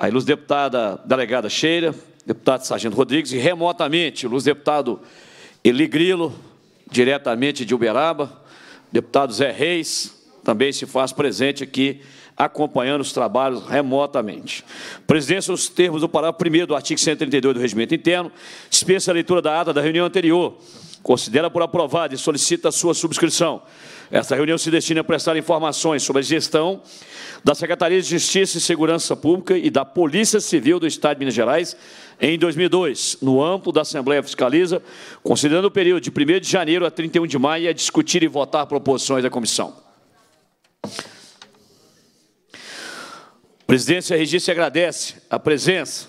a ilustre deputada delegada Cheira, deputado Sargento Rodrigues, e remotamente, ilustre deputado Eli Grilo, diretamente de Uberaba, deputado Zé Reis, também se faz presente aqui, acompanhando os trabalhos remotamente. Presidência, os termos do parágrafo 1 do artigo 132 do Regimento Interno, dispensa a leitura da ata da reunião anterior, Considera por aprovada e solicita a sua subscrição. Esta reunião se destina a prestar informações sobre a gestão da Secretaria de Justiça e Segurança Pública e da Polícia Civil do Estado de Minas Gerais em 2002, no âmbito da Assembleia Fiscaliza, considerando o período de 1 de janeiro a 31 de maio, a discutir e votar proposições da comissão. A presidência Regícia agradece a presença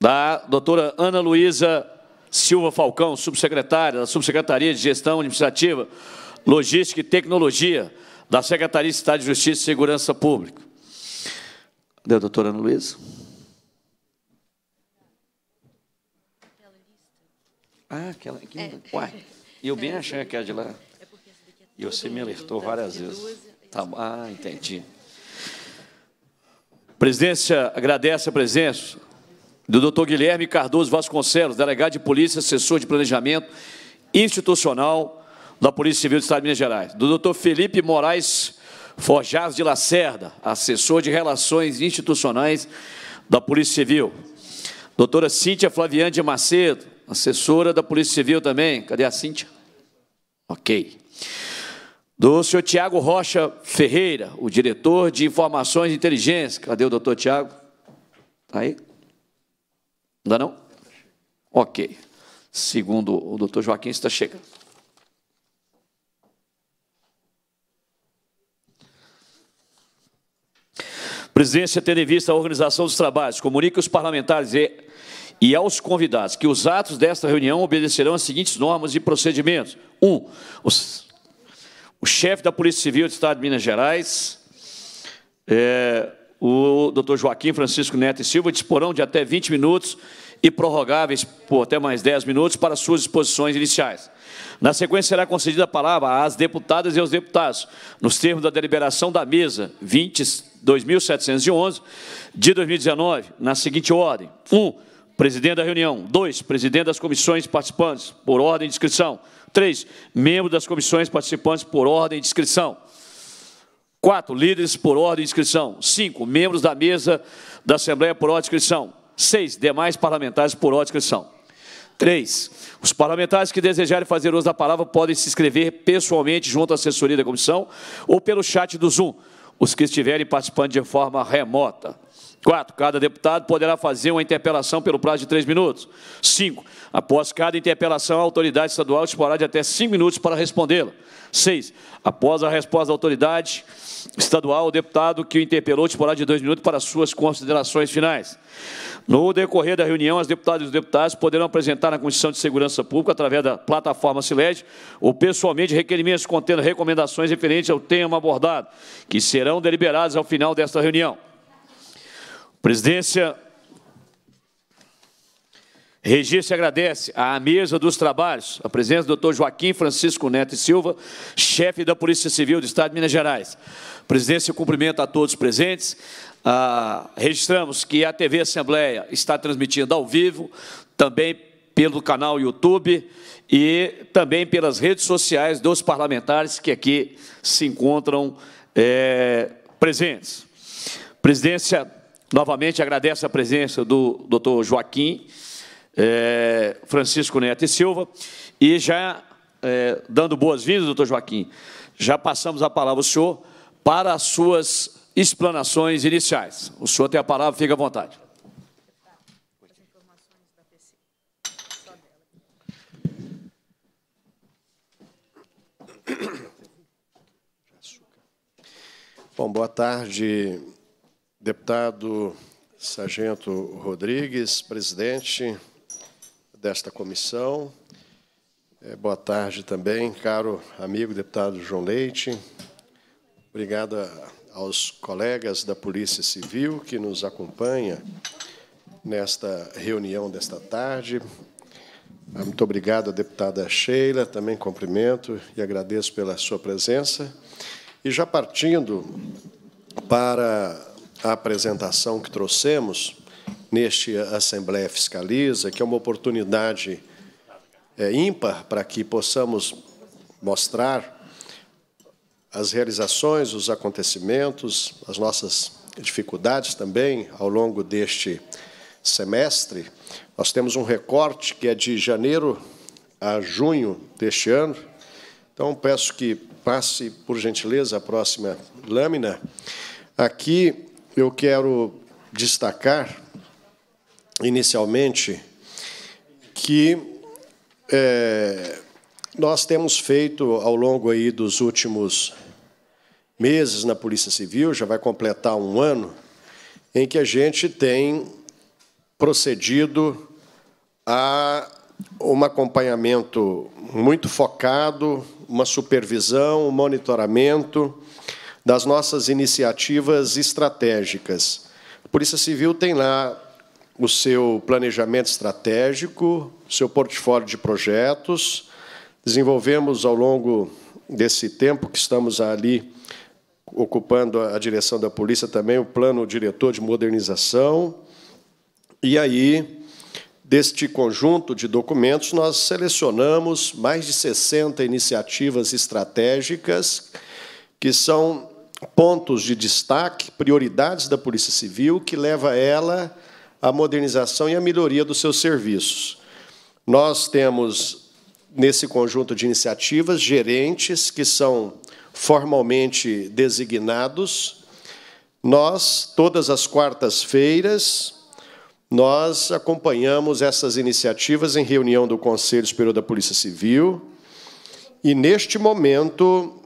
da doutora Ana Luísa Silva Falcão, subsecretária da Subsecretaria de Gestão Administrativa, Logística e Tecnologia, da Secretaria de Estado de Justiça e Segurança Pública. Cadê a doutora Ana Luísa? Ah, aquela. aqui. É. Uai, eu bem é. achei aquela de lá. É é e você me alertou várias vezes. Tá, ah, entendi. Presidência, agradece a presença do Dr. Guilherme Cardoso Vasconcelos, delegado de polícia, assessor de planejamento institucional da Polícia Civil do Estado de Minas Gerais, do Dr. Felipe Moraes Forjaz de Lacerda, assessor de relações institucionais da Polícia Civil, doutora Cíntia Flaviane de Macedo, assessora da Polícia Civil também, cadê a Cíntia? Ok. Do senhor Tiago Rocha Ferreira, o diretor de Informações e Inteligência, cadê o doutor Tiago? Está aí? Não dá não? Ok. Segundo o doutor Joaquim, está chegando. Presidência, tendo em vista a organização dos trabalhos, comunica aos parlamentares e, e aos convidados que os atos desta reunião obedecerão às seguintes normas e procedimentos. Um, os, o chefe da Polícia Civil do Estado de Minas Gerais, é, o doutor Joaquim Francisco Neto e Silva, disporão de até 20 minutos e prorrogáveis por até mais 10 minutos para suas exposições iniciais. Na sequência, será concedida a palavra às deputadas e aos deputados, nos termos da deliberação da mesa 22.711 de 2019, na seguinte ordem. 1. Um, presidente da reunião. 2. Presidente das comissões participantes, por ordem de inscrição. 3. Membro das comissões participantes, por ordem de inscrição. 4. Líderes, por ordem de inscrição. 5. Membros da mesa da Assembleia, por ordem de inscrição. Seis, demais parlamentares por audição. Três, os parlamentares que desejarem fazer uso da palavra podem se inscrever pessoalmente junto à assessoria da comissão ou pelo chat do Zoom, os que estiverem participando de forma remota. Quatro, cada deputado poderá fazer uma interpelação pelo prazo de três minutos. Cinco, após cada interpelação, a autoridade estadual disporá de até cinco minutos para respondê-la. Seis, após a resposta da autoridade estadual, o deputado que o interpelou disporá de dois minutos para suas considerações finais. No decorrer da reunião, as deputadas e os deputados poderão apresentar na Comissão de Segurança Pública, através da plataforma Siled, ou pessoalmente requerimentos contendo recomendações referentes ao tema abordado, que serão deliberados ao final desta reunião. Presidência, Registro agradece à mesa dos trabalhos a presença do Dr. Joaquim Francisco Neto e Silva, chefe da Polícia Civil do Estado de Minas Gerais. Presidência, cumprimento a todos presentes. Ah, registramos que a TV Assembleia está transmitindo ao vivo, também pelo canal YouTube e também pelas redes sociais dos parlamentares que aqui se encontram é, presentes. Presidência, Novamente agradeço a presença do Dr. Joaquim é, Francisco Neto e Silva e já é, dando boas-vindas, doutor Joaquim, já passamos a palavra ao senhor para as suas explanações iniciais. O senhor tem a palavra, fica à vontade. Bom, boa tarde, Deputado Sargento Rodrigues, presidente desta comissão. É, boa tarde também, caro amigo deputado João Leite. Obrigado aos colegas da Polícia Civil que nos acompanha nesta reunião desta tarde. Ah, muito obrigado à deputada Sheila, também cumprimento e agradeço pela sua presença. E já partindo para a apresentação que trouxemos neste Assembleia Fiscaliza, que é uma oportunidade é, ímpar para que possamos mostrar as realizações, os acontecimentos, as nossas dificuldades também ao longo deste semestre. Nós temos um recorte que é de janeiro a junho deste ano. Então, peço que passe, por gentileza, a próxima lâmina. Aqui eu quero destacar, inicialmente, que é, nós temos feito, ao longo aí dos últimos meses na Polícia Civil, já vai completar um ano, em que a gente tem procedido a um acompanhamento muito focado, uma supervisão, um monitoramento, das nossas iniciativas estratégicas. A Polícia Civil tem lá o seu planejamento estratégico, seu portfólio de projetos. Desenvolvemos ao longo desse tempo que estamos ali ocupando a direção da polícia também o plano diretor de modernização. E aí, deste conjunto de documentos, nós selecionamos mais de 60 iniciativas estratégicas que são pontos de destaque, prioridades da Polícia Civil, que leva ela à modernização e à melhoria dos seus serviços. Nós temos, nesse conjunto de iniciativas, gerentes que são formalmente designados. Nós, todas as quartas-feiras, nós acompanhamos essas iniciativas em reunião do Conselho Superior da Polícia Civil. E, neste momento,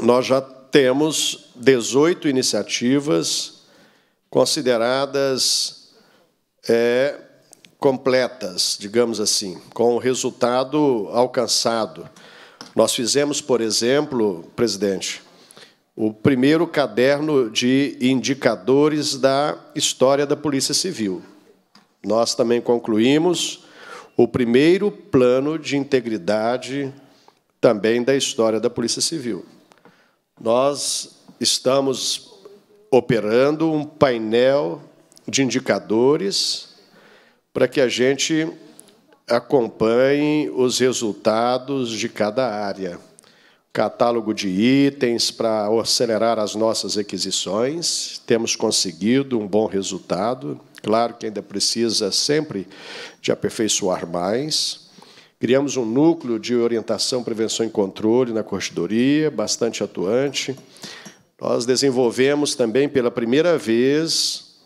nós já temos 18 iniciativas consideradas é, completas, digamos assim, com o resultado alcançado. Nós fizemos, por exemplo, presidente, o primeiro caderno de indicadores da história da Polícia Civil. Nós também concluímos o primeiro plano de integridade também da história da Polícia Civil nós estamos operando um painel de indicadores para que a gente acompanhe os resultados de cada área. Catálogo de itens para acelerar as nossas aquisições. Temos conseguido um bom resultado. Claro que ainda precisa sempre de aperfeiçoar mais. Criamos um núcleo de orientação, prevenção e controle na corredoria, bastante atuante. Nós desenvolvemos também pela primeira vez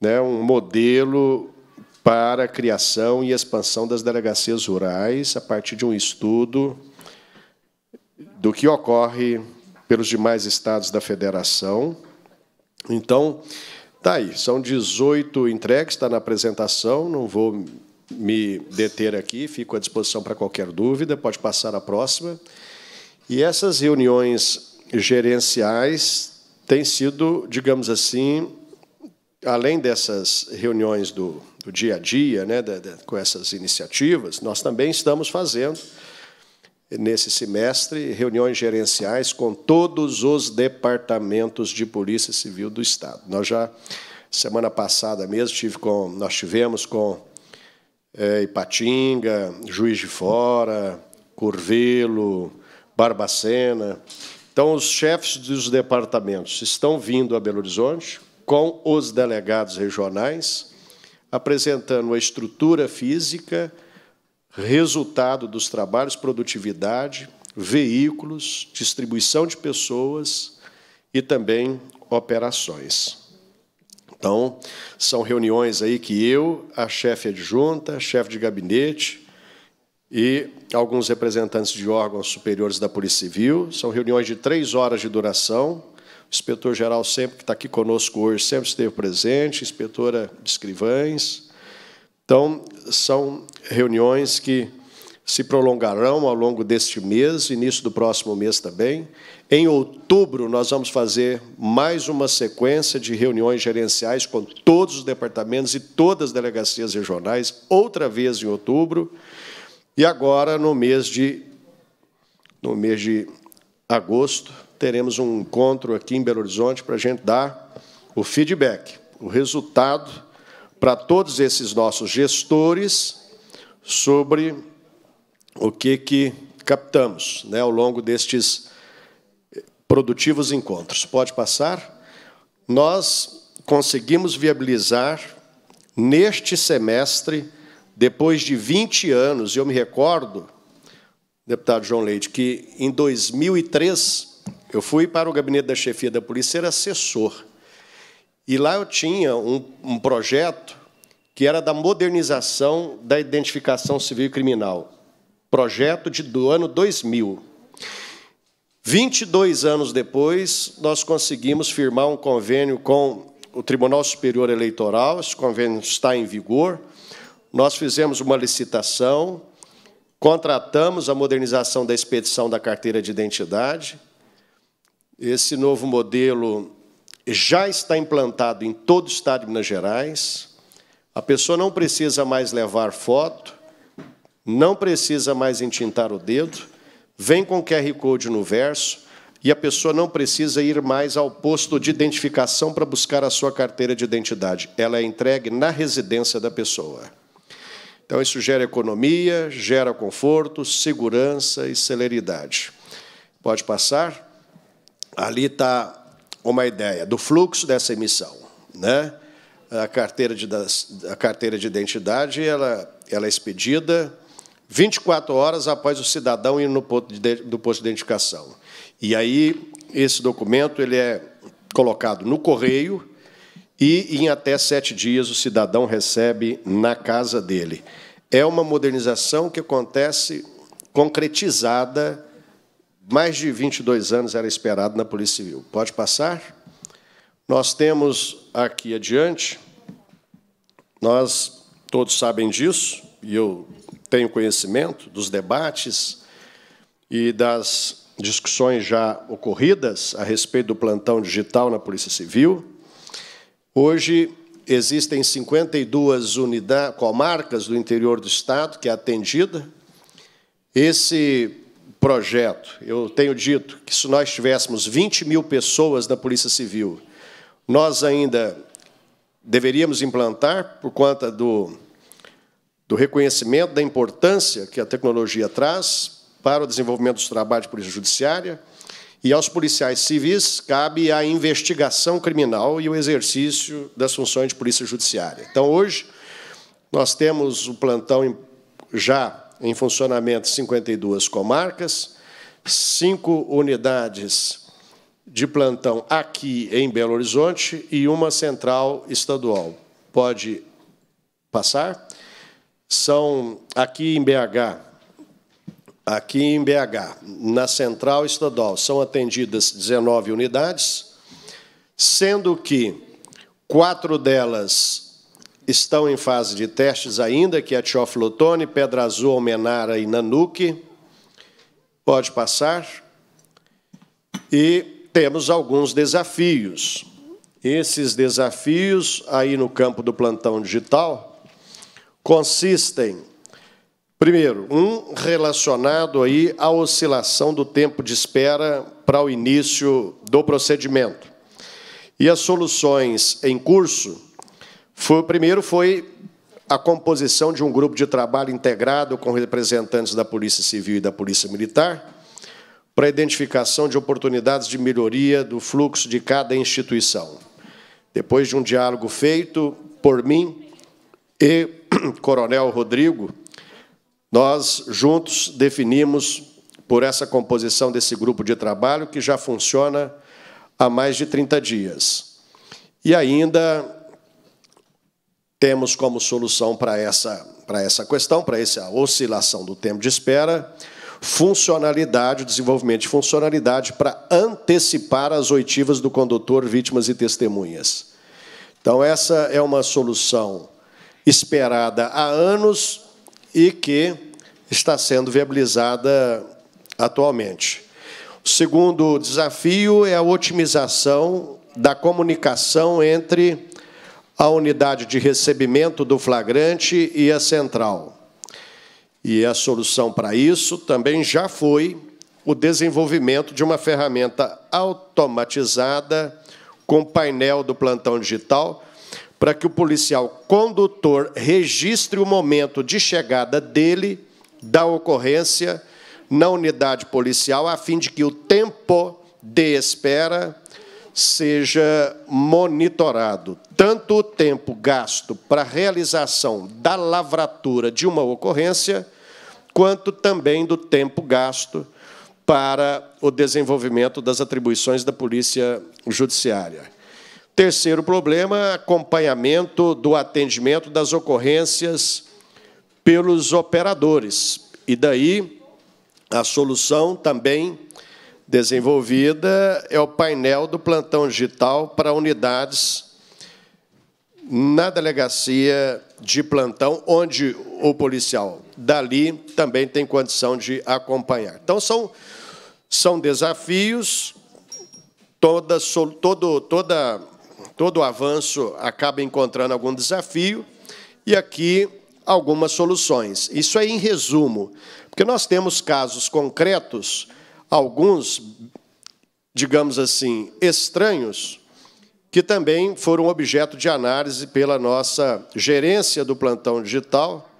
né, um modelo para a criação e expansão das delegacias rurais a partir de um estudo do que ocorre pelos demais estados da federação. Então, tá aí, são 18 entregues, está na apresentação, não vou me deter aqui, fico à disposição para qualquer dúvida, pode passar a próxima. E essas reuniões gerenciais têm sido, digamos assim, além dessas reuniões do, do dia a dia, né, da, da, com essas iniciativas, nós também estamos fazendo, nesse semestre, reuniões gerenciais com todos os departamentos de Polícia Civil do Estado. Nós já, semana passada mesmo, tive com, nós tivemos com é, Ipatinga, Juiz de Fora, Corvelo, Barbacena. Então, os chefes dos departamentos estão vindo a Belo Horizonte com os delegados regionais, apresentando a estrutura física, resultado dos trabalhos, produtividade, veículos, distribuição de pessoas e também operações. Então, são reuniões aí que eu, a chefe adjunta, chefe de gabinete e alguns representantes de órgãos superiores da Polícia Civil, são reuniões de três horas de duração. O inspetor-geral, sempre que está aqui conosco hoje, sempre esteve presente, inspetora de escrivães. Então, são reuniões que se prolongarão ao longo deste mês, início do próximo mês também, em outubro, nós vamos fazer mais uma sequência de reuniões gerenciais com todos os departamentos e todas as delegacias regionais, outra vez em outubro. E agora, no mês de, no mês de agosto, teremos um encontro aqui em Belo Horizonte para a gente dar o feedback, o resultado para todos esses nossos gestores sobre o que, que captamos né, ao longo destes produtivos encontros. Pode passar? Nós conseguimos viabilizar neste semestre, depois de 20 anos, eu me recordo, deputado João Leite, que em 2003 eu fui para o gabinete da chefia da polícia ser assessor. E lá eu tinha um, um projeto que era da modernização da identificação civil e criminal. Projeto de, do ano 2000. 22 anos depois, nós conseguimos firmar um convênio com o Tribunal Superior Eleitoral, esse convênio está em vigor. Nós fizemos uma licitação, contratamos a modernização da expedição da carteira de identidade. Esse novo modelo já está implantado em todo o estado de Minas Gerais. A pessoa não precisa mais levar foto, não precisa mais entintar o dedo Vem com QR Code no verso e a pessoa não precisa ir mais ao posto de identificação para buscar a sua carteira de identidade. Ela é entregue na residência da pessoa. Então, isso gera economia, gera conforto, segurança e celeridade. Pode passar? Ali está uma ideia do fluxo dessa emissão. Né? A, carteira de, a carteira de identidade ela, ela é expedida 24 horas após o cidadão ir no ponto de, do posto de identificação. E aí esse documento ele é colocado no correio e em até sete dias o cidadão recebe na casa dele. É uma modernização que acontece concretizada. Mais de 22 anos era esperado na Polícia Civil. Pode passar? Nós temos aqui adiante, nós todos sabem disso, e eu tenho conhecimento dos debates e das discussões já ocorridas a respeito do plantão digital na Polícia Civil. Hoje existem 52 unidades, comarcas do interior do estado que é atendida. Esse projeto, eu tenho dito que se nós tivéssemos 20 mil pessoas na Polícia Civil, nós ainda deveríamos implantar por conta do do reconhecimento da importância que a tecnologia traz para o desenvolvimento dos trabalhos de polícia judiciária, e aos policiais civis cabe a investigação criminal e o exercício das funções de polícia judiciária. Então, hoje, nós temos o plantão já em funcionamento 52 comarcas, cinco unidades de plantão aqui em Belo Horizonte e uma central estadual. Pode passar? são aqui em BH, aqui em BH, na Central Estadual, são atendidas 19 unidades, sendo que quatro delas estão em fase de testes ainda, que é Tioflotone, Pedra Azul, Almenara e Nanuque. Pode passar. E temos alguns desafios. Esses desafios aí no campo do plantão digital, consistem, primeiro, um relacionado aí à oscilação do tempo de espera para o início do procedimento. E as soluções em curso, foi, primeiro foi a composição de um grupo de trabalho integrado com representantes da Polícia Civil e da Polícia Militar, para a identificação de oportunidades de melhoria do fluxo de cada instituição. Depois de um diálogo feito por mim e Coronel Rodrigo, nós juntos definimos por essa composição desse grupo de trabalho que já funciona há mais de 30 dias. E ainda temos como solução para essa, para essa questão, para essa oscilação do tempo de espera, funcionalidade, desenvolvimento de funcionalidade para antecipar as oitivas do condutor, vítimas e testemunhas. Então, essa é uma solução esperada há anos e que está sendo viabilizada atualmente. O segundo desafio é a otimização da comunicação entre a unidade de recebimento do flagrante e a central. E a solução para isso também já foi o desenvolvimento de uma ferramenta automatizada com painel do plantão digital para que o policial condutor registre o momento de chegada dele da ocorrência na unidade policial, a fim de que o tempo de espera seja monitorado. Tanto o tempo gasto para a realização da lavratura de uma ocorrência, quanto também do tempo gasto para o desenvolvimento das atribuições da Polícia Judiciária. Terceiro problema, acompanhamento do atendimento das ocorrências pelos operadores. E daí a solução também desenvolvida é o painel do plantão digital para unidades na delegacia de plantão, onde o policial dali também tem condição de acompanhar. Então, são, são desafios, toda, todo, toda Todo avanço acaba encontrando algum desafio e aqui algumas soluções. Isso é em resumo, porque nós temos casos concretos, alguns, digamos assim, estranhos, que também foram objeto de análise pela nossa gerência do plantão digital,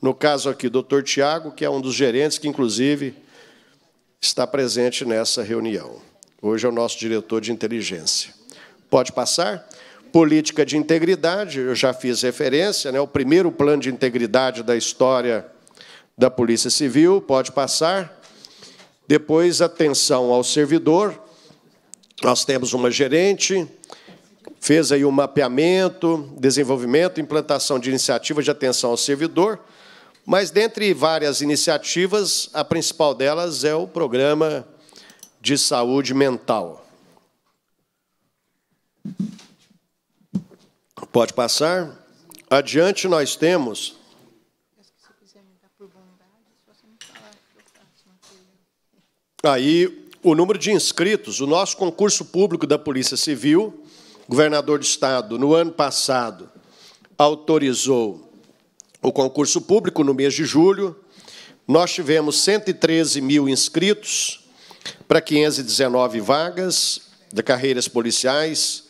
no caso aqui, doutor Tiago, que é um dos gerentes que, inclusive, está presente nessa reunião. Hoje é o nosso diretor de inteligência. Pode passar? Política de integridade, eu já fiz referência, né? o primeiro plano de integridade da história da Polícia Civil, pode passar. Depois, atenção ao servidor. Nós temos uma gerente, fez aí um mapeamento, desenvolvimento, implantação de iniciativas de atenção ao servidor, mas, dentre várias iniciativas, a principal delas é o programa de saúde mental. Pode passar. Adiante nós temos. Aí o número de inscritos, o nosso concurso público da Polícia Civil, governador do estado, no ano passado, autorizou o concurso público no mês de julho. Nós tivemos 113 mil inscritos para 519 vagas de carreiras policiais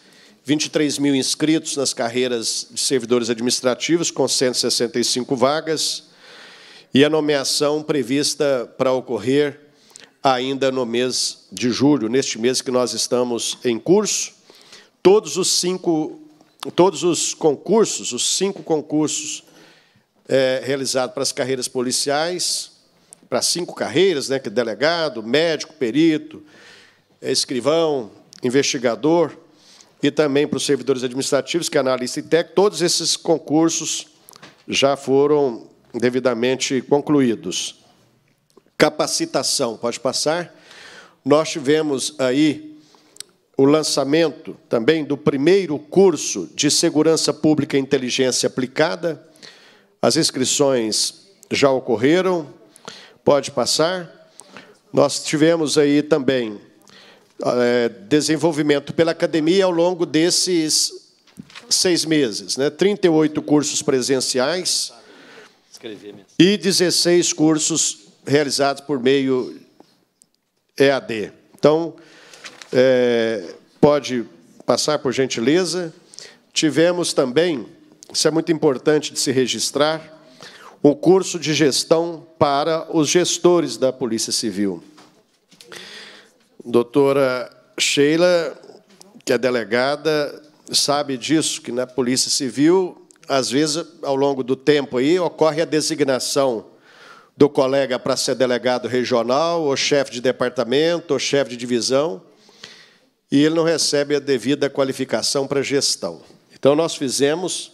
23 mil inscritos nas carreiras de servidores administrativos, com 165 vagas, e a nomeação prevista para ocorrer ainda no mês de julho, neste mês que nós estamos em curso. Todos os cinco, todos os concursos, os cinco concursos é, realizados para as carreiras policiais, para cinco carreiras, né, que é delegado, médico, perito, é, escrivão, investigador, e também para os servidores administrativos, que é analista e técnico, todos esses concursos já foram devidamente concluídos. Capacitação, pode passar. Nós tivemos aí o lançamento também do primeiro curso de Segurança Pública e Inteligência Aplicada. As inscrições já ocorreram, pode passar. Nós tivemos aí também ah, é, desenvolvimento pela academia ao longo desses seis meses. Né? 38 cursos presenciais e 16 cursos realizados por meio EAD. Então, é, pode passar, por gentileza. Tivemos também, isso é muito importante de se registrar, um curso de gestão para os gestores da Polícia Civil doutora Sheila, que é delegada, sabe disso, que na Polícia Civil, às vezes, ao longo do tempo, aí, ocorre a designação do colega para ser delegado regional, ou chefe de departamento, ou chefe de divisão, e ele não recebe a devida qualificação para gestão. Então, nós fizemos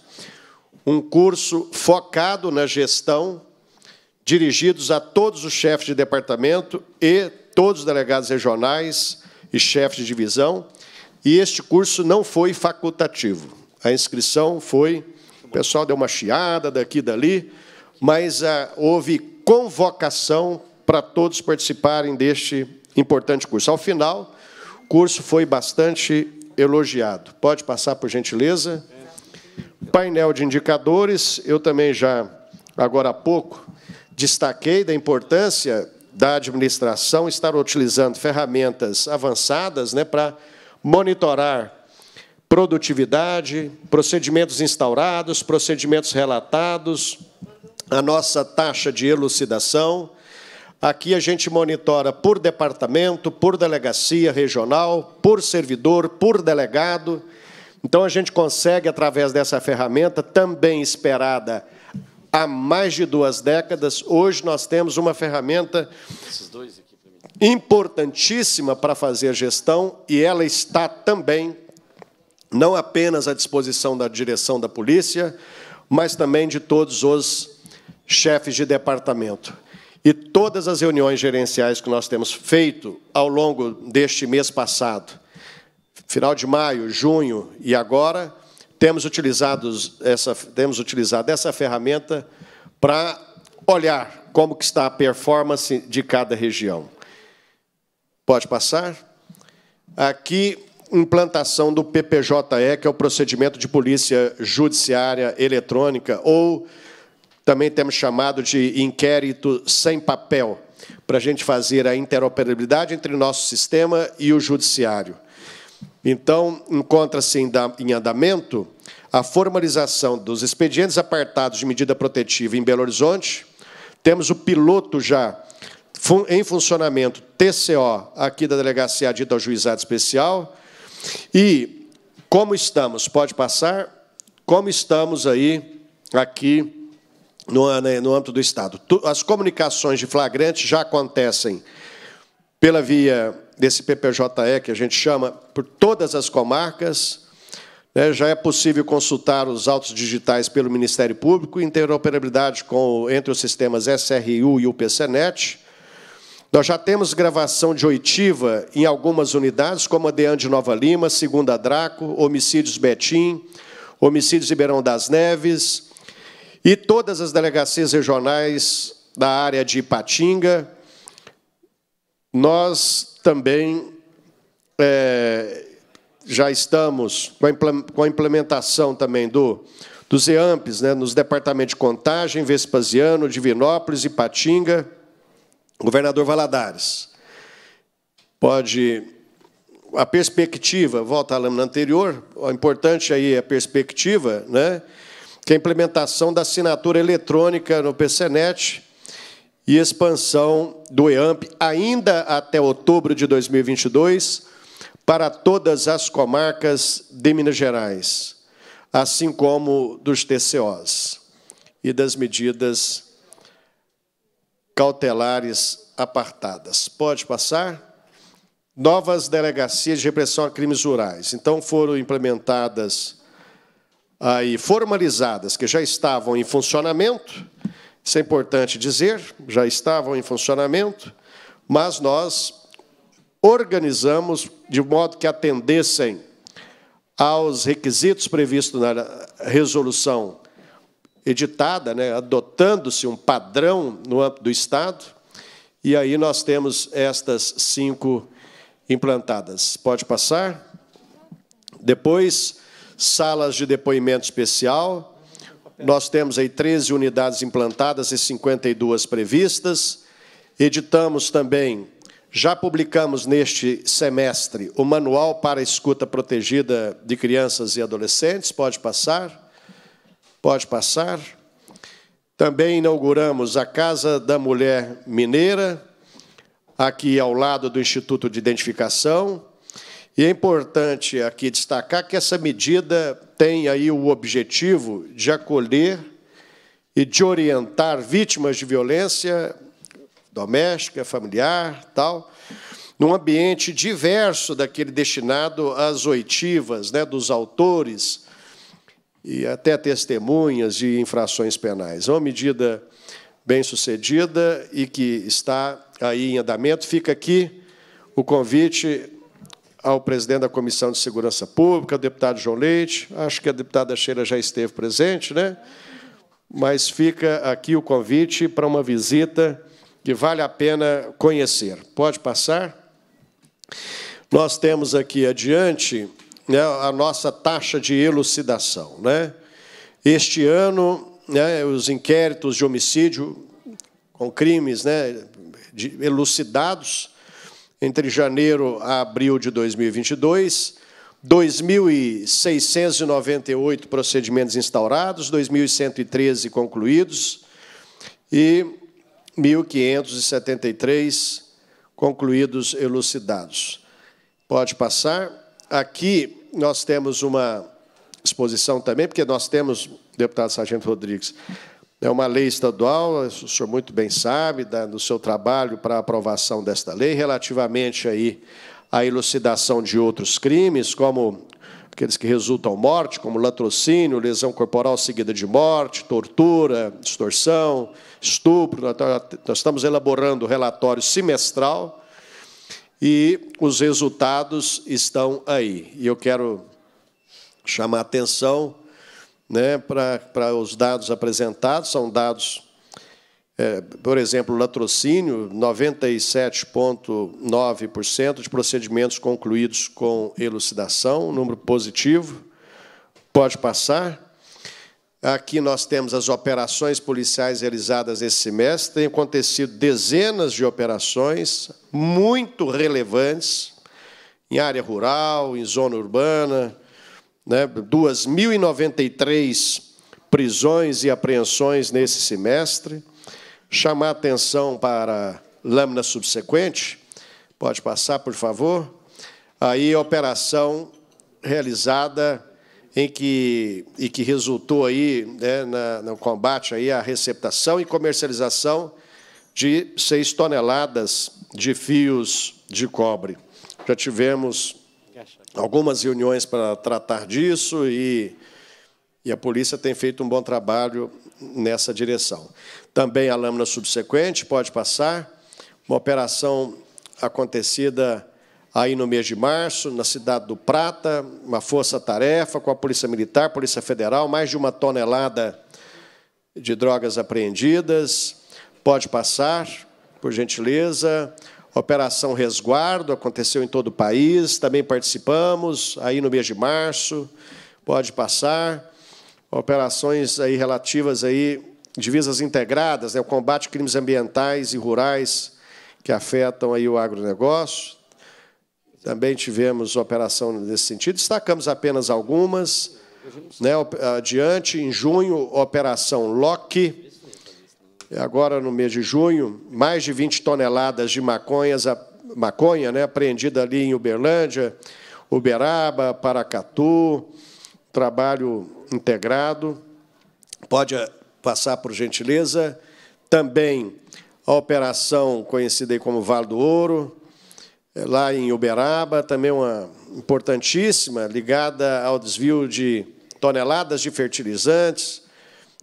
um curso focado na gestão, dirigidos a todos os chefes de departamento e todos os delegados regionais e chefes de divisão, e este curso não foi facultativo. A inscrição foi, o pessoal deu uma chiada daqui e dali, mas ah, houve convocação para todos participarem deste importante curso. Ao final, o curso foi bastante elogiado. Pode passar, por gentileza. Painel de indicadores, eu também já, agora há pouco, destaquei da importância da administração estar utilizando ferramentas avançadas né, para monitorar produtividade, procedimentos instaurados, procedimentos relatados, a nossa taxa de elucidação. Aqui a gente monitora por departamento, por delegacia regional, por servidor, por delegado. Então, a gente consegue, através dessa ferramenta, também esperada há mais de duas décadas. Hoje nós temos uma ferramenta importantíssima para fazer gestão e ela está também não apenas à disposição da direção da polícia, mas também de todos os chefes de departamento. E todas as reuniões gerenciais que nós temos feito ao longo deste mês passado, final de maio, junho e agora, temos utilizado essa, temos utilizado essa ferramenta para olhar como que está a performance de cada região. Pode passar? Aqui, implantação do PPJE, que é o procedimento de polícia judiciária eletrônica, ou também temos chamado de inquérito sem papel, para a gente fazer a interoperabilidade entre o nosso sistema e o judiciário. Então, encontra-se em andamento a formalização dos expedientes apartados de medida protetiva em Belo Horizonte. Temos o piloto já em funcionamento TCO aqui da Delegacia Adida ao Juizado Especial. E como estamos, pode passar, como estamos aí aqui no, no âmbito do Estado. As comunicações de flagrante já acontecem pela via desse PPJE, que a gente chama, por todas as comarcas. Né, já é possível consultar os autos digitais pelo Ministério Público, interoperabilidade com, entre os sistemas SRU e o PCNet. Nós já temos gravação de oitiva em algumas unidades, como a Deande Nova Lima, Segunda Draco, Homicídios Betim, Homicídios Ribeirão das Neves, e todas as delegacias regionais da área de Ipatinga. Nós também é, já estamos com a implementação também do dos EAMPs, né, nos departamentos de Contagem, Vespasiano, Divinópolis, Ipatinga, governador Valadares. Pode a perspectiva, volta à lâmina anterior, o importante aí é a perspectiva, né, que é a implementação da assinatura eletrônica no PCNet, e expansão do EAMP ainda até outubro de 2022 para todas as comarcas de Minas Gerais, assim como dos TCOs e das medidas cautelares apartadas. Pode passar? Novas delegacias de repressão a crimes rurais. Então, foram implementadas e formalizadas, que já estavam em funcionamento, isso é importante dizer, já estavam em funcionamento, mas nós organizamos de modo que atendessem aos requisitos previstos na resolução editada, né, adotando-se um padrão no âmbito do Estado, e aí nós temos estas cinco implantadas. Pode passar. Depois, salas de depoimento especial, nós temos aí 13 unidades implantadas e 52 previstas. Editamos também, já publicamos neste semestre, o Manual para a Escuta Protegida de Crianças e Adolescentes. Pode passar. Pode passar. Também inauguramos a Casa da Mulher Mineira, aqui ao lado do Instituto de Identificação e é importante aqui destacar que essa medida tem aí o objetivo de acolher e de orientar vítimas de violência doméstica, familiar, tal, num ambiente diverso daquele destinado às oitivas né, dos autores e até testemunhas de infrações penais. É uma medida bem-sucedida e que está aí em andamento. Fica aqui o convite ao presidente da Comissão de Segurança Pública, ao deputado João Leite, acho que a deputada Sheila já esteve presente, né? mas fica aqui o convite para uma visita que vale a pena conhecer. Pode passar? Nós temos aqui adiante né, a nossa taxa de elucidação. Né? Este ano, né, os inquéritos de homicídio com crimes né, de, elucidados entre janeiro a abril de 2022, 2.698 procedimentos instaurados, 2.113 concluídos e 1.573 concluídos elucidados. Pode passar. Aqui nós temos uma exposição também, porque nós temos, deputado Sargento Rodrigues, é uma lei estadual, o senhor muito bem sabe, no do seu trabalho para a aprovação desta lei, relativamente aí à elucidação de outros crimes, como aqueles que resultam morte, como latrocínio, lesão corporal seguida de morte, tortura, extorsão, estupro. Nós tá, estamos elaborando o relatório semestral e os resultados estão aí. E eu quero chamar a atenção né, para os dados apresentados, são dados, é, por exemplo, latrocínio, 97,9% de procedimentos concluídos com elucidação, um número positivo. Pode passar. Aqui nós temos as operações policiais realizadas esse semestre. Tem acontecido dezenas de operações muito relevantes em área rural, em zona urbana, né, 2.093 prisões e apreensões nesse semestre, chamar atenção para lâmina subsequente, pode passar, por favor. Aí, operação realizada em que, e que resultou aí, né, na, no combate aí à receptação e comercialização de 6 toneladas de fios de cobre. Já tivemos algumas reuniões para tratar disso e, e a polícia tem feito um bom trabalho nessa direção. Também a lâmina subsequente, pode passar, uma operação acontecida aí no mês de março, na cidade do Prata, uma força-tarefa com a Polícia Militar, Polícia Federal, mais de uma tonelada de drogas apreendidas. Pode passar, por gentileza. Operação Resguardo aconteceu em todo o país, também participamos, aí no mês de março, pode passar. Operações aí relativas aí divisas integradas, né, o combate a crimes ambientais e rurais que afetam aí o agronegócio. Também tivemos operação nesse sentido, destacamos apenas algumas. Né, adiante, em junho, Operação LOC, é agora no mês de junho, mais de 20 toneladas de maconhas, maconha né, apreendida ali em Uberlândia, Uberaba, Paracatu, trabalho integrado. Pode eh, passar, por gentileza. Também a operação conhecida como Vale do Ouro, eh, lá em Uberaba, também uma importantíssima, ligada ao desvio de toneladas de fertilizantes,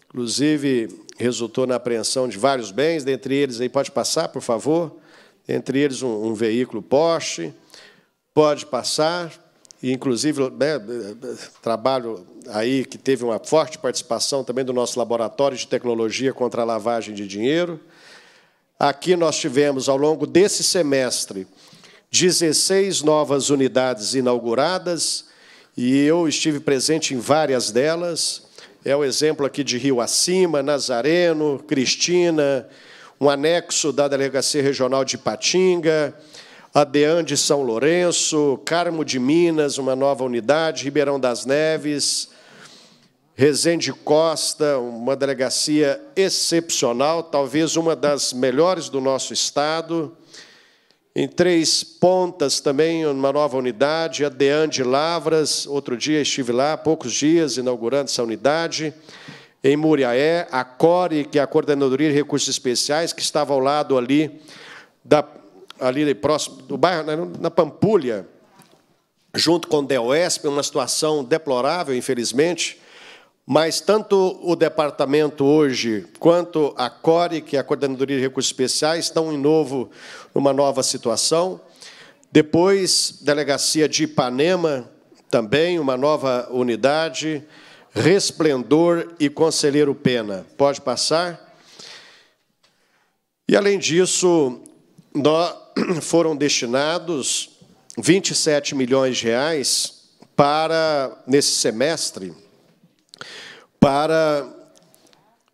inclusive resultou na apreensão de vários bens, dentre eles, aí pode passar, por favor, entre eles um, um veículo Porsche, pode passar, e inclusive né, eh, eh, trabalho aí que teve uma forte participação também do nosso laboratório de tecnologia contra a lavagem de dinheiro. Aqui nós tivemos, ao longo desse semestre, 16 novas unidades inauguradas, e eu estive presente em várias delas, é o exemplo aqui de Rio Acima, Nazareno, Cristina, um anexo da Delegacia Regional de Patinga, Adean de São Lourenço, Carmo de Minas, uma nova unidade, Ribeirão das Neves, Resende Costa, uma delegacia excepcional, talvez uma das melhores do nosso estado. Em Três Pontas também, uma nova unidade, a Dean de Lavras, outro dia estive lá, poucos dias, inaugurando essa unidade. Em Muriaé, a CORE, que é a Coordenadoria de Recursos Especiais, que estava ao lado ali, da, ali próximo do bairro, né, na Pampulha, junto com o DEOESP, uma situação deplorável, infelizmente, mas tanto o departamento hoje quanto a CORE, que é a Coordenadoria de Recursos Especiais, estão em novo, numa nova situação. Depois, Delegacia de Ipanema, também uma nova unidade, Resplendor e Conselheiro Pena. Pode passar? E, além disso, foram destinados 27 milhões de reais para, nesse semestre, para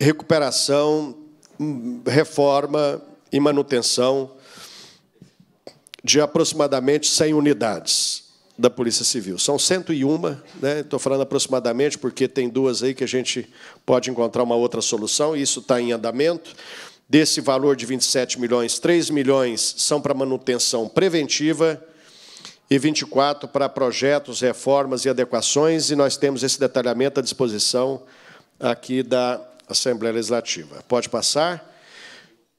recuperação, reforma e manutenção de aproximadamente 100 unidades da Polícia Civil. São 101, né? estou falando aproximadamente, porque tem duas aí que a gente pode encontrar uma outra solução, e isso está em andamento. Desse valor de 27 milhões, 3 milhões são para manutenção preventiva, e 24 para projetos, reformas e adequações, e nós temos esse detalhamento à disposição aqui da Assembleia Legislativa. Pode passar.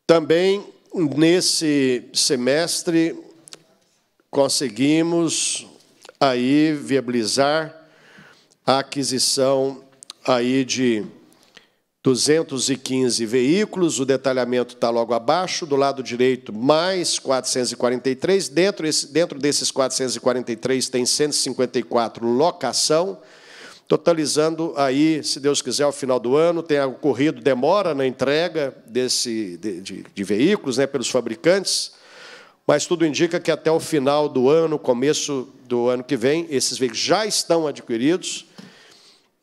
Também, nesse semestre, conseguimos aí viabilizar a aquisição aí de 215 veículos, o detalhamento está logo abaixo, do lado direito, mais 443. Dentro, dentro desses 443 tem 154 locação, totalizando aí, se Deus quiser, ao final do ano, tem ocorrido demora na entrega desse, de, de, de veículos né, pelos fabricantes, mas tudo indica que até o final do ano, começo do ano que vem, esses veículos já estão adquiridos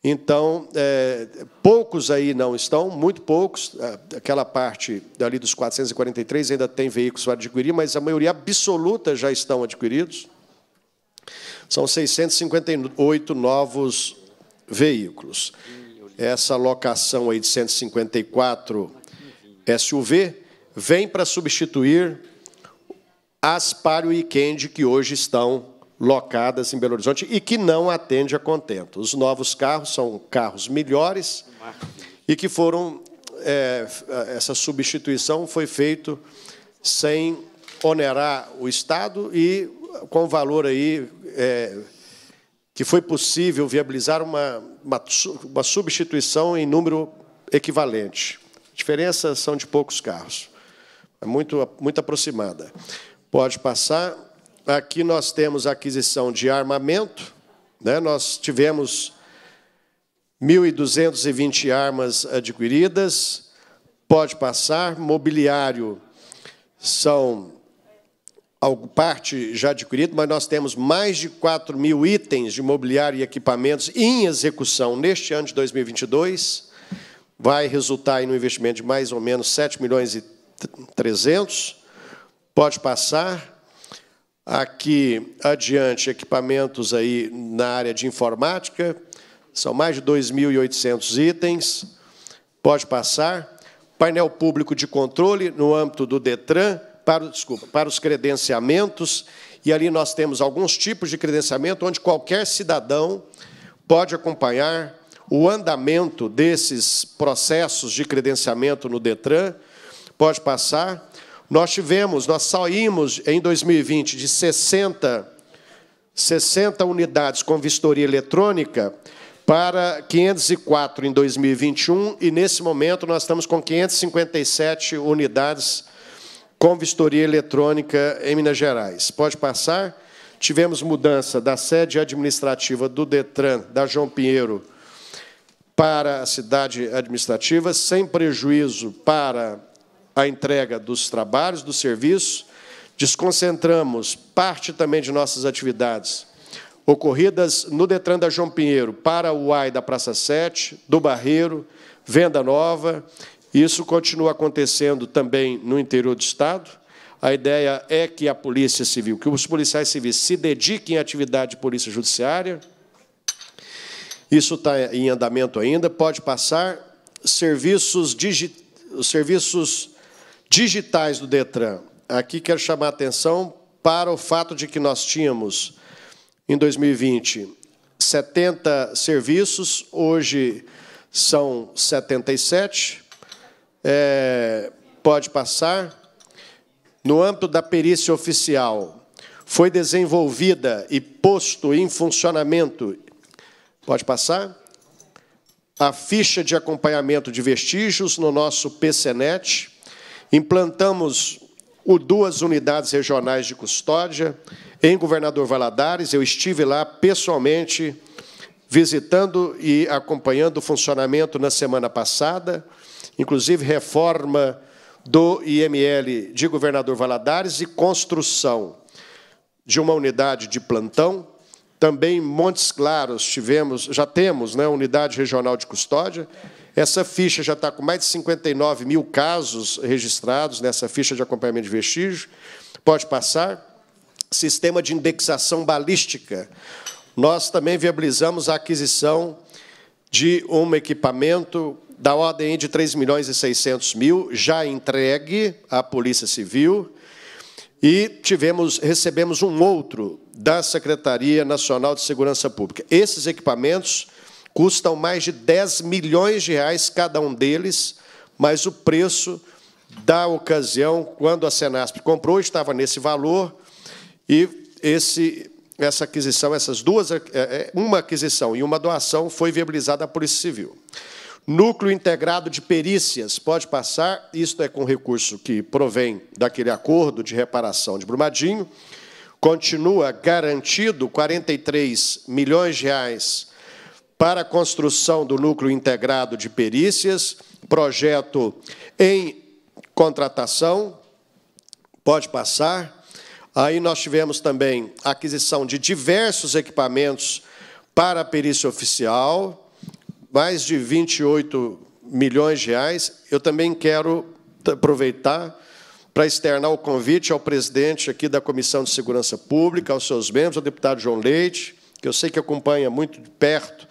então, é, poucos aí não estão, muito poucos. É, aquela parte ali dos 443 ainda tem veículos para adquirir, mas a maioria absoluta já estão adquiridos. São 658 novos veículos. Essa locação aí de 154 SUV vem para substituir as Asparo e Candy, que hoje estão locadas em Belo Horizonte e que não atende a contento. Os novos carros são carros melhores e que foram é, essa substituição foi feita sem onerar o Estado e com valor aí é, que foi possível viabilizar uma, uma, uma substituição em número equivalente. Diferenças são de poucos carros, é muito, muito aproximada. Pode passar. Aqui nós temos aquisição de armamento, né? nós tivemos 1.220 armas adquiridas, pode passar, mobiliário são parte já adquirido, mas nós temos mais de 4 mil itens de mobiliário e equipamentos em execução neste ano de 2022, vai resultar em um investimento de mais ou menos 7 milhões e 300, pode passar, Aqui adiante, equipamentos aí na área de informática, são mais de 2.800 itens. Pode passar. Painel público de controle no âmbito do Detran, para, desculpa, para os credenciamentos. E ali nós temos alguns tipos de credenciamento onde qualquer cidadão pode acompanhar o andamento desses processos de credenciamento no Detran. Pode passar. Nós tivemos, nós saímos em 2020 de 60, 60 unidades com vistoria eletrônica para 504 em 2021 e, nesse momento, nós estamos com 557 unidades com vistoria eletrônica em Minas Gerais. Pode passar? Tivemos mudança da sede administrativa do DETRAN, da João Pinheiro, para a cidade administrativa, sem prejuízo para a entrega dos trabalhos, do serviço, desconcentramos parte também de nossas atividades ocorridas no Detran da João Pinheiro para o AI da Praça 7, do Barreiro, Venda Nova. Isso continua acontecendo também no interior do Estado. A ideia é que a Polícia Civil, que os policiais civis se dediquem à atividade de Polícia Judiciária. Isso está em andamento ainda. Pode passar. Serviços, digi... serviços digitais do Detran. Aqui quero chamar a atenção para o fato de que nós tínhamos, em 2020, 70 serviços, hoje são 77. É, pode passar. No âmbito da perícia oficial, foi desenvolvida e posto em funcionamento. Pode passar? A ficha de acompanhamento de vestígios no nosso PCNet. Implantamos o duas unidades regionais de custódia em Governador Valadares. Eu estive lá pessoalmente visitando e acompanhando o funcionamento na semana passada, inclusive reforma do IML de Governador Valadares e construção de uma unidade de plantão. Também em Montes Claros tivemos, já temos, né, unidade regional de custódia. Essa ficha já está com mais de 59 mil casos registrados nessa ficha de acompanhamento de vestígio. Pode passar. Sistema de indexação balística. Nós também viabilizamos a aquisição de um equipamento da ordem de 3 milhões e 600 mil, já entregue à Polícia Civil, e tivemos, recebemos um outro da Secretaria Nacional de Segurança Pública. Esses equipamentos Custam mais de 10 milhões de reais cada um deles, mas o preço da ocasião, quando a Senasp comprou, estava nesse valor, e esse, essa aquisição, essas duas, é, é, uma aquisição e uma doação, foi viabilizada à Polícia Civil. Núcleo integrado de perícias, pode passar, isto é com recurso que provém daquele acordo de reparação de Brumadinho, continua garantido 43 milhões de reais para a construção do núcleo integrado de perícias, projeto em contratação. Pode passar. Aí nós tivemos também a aquisição de diversos equipamentos para a perícia oficial, mais de 28 milhões de reais. Eu também quero aproveitar para externar o convite ao presidente aqui da Comissão de Segurança Pública, aos seus membros, ao deputado João Leite, que eu sei que acompanha muito de perto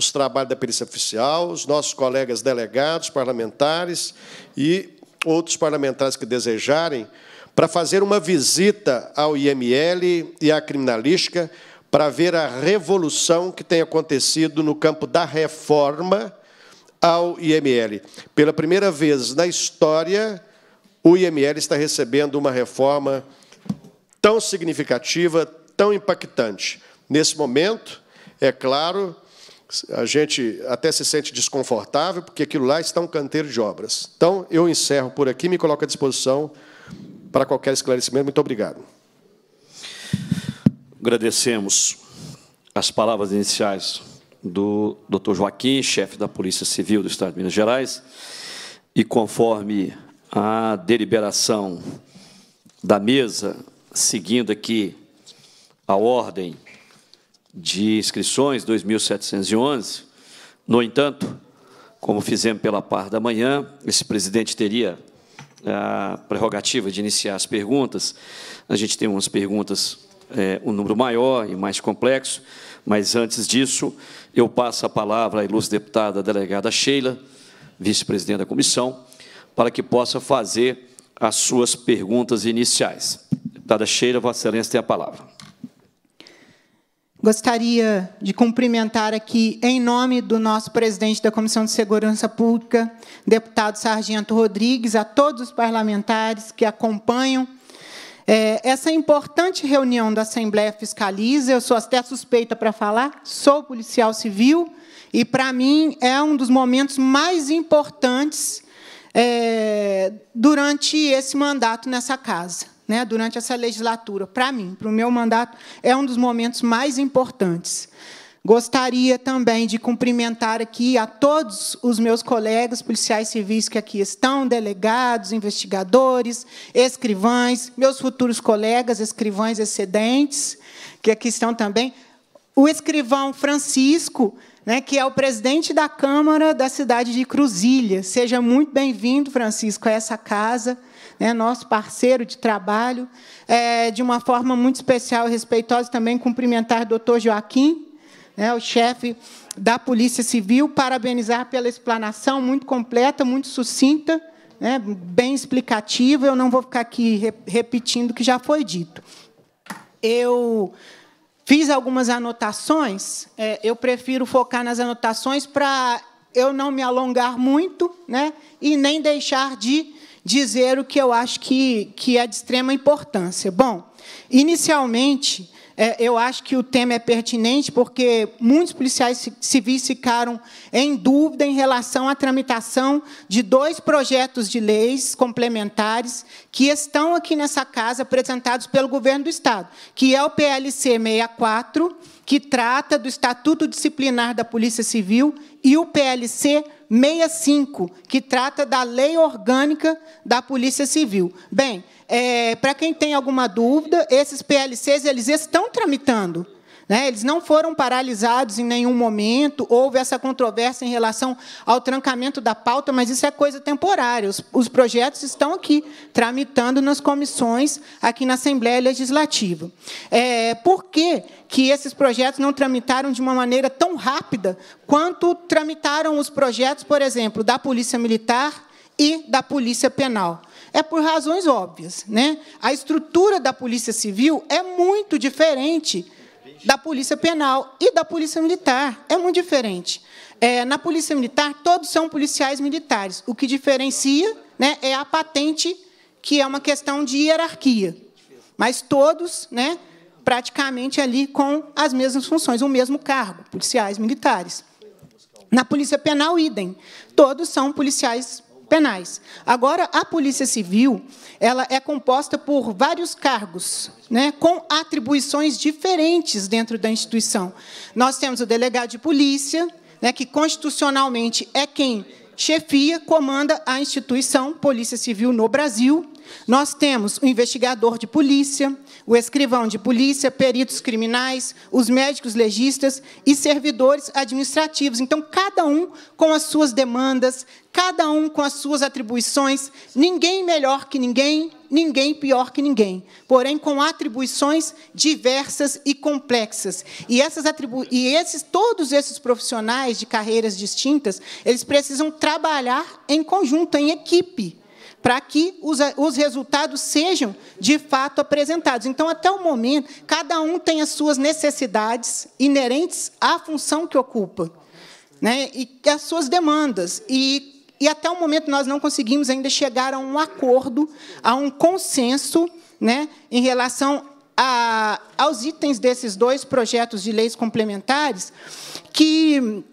os trabalhos da perícia oficial, os nossos colegas delegados, parlamentares e outros parlamentares que desejarem, para fazer uma visita ao IML e à criminalística para ver a revolução que tem acontecido no campo da reforma ao IML. Pela primeira vez na história, o IML está recebendo uma reforma tão significativa, tão impactante. Nesse momento, é claro a gente até se sente desconfortável, porque aquilo lá está um canteiro de obras. Então, eu encerro por aqui, me coloco à disposição para qualquer esclarecimento. Muito obrigado. Agradecemos as palavras iniciais do Dr. Joaquim, chefe da Polícia Civil do Estado de Minas Gerais, e conforme a deliberação da mesa, seguindo aqui a ordem de inscrições, 2.711. No entanto, como fizemos pela par da manhã, esse presidente teria a ah, prerrogativa de iniciar as perguntas. A gente tem umas perguntas, é, um número maior e mais complexo, mas antes disso, eu passo a palavra à ilustre deputada delegada Sheila, vice-presidente da comissão, para que possa fazer as suas perguntas iniciais. Deputada Sheila, Vossa Excelência tem a palavra. Gostaria de cumprimentar aqui, em nome do nosso presidente da Comissão de Segurança Pública, deputado Sargento Rodrigues, a todos os parlamentares que acompanham é, essa importante reunião da Assembleia Fiscaliza. Eu sou até suspeita para falar, sou policial civil, e, para mim, é um dos momentos mais importantes é, durante esse mandato nessa casa né, durante essa legislatura, para mim, para o meu mandato, é um dos momentos mais importantes. Gostaria também de cumprimentar aqui a todos os meus colegas policiais civis que aqui estão, delegados, investigadores, escrivães, meus futuros colegas, escrivães excedentes, que aqui estão também. O escrivão Francisco, né, que é o presidente da Câmara da cidade de Cruzília. Seja muito bem-vindo, Francisco, a essa casa né, nosso parceiro de trabalho, é, de uma forma muito especial e respeitosa, também cumprimentar o doutor Joaquim, né, o chefe da Polícia Civil, parabenizar pela explanação muito completa, muito sucinta, né, bem explicativa. Eu não vou ficar aqui re repetindo o que já foi dito. Eu fiz algumas anotações, é, eu prefiro focar nas anotações para eu não me alongar muito né, e nem deixar de dizer o que eu acho que, que é de extrema importância. Bom, inicialmente, é, eu acho que o tema é pertinente porque muitos policiais civis ficaram em dúvida em relação à tramitação de dois projetos de leis complementares que estão aqui nessa casa apresentados pelo governo do Estado, que é o PLC 64 que trata do Estatuto Disciplinar da Polícia Civil, e o PLC 65, que trata da Lei Orgânica da Polícia Civil. Bem, é, para quem tem alguma dúvida, esses PLCs eles estão tramitando. Né? Eles não foram paralisados em nenhum momento. Houve essa controvérsia em relação ao trancamento da pauta, mas isso é coisa temporária. Os, os projetos estão aqui, tramitando nas comissões, aqui na Assembleia Legislativa. É, por que, que esses projetos não tramitaram de uma maneira tão rápida quanto tramitaram os projetos, por exemplo, da Polícia Militar e da Polícia Penal? É por razões óbvias. Né? A estrutura da Polícia Civil é muito diferente da Polícia Penal e da Polícia Militar. É muito diferente. É, na Polícia Militar, todos são policiais militares. O que diferencia né, é a patente, que é uma questão de hierarquia. Mas todos, né, praticamente ali com as mesmas funções, o mesmo cargo, policiais militares. Na Polícia Penal, idem. Todos são policiais penais. Agora, a Polícia Civil ela é composta por vários cargos, né, com atribuições diferentes dentro da instituição. Nós temos o delegado de polícia, né, que constitucionalmente é quem chefia, comanda a instituição Polícia Civil no Brasil. Nós temos o investigador de polícia, o escrivão de polícia, peritos criminais, os médicos legistas e servidores administrativos. Então, cada um com as suas demandas, cada um com as suas atribuições, ninguém melhor que ninguém, ninguém pior que ninguém, porém com atribuições diversas e complexas. E essas atribu e esses todos esses profissionais de carreiras distintas, eles precisam trabalhar em conjunto, em equipe, para que os, os resultados sejam de fato apresentados. Então, até o momento, cada um tem as suas necessidades inerentes à função que ocupa, né? E as suas demandas e e até o momento nós não conseguimos ainda chegar a um acordo, a um consenso, né, em relação a, aos itens desses dois projetos de leis complementares que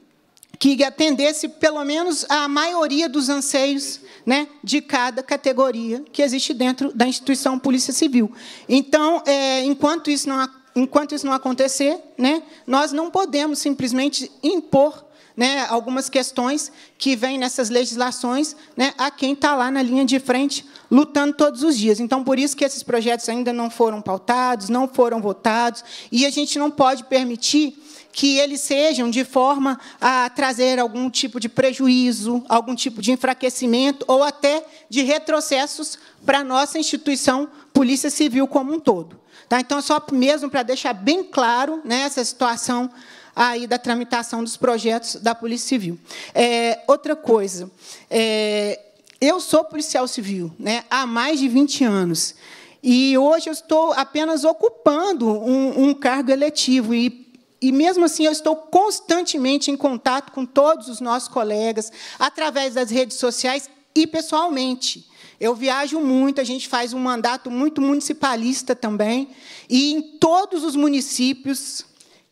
que atendesse pelo menos a maioria dos anseios né, de cada categoria que existe dentro da instituição Polícia Civil. Então, é, enquanto isso não enquanto isso não acontecer, né, nós não podemos simplesmente impor né, algumas questões que vêm nessas legislações né, a quem está lá na linha de frente lutando todos os dias. Então, por isso que esses projetos ainda não foram pautados, não foram votados, e a gente não pode permitir que eles sejam de forma a trazer algum tipo de prejuízo, algum tipo de enfraquecimento ou até de retrocessos para a nossa instituição Polícia Civil como um todo. Tá? Então, só mesmo para deixar bem claro né, essa situação aí da tramitação dos projetos da Polícia Civil. É, outra coisa, é, eu sou policial civil né, há mais de 20 anos. E hoje eu estou apenas ocupando um, um cargo eletivo. E e mesmo assim eu estou constantemente em contato com todos os nossos colegas, através das redes sociais e pessoalmente. Eu viajo muito, a gente faz um mandato muito municipalista também, e em todos os municípios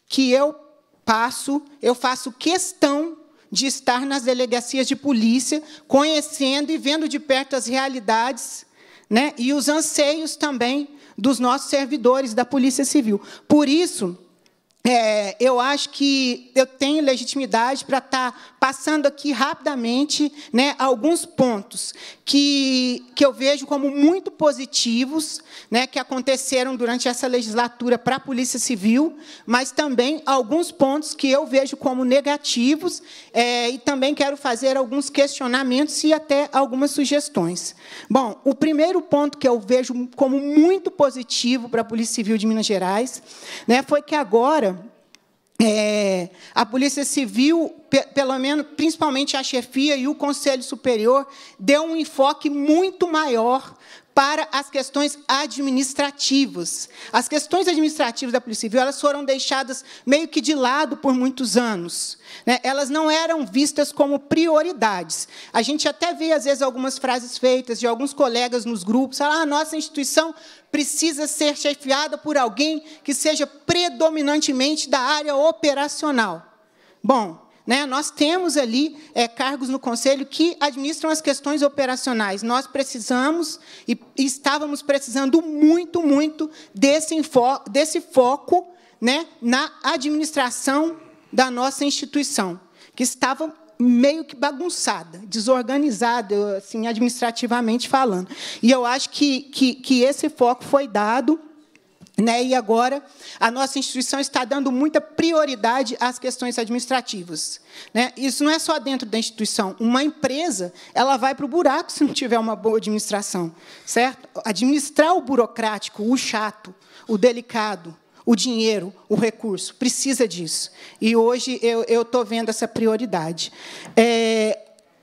que eu passo, eu faço questão de estar nas delegacias de polícia, conhecendo e vendo de perto as realidades né, e os anseios também dos nossos servidores da Polícia Civil. Por isso, é, eu acho que eu tenho legitimidade para estar tá passando aqui rapidamente né, alguns pontos que, que eu vejo como muito positivos, né, que aconteceram durante essa legislatura para a Polícia Civil, mas também alguns pontos que eu vejo como negativos, é, e também quero fazer alguns questionamentos e até algumas sugestões. Bom, o primeiro ponto que eu vejo como muito positivo para a Polícia Civil de Minas Gerais né, foi que agora é, a Polícia Civil, pelo menos, principalmente a chefia e o Conselho Superior, deu um enfoque muito maior para as questões administrativas. As questões administrativas da Polícia Civil elas foram deixadas meio que de lado por muitos anos. Né? Elas não eram vistas como prioridades. A gente até vê, às vezes, algumas frases feitas de alguns colegas nos grupos, ah, a nossa instituição precisa ser chefiada por alguém que seja predominantemente da área operacional. Bom, né, nós temos ali é, cargos no conselho que administram as questões operacionais. Nós precisamos e, estávamos precisando muito, muito desse, desse foco né, na administração da nossa instituição, que estava meio que bagunçada, desorganizada, assim, administrativamente falando. E eu acho que, que, que esse foco foi dado. Né? E agora, a nossa instituição está dando muita prioridade às questões administrativas. Né? Isso não é só dentro da instituição. Uma empresa ela vai para o buraco se não tiver uma boa administração. certo? Administrar o burocrático, o chato, o delicado, o dinheiro, o recurso, precisa disso. E hoje eu estou vendo essa prioridade. É,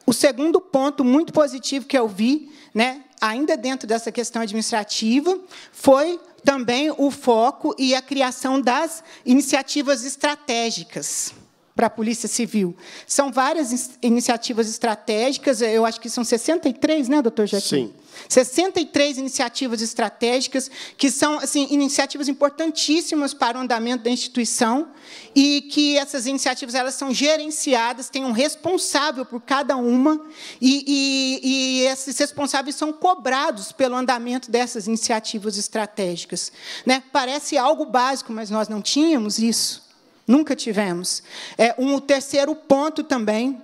o segundo ponto muito positivo que eu vi, né, ainda dentro dessa questão administrativa, foi também o foco e a criação das iniciativas estratégicas para a Polícia Civil. São várias iniciativas estratégicas, eh, eu acho que são 63, né, doutor Joaquim? Sim. 63 iniciativas estratégicas, que são assim, iniciativas importantíssimas para o andamento da instituição, e que essas iniciativas elas são gerenciadas, tem um responsável por cada uma, e, e, e esses responsáveis são cobrados pelo andamento dessas iniciativas estratégicas. Né? Parece algo básico, mas nós não tínhamos isso. Nunca tivemos. É, um terceiro ponto também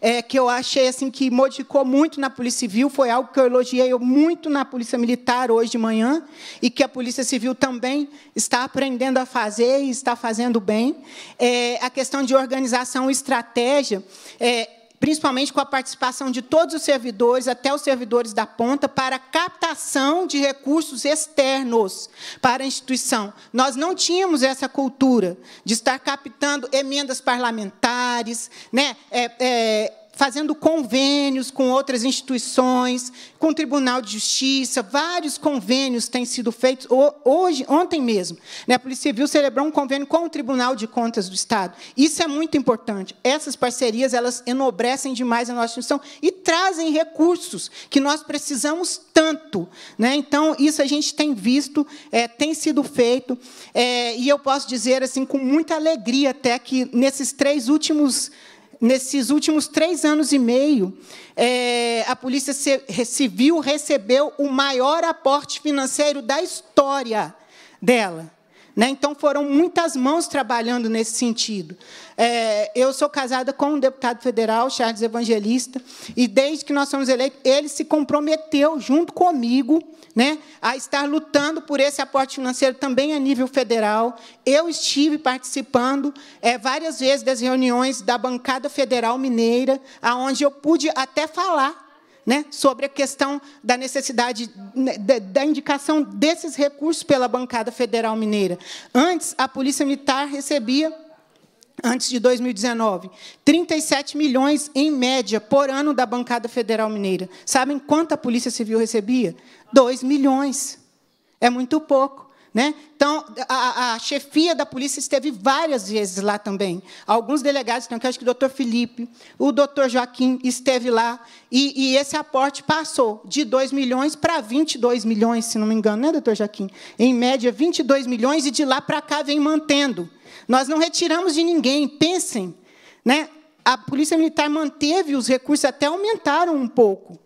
é, que eu achei assim que modificou muito na Polícia Civil, foi algo que eu elogiei muito na Polícia Militar hoje de manhã, e que a Polícia Civil também está aprendendo a fazer e está fazendo bem. É, a questão de organização e estratégia, é, principalmente com a participação de todos os servidores, até os servidores da ponta, para captação de recursos externos para a instituição. Nós não tínhamos essa cultura de estar captando emendas parlamentares, né? É, é, fazendo convênios com outras instituições, com o Tribunal de Justiça, vários convênios têm sido feitos hoje, ontem mesmo. Né? A Polícia Civil celebrou um convênio com o Tribunal de Contas do Estado. Isso é muito importante. Essas parcerias elas enobrecem demais a nossa instituição e trazem recursos que nós precisamos tanto. Né? Então, isso a gente tem visto, é, tem sido feito, é, e eu posso dizer assim com muita alegria até que nesses três últimos nesses últimos três anos e meio, é, a Polícia Civil recebeu o maior aporte financeiro da história dela. Né? Então, foram muitas mãos trabalhando nesse sentido. É, eu sou casada com um deputado federal, Charles Evangelista, e desde que nós fomos eleitos, ele se comprometeu, junto comigo, né, a estar lutando por esse aporte financeiro também a nível federal. Eu estive participando é, várias vezes das reuniões da bancada federal mineira, onde eu pude até falar né, sobre a questão da necessidade né, da indicação desses recursos pela bancada federal mineira. Antes, a Polícia Militar recebia antes de 2019, 37 milhões em média por ano da bancada federal mineira. Sabem quanto a Polícia Civil recebia? 2 milhões. É muito pouco. Né? Então, a, a, chefia da polícia esteve várias vezes lá também. Alguns delegados, então, que acho que o doutor Felipe, o doutor Joaquim esteve lá, e, e, esse aporte passou de 2 milhões para 22 milhões, se não me engano, né, doutor Joaquim? Em média, 22 milhões, e de lá para cá vem mantendo. Nós não retiramos de ninguém, pensem. Né? A Polícia Militar manteve os recursos, até aumentaram um pouco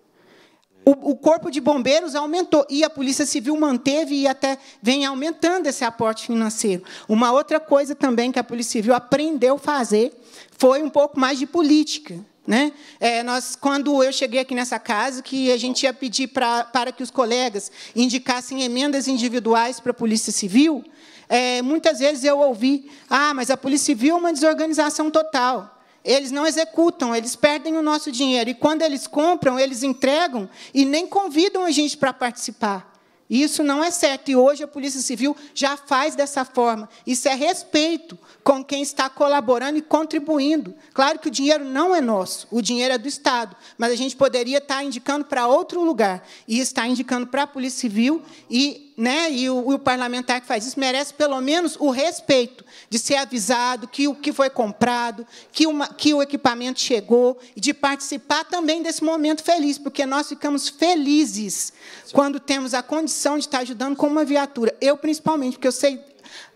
o, o corpo de bombeiros aumentou e a Polícia Civil manteve e até vem aumentando esse aporte financeiro. Uma outra coisa também que a Polícia Civil aprendeu a fazer foi um pouco mais de política. Né? É, nós, quando eu cheguei aqui nessa casa, que a gente ia pedir pra, para que os colegas indicassem emendas individuais para a Polícia Civil, é, muitas vezes eu ouvi, ah, mas a Polícia Civil é uma desorganização total eles não executam, eles perdem o nosso dinheiro. E quando eles compram, eles entregam e nem convidam a gente para participar. Isso não é certo. E hoje a Polícia Civil já faz dessa forma. Isso é respeito com quem está colaborando e contribuindo. Claro que o dinheiro não é nosso, o dinheiro é do Estado. Mas a gente poderia estar indicando para outro lugar. E estar indicando para a Polícia Civil e né? E o, e o, parlamentar que faz isso merece pelo menos o respeito de ser avisado que o que foi comprado, que, uma, que o equipamento chegou, e de participar também desse momento feliz, porque nós ficamos felizes Sim. quando temos a condição de estar ajudando com uma viatura. Eu, principalmente, porque eu sei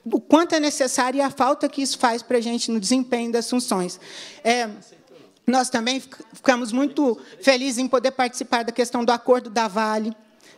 o quanto é necessário e a falta que isso faz para a gente no desempenho das funções. É, nós também ficamos muito felizes em poder participar da questão do acordo da Vale,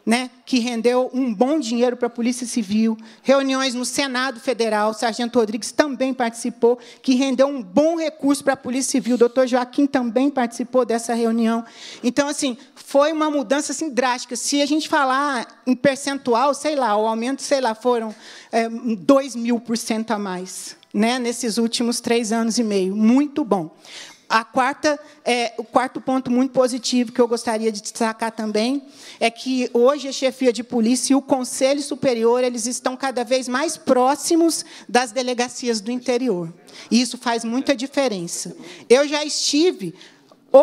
né, que rendeu um bom dinheiro para a Polícia Civil, reuniões no Senado Federal, o Sargento Rodrigues também participou, que rendeu um bom recurso para a Polícia Civil, o doutor Joaquim também participou dessa reunião. Então, assim, foi uma mudança assim, drástica. Se a gente falar em percentual, sei lá, o aumento, sei lá, foram é, 2 mil por cento a mais. Né, nesses últimos três anos e meio. Muito bom. A quarta, é, o quarto ponto muito positivo que eu gostaria de destacar também é que hoje a chefia de polícia e o Conselho Superior eles estão cada vez mais próximos das delegacias do interior. E isso faz muita diferença. Eu já estive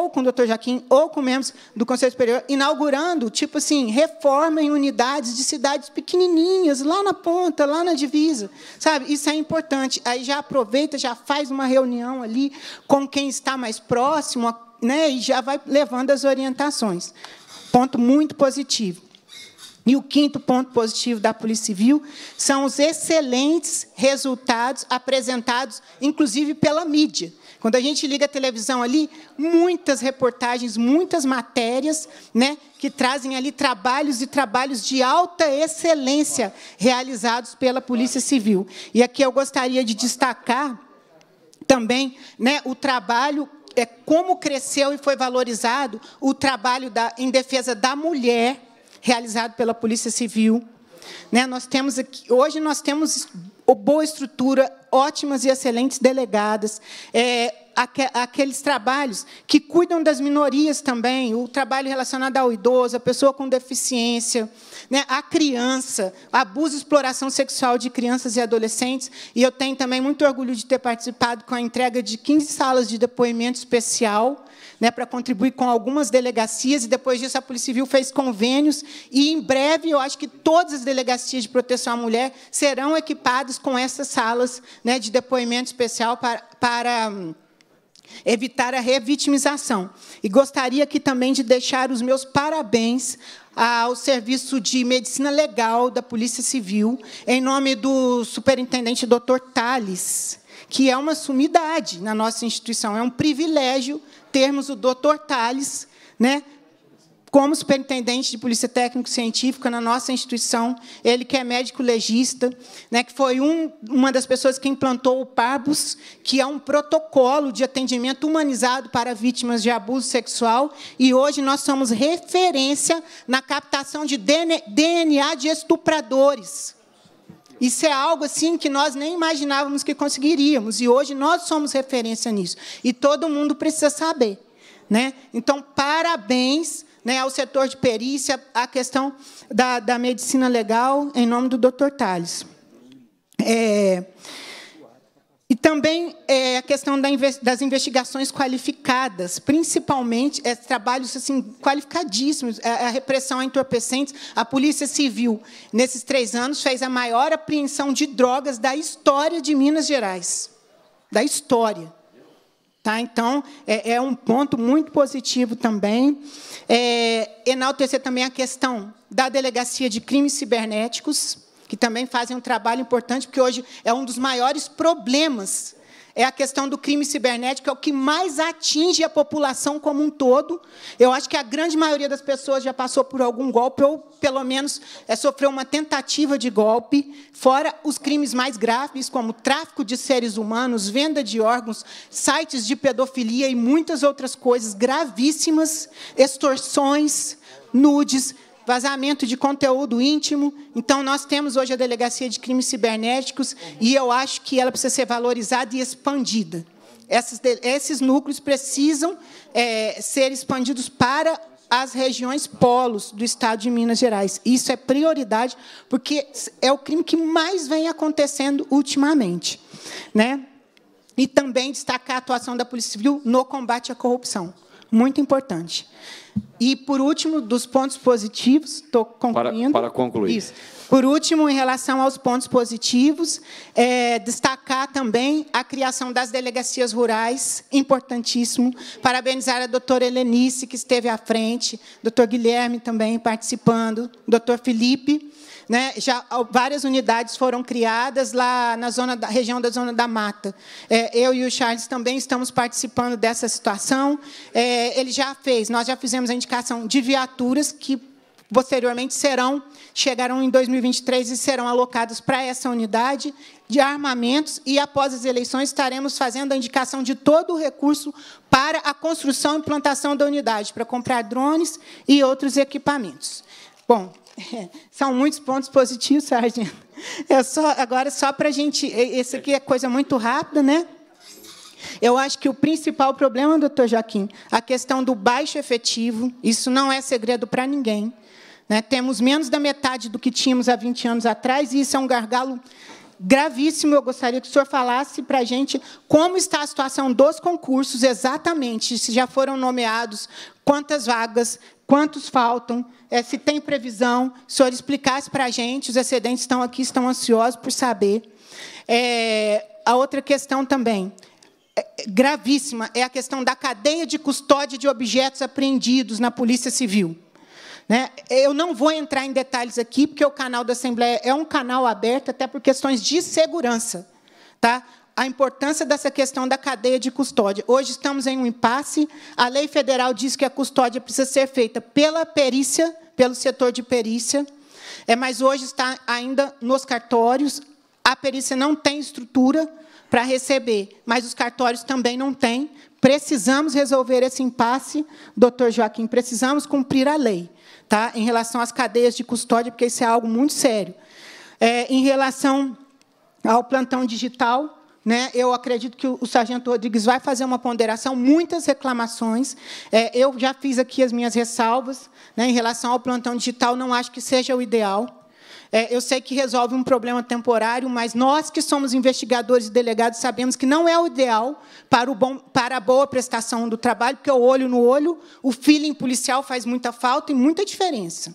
ou com o doutor Jaquim, ou com membros do Conselho Superior, inaugurando, tipo assim, reforma em unidades de cidades pequenininhas, lá na ponta, lá na divisa. Sabe? Isso é importante. Aí já aproveita, já faz uma reunião ali com quem está mais próximo, né? e já vai levando as orientações. Ponto muito positivo. E o quinto ponto positivo da Polícia Civil são os excelentes resultados apresentados, inclusive pela mídia. Quando a gente liga a televisão ali, muitas reportagens, muitas matérias, né, que trazem ali trabalhos e trabalhos de alta excelência realizados pela Polícia Civil. E aqui eu gostaria de destacar também, né, o trabalho é como cresceu e foi valorizado o trabalho da, em defesa da mulher realizado pela Polícia Civil. Né, nós temos aqui, hoje nós temos boa estrutura, ótimas e excelentes delegadas, é, aqueles trabalhos que cuidam das minorias também, o trabalho relacionado ao idoso, a pessoa com deficiência, né, a criança, abuso e exploração sexual de crianças e adolescentes. E eu tenho também muito orgulho de ter participado com a entrega de 15 salas de depoimento especial né, para contribuir com algumas delegacias, e depois disso a Polícia Civil fez convênios, e em breve eu acho que todas as delegacias de proteção à mulher serão equipadas com essas salas né, de depoimento especial para. para hum, evitar a revitimização. E gostaria aqui também de deixar os meus parabéns ao Serviço de Medicina Legal da Polícia Civil, em nome do superintendente Dr. Tales, que é uma sumidade na nossa instituição, é um privilégio termos o doutor Tales né, como superintendente de polícia técnico-científica na nossa instituição, ele que é médico legista, né, que foi um, uma das pessoas que implantou o PABUS, que é um protocolo de atendimento humanizado para vítimas de abuso sexual, e hoje nós somos referência na captação de DNA de estupradores. Isso é algo assim que nós nem imaginávamos que conseguiríamos e hoje nós somos referência nisso. E todo mundo precisa saber, né? Então, parabéns, né, ao setor de perícia, à questão da, da medicina legal, em nome do Dr. Tales. É, e também é, a questão da, das investigações qualificadas, principalmente é, trabalhos assim, qualificadíssimos, a, é, a repressão a entorpecentes. A Polícia Civil, nesses três anos, fez a maior apreensão de drogas da história de Minas Gerais. Da história. Tá? Então, é, é, um ponto muito positivo também. É, enaltecer também a questão da Delegacia de Crimes Cibernéticos, que também fazem um trabalho importante, porque hoje é um dos maiores problemas. É a questão do crime cibernético, é o que mais atinge a população como um todo. Eu acho que a grande maioria das pessoas já passou por algum golpe, ou pelo menos é, sofreu uma tentativa de golpe, fora os crimes mais graves, como tráfico de seres humanos, venda de órgãos, sites de pedofilia e muitas outras coisas gravíssimas, extorsões, nudes, vazamento de conteúdo íntimo. Então, nós temos hoje a Delegacia de Crimes Cibernéticos e eu acho que ela precisa ser valorizada e expandida. Essas, esses núcleos precisam é, ser expandidos para as regiões polos do Estado de Minas Gerais. Isso é prioridade, porque é o crime que mais vem acontecendo ultimamente. Né? E também destacar a atuação da Polícia Civil no combate à corrupção. Muito importante. E, por último, dos pontos positivos, estou concluindo. Para, para concluir. Isso. Por último, em relação aos pontos positivos, é, destacar também a criação das delegacias rurais, importantíssimo. Parabenizar a doutora Helenice, que esteve à frente, doutor Guilherme também participando, doutor Felipe né, já várias unidades foram criadas lá na zona da, região da Zona da Mata. É, eu e o Charles também estamos participando dessa situação. É, ele já fez, nós já fizemos a indicação de viaturas que posteriormente serão, chegarão em 2023 e serão alocadas para essa unidade de armamentos e, após as eleições, estaremos fazendo a indicação de todo o recurso para a construção e implantação da unidade, para comprar drones e outros equipamentos. Bom, São muitos pontos positivos, Sargento. É só, agora, só para a gente. Esse aqui é coisa muito rápida, né? Eu acho que o principal problema, doutor Joaquim, a questão do baixo efetivo, isso não é segredo para ninguém. Né? Temos menos da metade do que tínhamos há 20 anos atrás, e isso é um gargalo gravíssimo. Eu gostaria que o senhor falasse para a gente como está a situação dos concursos exatamente, se já foram nomeados, quantas vagas, Quantos faltam? É, se tem previsão? Se o senhor explicasse para a gente, os excedentes estão aqui, estão ansiosos por saber. É, a outra questão também, é, gravíssima, é a questão da cadeia de custódia de objetos apreendidos na Polícia Civil. Né? Eu não vou entrar em detalhes aqui, porque o canal da Assembleia é um canal aberto, até por questões de segurança. Tá? a importância dessa questão da cadeia de custódia. Hoje estamos em um impasse. A lei federal diz que a custódia precisa ser feita pela perícia, pelo setor de perícia. É, mas hoje está ainda nos cartórios. A perícia não tem estrutura para receber, mas os cartórios também não têm. Precisamos resolver esse impasse, doutor Joaquim. Precisamos cumprir a lei, tá? Em relação às cadeias de custódia, porque isso é algo muito sério. É, em relação ao plantão digital, né? Eu acredito que o sargento Rodrigues vai fazer uma ponderação, muitas reclamações. É, eu já fiz aqui as minhas ressalvas né, em relação ao plantão digital, não acho que seja o ideal. É, eu sei que resolve um problema temporário, mas nós que somos investigadores e delegados sabemos que não é o ideal para, o bom, para a boa prestação do trabalho, porque o olho no olho, o feeling policial faz muita falta e muita diferença.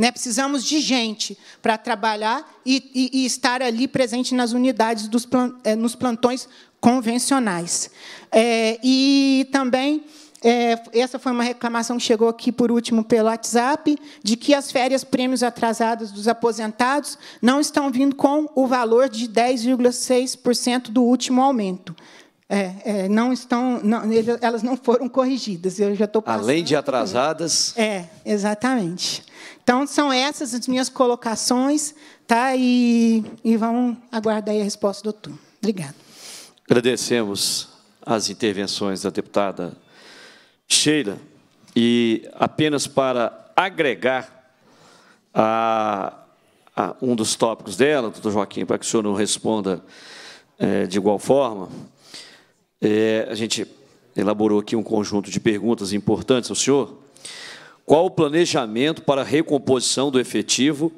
Né? Precisamos de gente para trabalhar e, e, e, estar ali presente nas unidades, dos, eh, nos plantões convencionais. É, e também. É, essa foi uma reclamação que chegou aqui, por último, pelo WhatsApp, de que as férias prêmios atrasadas dos aposentados não estão vindo com o valor de 10,6% do último aumento. É, é, não estão, não, elas não foram corrigidas. Eu já estou Além de atrasadas. É, exatamente. Então são essas as minhas colocações, tá? E, e vamos aguardar a resposta do doutor. Obrigado. Agradecemos as intervenções da deputada Sheila e apenas para agregar a, a um dos tópicos dela, doutor Joaquim, para que o senhor não responda é, de igual forma é, a gente elaborou aqui um conjunto de perguntas importantes ao senhor. Qual o planejamento para a recomposição do efetivo,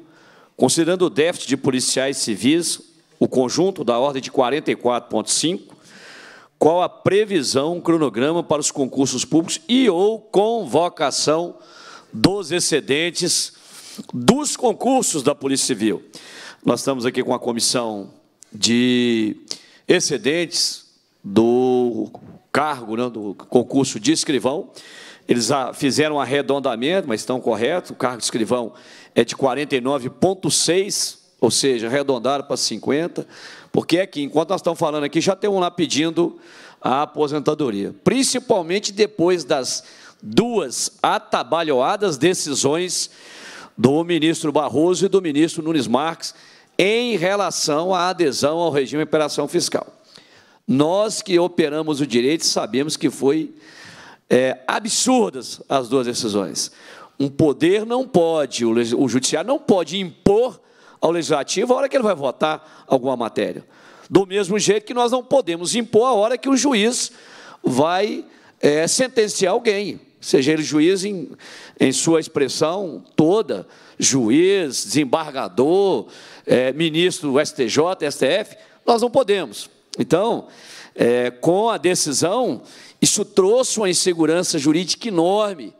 considerando o déficit de policiais civis, o conjunto da ordem de 44,5? Qual a previsão, cronograma para os concursos públicos e ou convocação dos excedentes dos concursos da Polícia Civil? Nós estamos aqui com a comissão de excedentes, do cargo, né, do concurso de escrivão. Eles fizeram um arredondamento, mas estão corretos. O cargo de escrivão é de 49,6, ou seja, arredondaram para 50, porque é que, enquanto nós estamos falando aqui, já tem um lá pedindo a aposentadoria, principalmente depois das duas atabalhoadas decisões do ministro Barroso e do ministro Nunes Marques em relação à adesão ao regime de operação fiscal. Nós que operamos o direito sabemos que foi é, absurdas as duas decisões. Um poder não pode, o, judiciário não pode impor ao legislativo a hora que ele vai votar alguma matéria. Do mesmo jeito que nós não podemos impor a hora que o juiz vai é, sentenciar alguém, seja ele juiz em, em sua expressão toda, juiz, desembargador, é, ministro do STJ, STF, nós não podemos. Então, é, com a decisão, isso trouxe uma insegurança jurídica enorme.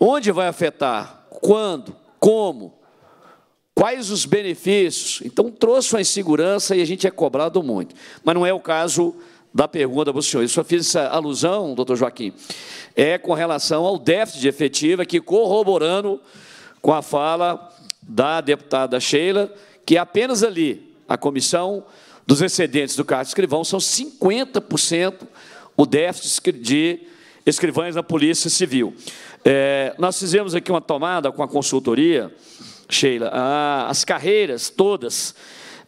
Onde vai afetar? Quando? Como? Quais os benefícios? Então, trouxe uma insegurança e a gente é cobrado muito. Mas não é o caso da pergunta para o senhor. Eu só fiz essa alusão, doutor Joaquim, é com relação ao déficit de efetiva, que corroborando com a fala da deputada Sheila, que apenas ali a comissão dos excedentes do cargo de escrivão são 50% o déficit de escrivães da Polícia Civil. É, nós fizemos aqui uma tomada com a consultoria, Sheila, a, as carreiras todas,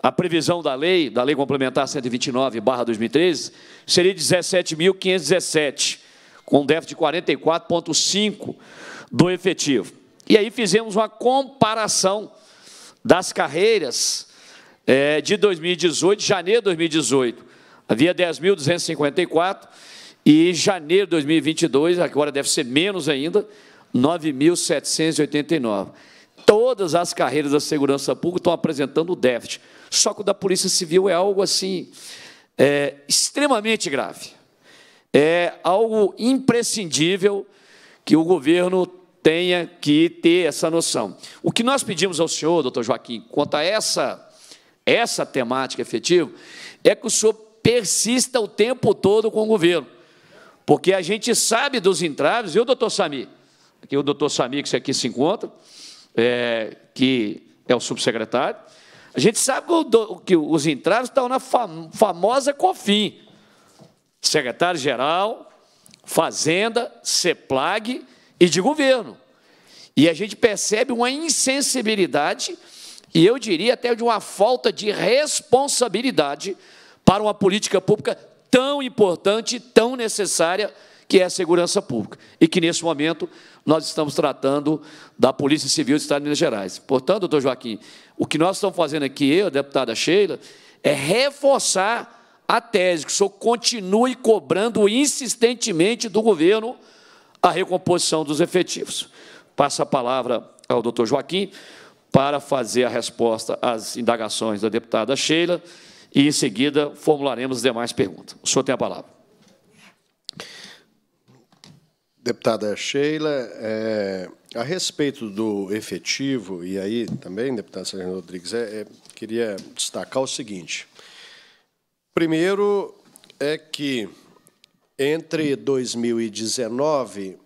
a previsão da lei, da Lei Complementar 129, barra 2013, seria 17.517, com um déficit de 44,5% do efetivo. E aí fizemos uma comparação das carreiras é, de 2018, janeiro de 2018, havia 10.254 e janeiro de 2022, agora deve ser menos ainda, 9.789. Todas as carreiras da segurança pública estão apresentando déficit. Só que o da Polícia Civil é algo assim, é, extremamente grave. É algo imprescindível que o governo tenha que ter essa noção. O que nós pedimos ao senhor, doutor Joaquim, quanto a essa essa temática efetiva, é que o senhor persista o tempo todo com o governo. Porque a gente sabe dos entraves, o doutor Sami? Aqui o doutor Sami, que aqui se encontra, é, que é o subsecretário. A gente sabe que, os entraves estão na famosa COFIN. Secretário-Geral, Fazenda, CEPLAG e de governo. E a gente percebe uma insensibilidade e eu diria até de uma falta de responsabilidade para uma política pública tão importante, tão necessária, que é a segurança pública. E que, nesse momento, nós estamos tratando da Polícia Civil do Estado de Minas Gerais. Portanto, doutor Joaquim, o que nós estamos fazendo aqui, eu, a deputada Sheila, é reforçar a tese que o senhor continue cobrando insistentemente do governo a recomposição dos efetivos. Passa a palavra ao doutor Joaquim para fazer a resposta às indagações da deputada Sheila e, em seguida, formularemos demais perguntas. O senhor tem a palavra. Deputada Sheila, é, a respeito do efetivo, e aí também, deputada Sérgio Rodrigues, é, é, queria destacar o seguinte. Primeiro é que, entre 2019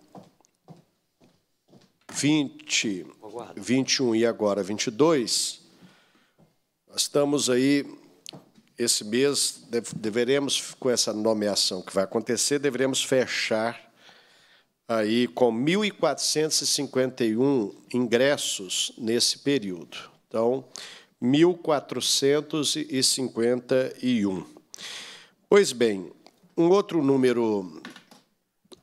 20 21 e agora 22, nós estamos aí, esse mês, deveremos, com essa nomeação que vai acontecer, deveremos fechar aí com 1.451 ingressos nesse período. Então, 1.451. Pois bem, um outro número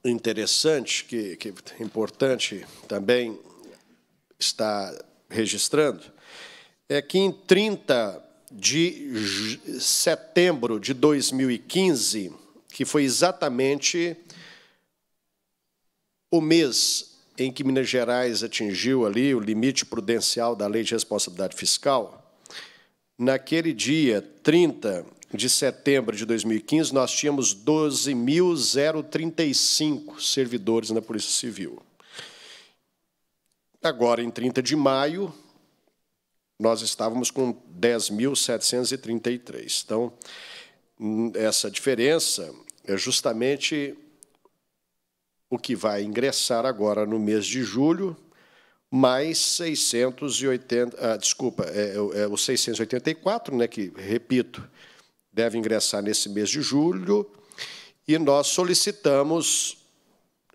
interessante, que, que é importante também está registrando, é que em 30 de setembro de 2015, que foi exatamente o mês em que Minas Gerais atingiu ali o limite prudencial da Lei de Responsabilidade Fiscal, naquele dia 30 de setembro de 2015, nós tínhamos 12.035 servidores na Polícia Civil. Agora, em 30 de maio, nós estávamos com 10.733. Então, hum, essa diferença é justamente o que vai ingressar agora no mês de julho, mais 680, ah, desculpa, é, é, é os 684, né, que, repito, deve ingressar nesse mês de julho, e nós solicitamos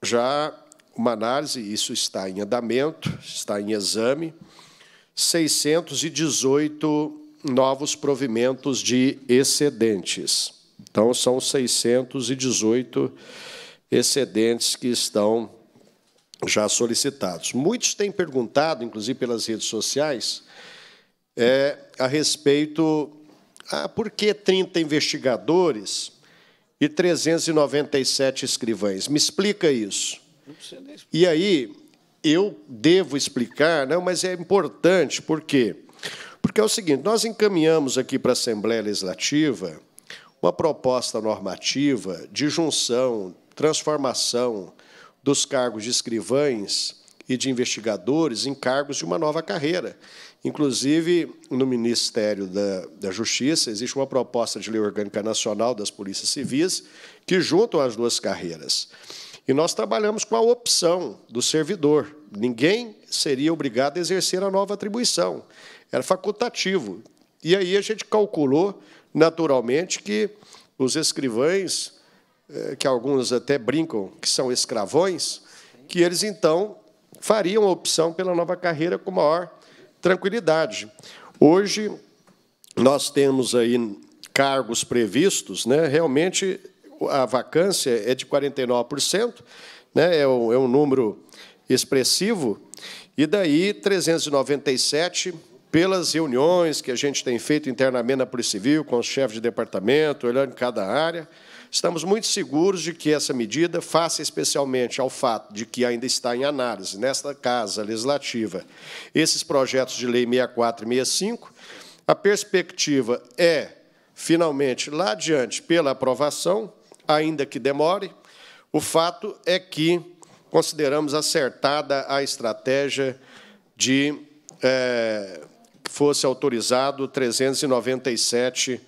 já uma análise, isso está em andamento, está em exame, 618 novos provimentos de excedentes. Então, são 618 excedentes que estão já solicitados. Muitos têm perguntado, inclusive pelas redes sociais, é, a respeito ah, por que 30 investigadores e 397 escrivães. Me explica isso. E aí eu devo explicar, não, mas é importante, por quê? Porque é o seguinte, nós encaminhamos aqui para a Assembleia Legislativa uma proposta normativa de junção, transformação dos cargos de escrivães e de investigadores em cargos de uma nova carreira. Inclusive, no Ministério da, da, Justiça, existe uma proposta de lei orgânica nacional das polícias civis que juntam as duas carreiras. E nós trabalhamos com a opção do servidor. Ninguém seria obrigado a exercer a nova atribuição. Era facultativo. E aí a gente calculou, naturalmente, que os escrivães, eh, que alguns até brincam que são escravões, que eles então fariam a opção pela nova carreira com maior tranquilidade. Hoje nós temos aí cargos previstos, né, realmente a vacância é de 49%, né? é, um, é um número expressivo, e daí 397 pelas reuniões que a gente tem feito internamente na Polícia Civil, com os chefes de departamento, olhando cada área, estamos muito seguros de que essa medida, faça especialmente ao fato de que ainda está em análise nesta Casa Legislativa esses projetos de lei 64 e 65, a perspectiva é, finalmente, lá adiante, pela aprovação, ainda que demore, o fato é que consideramos acertada a estratégia de é, que fosse autorizado 397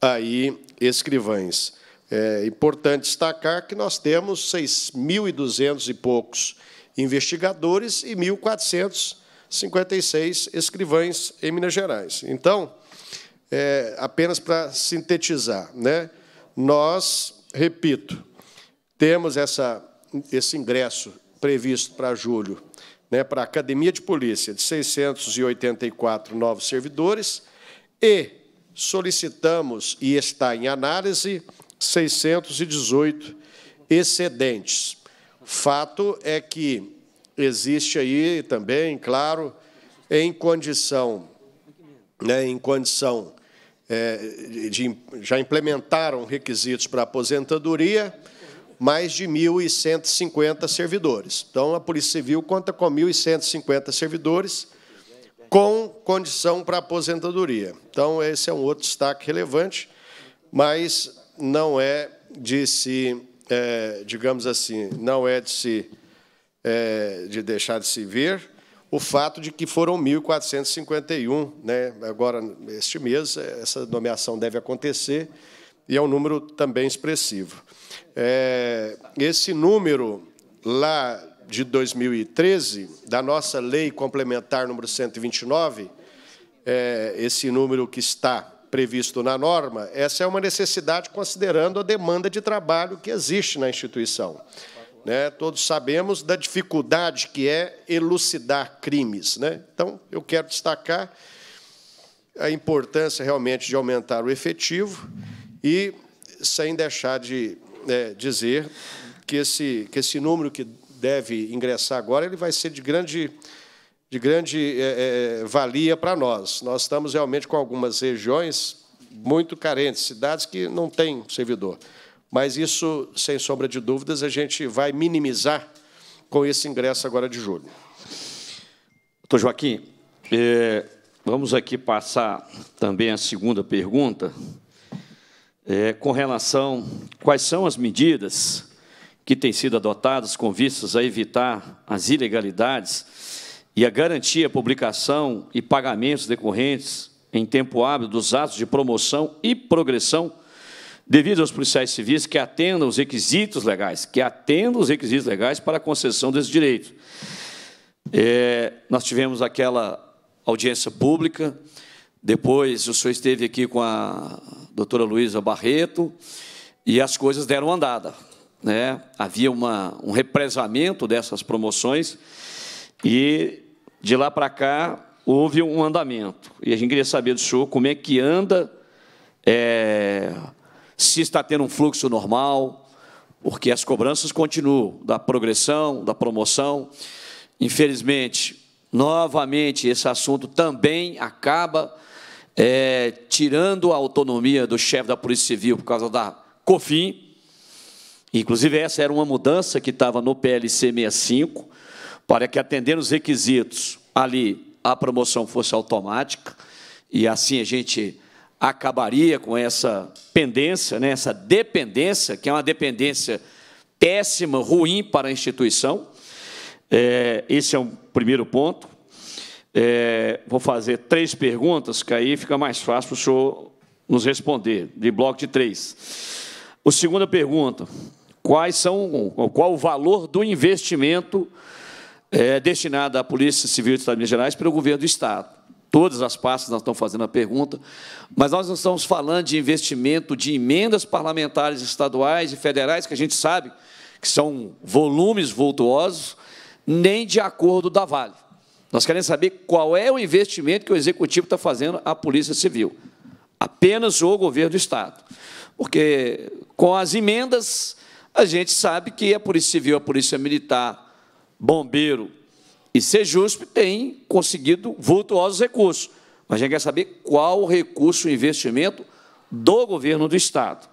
aí escrivães. É importante destacar que nós temos 6.200 e poucos investigadores e 1.456 escrivães em Minas Gerais. Então, é, apenas para sintetizar, né, nós repito, temos essa, esse ingresso previsto para julho né, para a Academia de Polícia de 684 novos servidores e solicitamos, e está em análise, 618 excedentes. Fato é que existe aí também, claro, em condição, né, em condição é, de, já implementaram requisitos para aposentadoria, mais de 1.150 servidores. Então, a Polícia Civil conta com 1.150 servidores com condição para aposentadoria. Então, esse é um outro destaque relevante, mas não é de se, é, digamos assim, não é de se é, de deixar de se ver, o fato de que foram 1.451, né? agora, este mês, é, essa nomeação deve acontecer, e é um número também expressivo. É, esse número lá de 2013, da nossa lei complementar número 129, é, esse número que está previsto na norma, essa é uma necessidade considerando a demanda de trabalho que existe na instituição. Né? Todos sabemos da dificuldade que é elucidar crimes. Né? Então, eu quero destacar a importância realmente de aumentar o efetivo e, sem deixar de é, dizer que esse, que esse número que deve ingressar agora ele vai ser de grande, de grande é, é, valia para nós. Nós estamos realmente com algumas regiões muito carentes, cidades que não têm servidor. Mas isso, sem sombra de dúvidas, a gente vai minimizar com esse ingresso agora de julho. Doutor Joaquim, é, vamos aqui passar também a segunda pergunta, é, com relação quais são as medidas que têm sido adotadas com vistas a evitar as ilegalidades e a garantir a publicação e pagamentos decorrentes em tempo hábil dos atos de promoção e progressão devido aos policiais civis que atendam os requisitos legais, que atendam os requisitos legais para a concessão desse direito. É, nós tivemos aquela audiência pública, depois o senhor esteve aqui com a doutora Luísa Barreto, e as coisas deram andada. Né? Havia uma, um represamento dessas promoções, e de lá para cá houve um andamento. E a gente queria saber do senhor como é que anda é, se está tendo um fluxo normal, porque as cobranças continuam da progressão, da promoção. Infelizmente, novamente, esse assunto também acaba é, tirando a autonomia do chefe da Polícia Civil por causa da COFIN. Inclusive, essa era uma mudança que estava no PLC 65, para que, atendendo os requisitos ali, a promoção fosse automática. E assim a gente acabaria com essa pendência, né, essa dependência, que é uma dependência péssima, ruim para a instituição. É, esse é um primeiro ponto. É, vou fazer três perguntas, que aí fica mais fácil para o senhor nos responder, de bloco de três. A segunda pergunta: quais são, qual o valor do investimento é, destinado à Polícia Civil do Estado de Minas Gerais pelo governo do Estado? Todas as partes estão fazendo a pergunta, mas nós não estamos falando de investimento de emendas parlamentares estaduais e federais, que a gente sabe que são volumes vultuosos, nem de acordo da Vale. Nós queremos saber qual é o investimento que o Executivo está fazendo à Polícia Civil, apenas o Governo do Estado. Porque, com as emendas, a gente sabe que a Polícia Civil, a Polícia Militar, Bombeiro, e Sejusp tem conseguido vultuosos recursos. Mas a gente quer saber qual o recurso, o investimento do governo do Estado.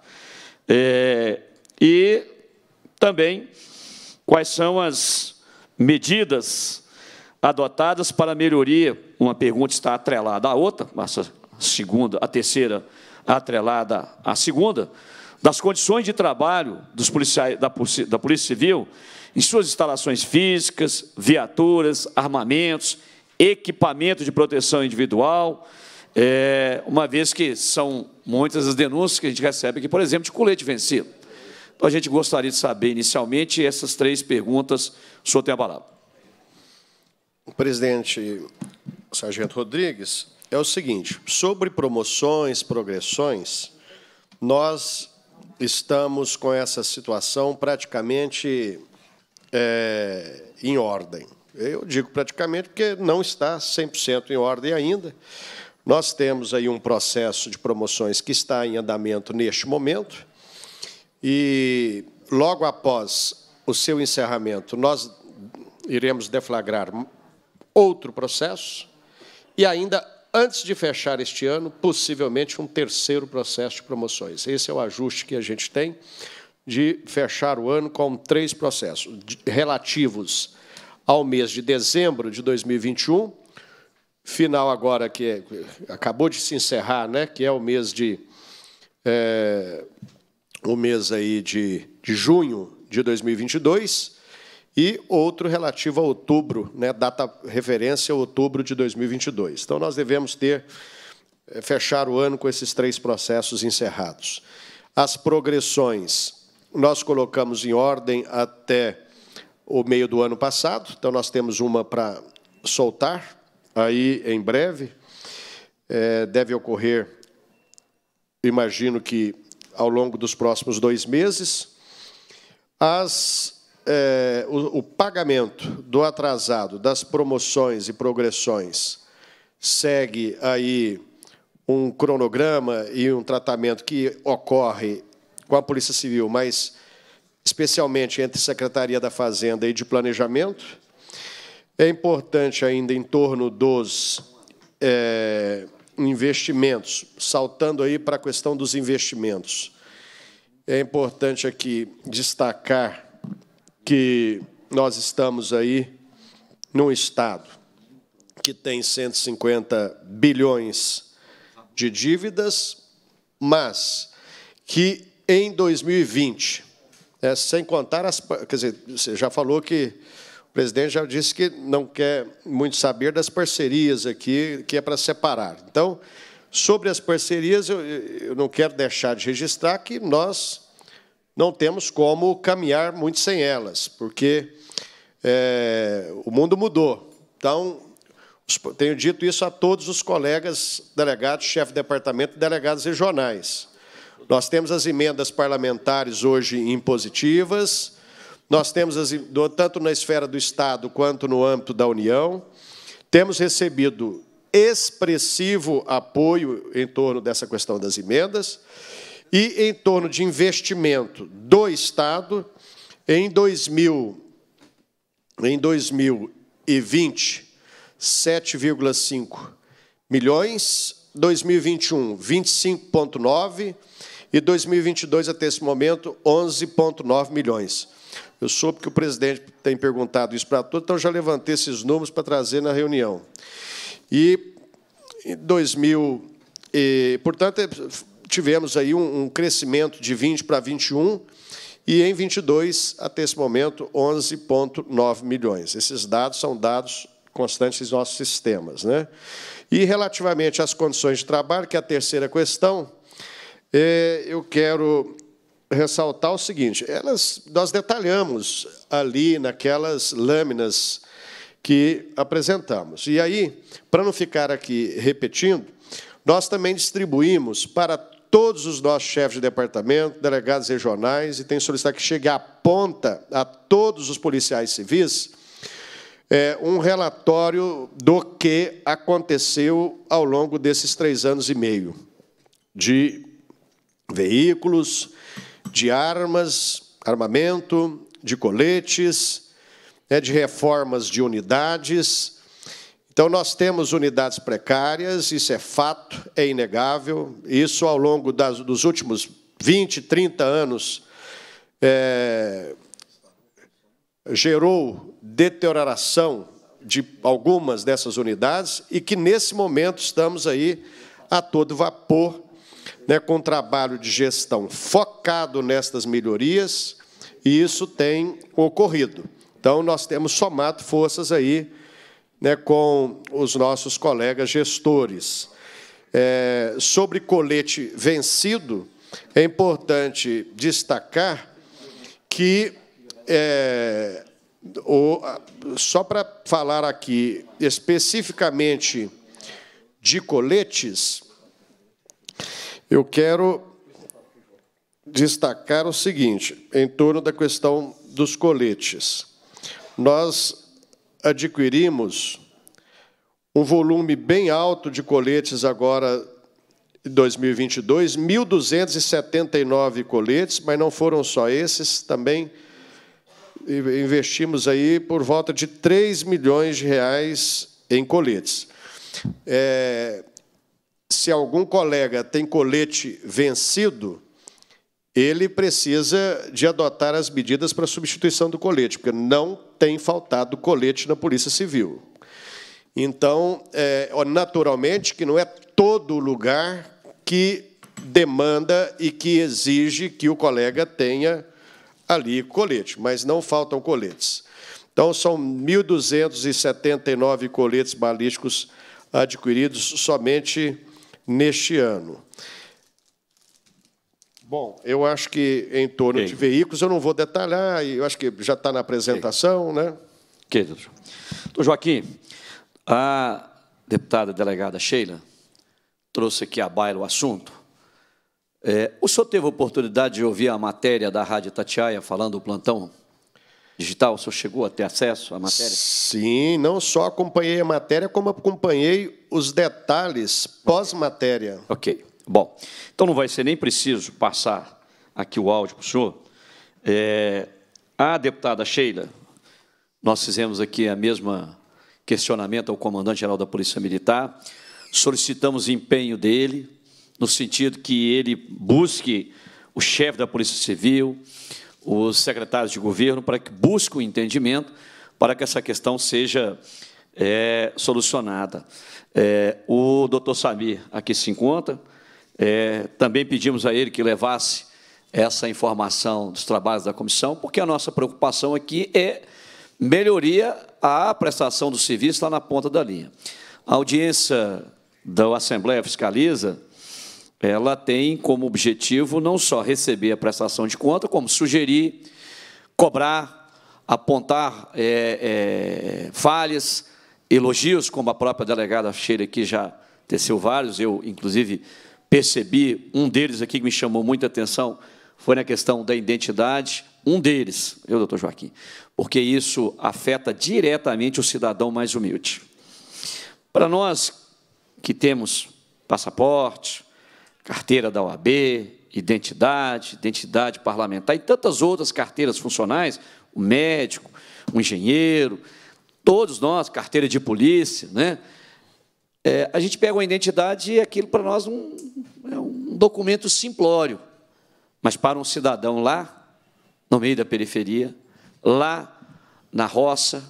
É, e também quais são as medidas adotadas para melhoria. Uma pergunta está atrelada à outra, a segunda, a terceira atrelada à segunda, das condições de trabalho dos policiais da, da Polícia Civil em suas instalações físicas, viaturas, armamentos, equipamento de proteção individual, é, uma vez que são muitas as denúncias que a gente recebe aqui, por exemplo, de colete vencido. Então, a gente gostaria de saber, inicialmente, essas três perguntas. O senhor tem a palavra. Presidente Sargento Rodrigues, é o seguinte, sobre promoções, progressões, nós estamos com essa situação praticamente é, em ordem. Eu digo praticamente porque não está 100% em ordem ainda. Nós temos aí um processo de promoções que está em andamento neste momento e logo após o seu encerramento nós iremos deflagrar outro processo e ainda antes de fechar este ano, possivelmente um terceiro processo de promoções. Esse é o ajuste que a gente tem de fechar o ano com três processos relativos ao mês de dezembro de 2021, final agora que é, acabou de se encerrar, né, que é o mês de é, o mês aí de, de junho de 2022 e outro relativo a outubro, né, data referência a outubro de 2022. Então nós devemos ter é, fechar o ano com esses três processos encerrados. As progressões nós colocamos em ordem até o meio do ano passado, então nós temos uma para soltar aí em breve. É, deve ocorrer, imagino que ao longo dos próximos dois meses. As, é, o, o pagamento do atrasado das promoções e progressões segue aí um cronograma e um tratamento que ocorre com a Polícia Civil, mas especialmente entre Secretaria da Fazenda e de Planejamento. É importante ainda em torno dos é, investimentos, saltando aí para a questão dos investimentos. É importante aqui destacar que nós estamos aí num Estado que tem 150 bilhões de dívidas, mas que em 2020. É, sem contar as. Quer dizer, você já falou que o presidente já disse que não quer muito saber das parcerias aqui, que é para separar. Então, sobre as parcerias, eu, eu não quero deixar de registrar que nós não temos como caminhar muito sem elas, porque é, o mundo mudou. Então, tenho dito isso a todos os colegas delegados, chefe de departamento e delegados regionais. Nós temos as emendas parlamentares hoje impositivas, nós temos, as, tanto na esfera do Estado quanto no âmbito da União, temos recebido expressivo apoio em torno dessa questão das emendas e em torno de investimento do Estado. Em, 2000, em 2020, 7,5 milhões, 2021, 25,9 milhões, e 2022 até esse momento 11,9 milhões. Eu soube que o presidente tem perguntado isso para todos, então já levantei esses números para trazer na reunião. E em 2000, e, portanto, tivemos aí um, um crescimento de 20 para 21 e em 22 até esse momento 11,9 milhões. Esses dados são dados constantes em nossos sistemas, né? E relativamente às condições de trabalho, que é a terceira questão, eu quero ressaltar o seguinte: elas, nós detalhamos ali naquelas lâminas que apresentamos. E aí, para não ficar aqui repetindo, nós também distribuímos para todos os nossos chefes de departamento, delegados regionais, e tem solicitado que chegue à ponta a todos os policiais civis é, um relatório do que aconteceu ao longo desses três anos e meio de veículos, de armas, armamento, de coletes, né, de reformas de unidades. Então, nós temos unidades precárias, isso é fato, é inegável. Isso, ao longo das, dos últimos 20, 30 anos, é, gerou deterioração de algumas dessas unidades e que, nesse momento, estamos aí a todo vapor né, com trabalho de gestão focado nestas melhorias, e isso tem ocorrido. Então, nós temos somado forças aí né, com os nossos colegas gestores. É, sobre colete vencido, é importante destacar que, é, o, só para falar aqui especificamente de coletes, eu quero destacar o seguinte, em torno da questão dos coletes. Nós adquirimos um volume bem alto de coletes agora em 2022, 1.279 coletes, mas não foram só esses, também investimos aí por volta de 3 milhões de reais em coletes. É, se algum colega tem colete vencido, ele precisa de adotar as medidas para substituição do colete, porque não tem faltado colete na Polícia Civil. Então, é, naturalmente, que não é todo lugar que demanda e que exige que o colega tenha ali colete, mas não faltam coletes. Então, são 1.279 coletes balísticos adquiridos somente neste ano. Bom, eu acho que em torno de veículos eu não vou detalhar, eu acho que já está na apresentação, né? Ok, doutor. Doutor Joaquim, a deputada delegada Sheila trouxe aqui à baila o assunto. É, o senhor teve a oportunidade de ouvir a matéria da Rádio Tatiaia falando do plantão digital? O senhor chegou a ter acesso à matéria? Sim, não só acompanhei a matéria, como acompanhei os detalhes pós-matéria. Ok, bom. Então não vai ser nem preciso passar aqui o áudio para o senhor. É, a deputada Sheila, nós fizemos aqui a mesma questionamento ao comandante-geral da Polícia Militar, solicitamos empenho dele, no sentido que ele busque o chefe da Polícia Civil, os secretários de governo para que busquem o entendimento para que essa questão seja é, solucionada. É, o doutor Samir aqui se encontra. É, também pedimos a ele que levasse essa informação dos trabalhos da comissão, porque a nossa preocupação aqui é melhoria à prestação do serviço lá na ponta da linha. A audiência da Assembleia Fiscaliza ela tem como objetivo não só receber a prestação de conta, como sugerir, cobrar, apontar é, é, falhas, elogios, como a própria delegada Cheira aqui já teceu vários, eu, inclusive, percebi um deles aqui que me chamou muita atenção, foi na questão da identidade, um deles, eu, doutor Joaquim, porque isso afeta diretamente o cidadão mais humilde. Para nós que temos passaporte, carteira da OAB, identidade, identidade parlamentar e tantas outras carteiras funcionais, o médico, o engenheiro, todos nós, carteira de polícia, né? É, a gente pega uma identidade e aquilo para nós um, é um documento simplório, mas para um cidadão lá, no meio da periferia, lá na roça,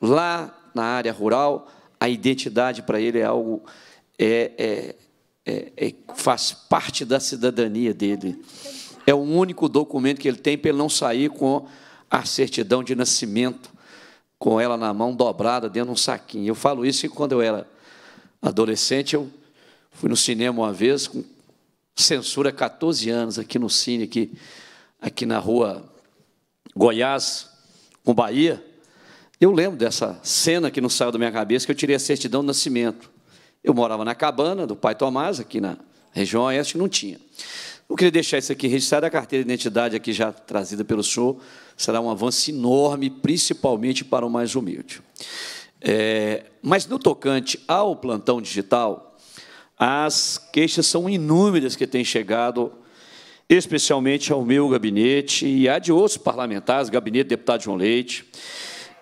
lá na área rural, a identidade para ele é algo é, é é, é, faz parte da cidadania dele. É o único documento que ele tem para ele não sair com a certidão de nascimento, com ela na mão dobrada dentro de um saquinho. Eu falo isso quando eu era adolescente, eu fui no cinema uma vez com censura 14 anos aqui no cine, aqui, aqui na rua Goiás, com Bahia. Eu lembro dessa cena que não saiu da minha cabeça, que eu tirei a certidão de nascimento. Eu morava na cabana do pai Tomás, aqui na região oeste, não tinha. Eu queria deixar isso aqui registrado, a carteira de identidade aqui já trazida pelo senhor será um avanço enorme, principalmente para o mais humilde. É, mas no tocante ao plantão digital, as queixas são inúmeras que têm chegado, especialmente ao meu gabinete e há de outros parlamentares, gabinete do deputado João Leite.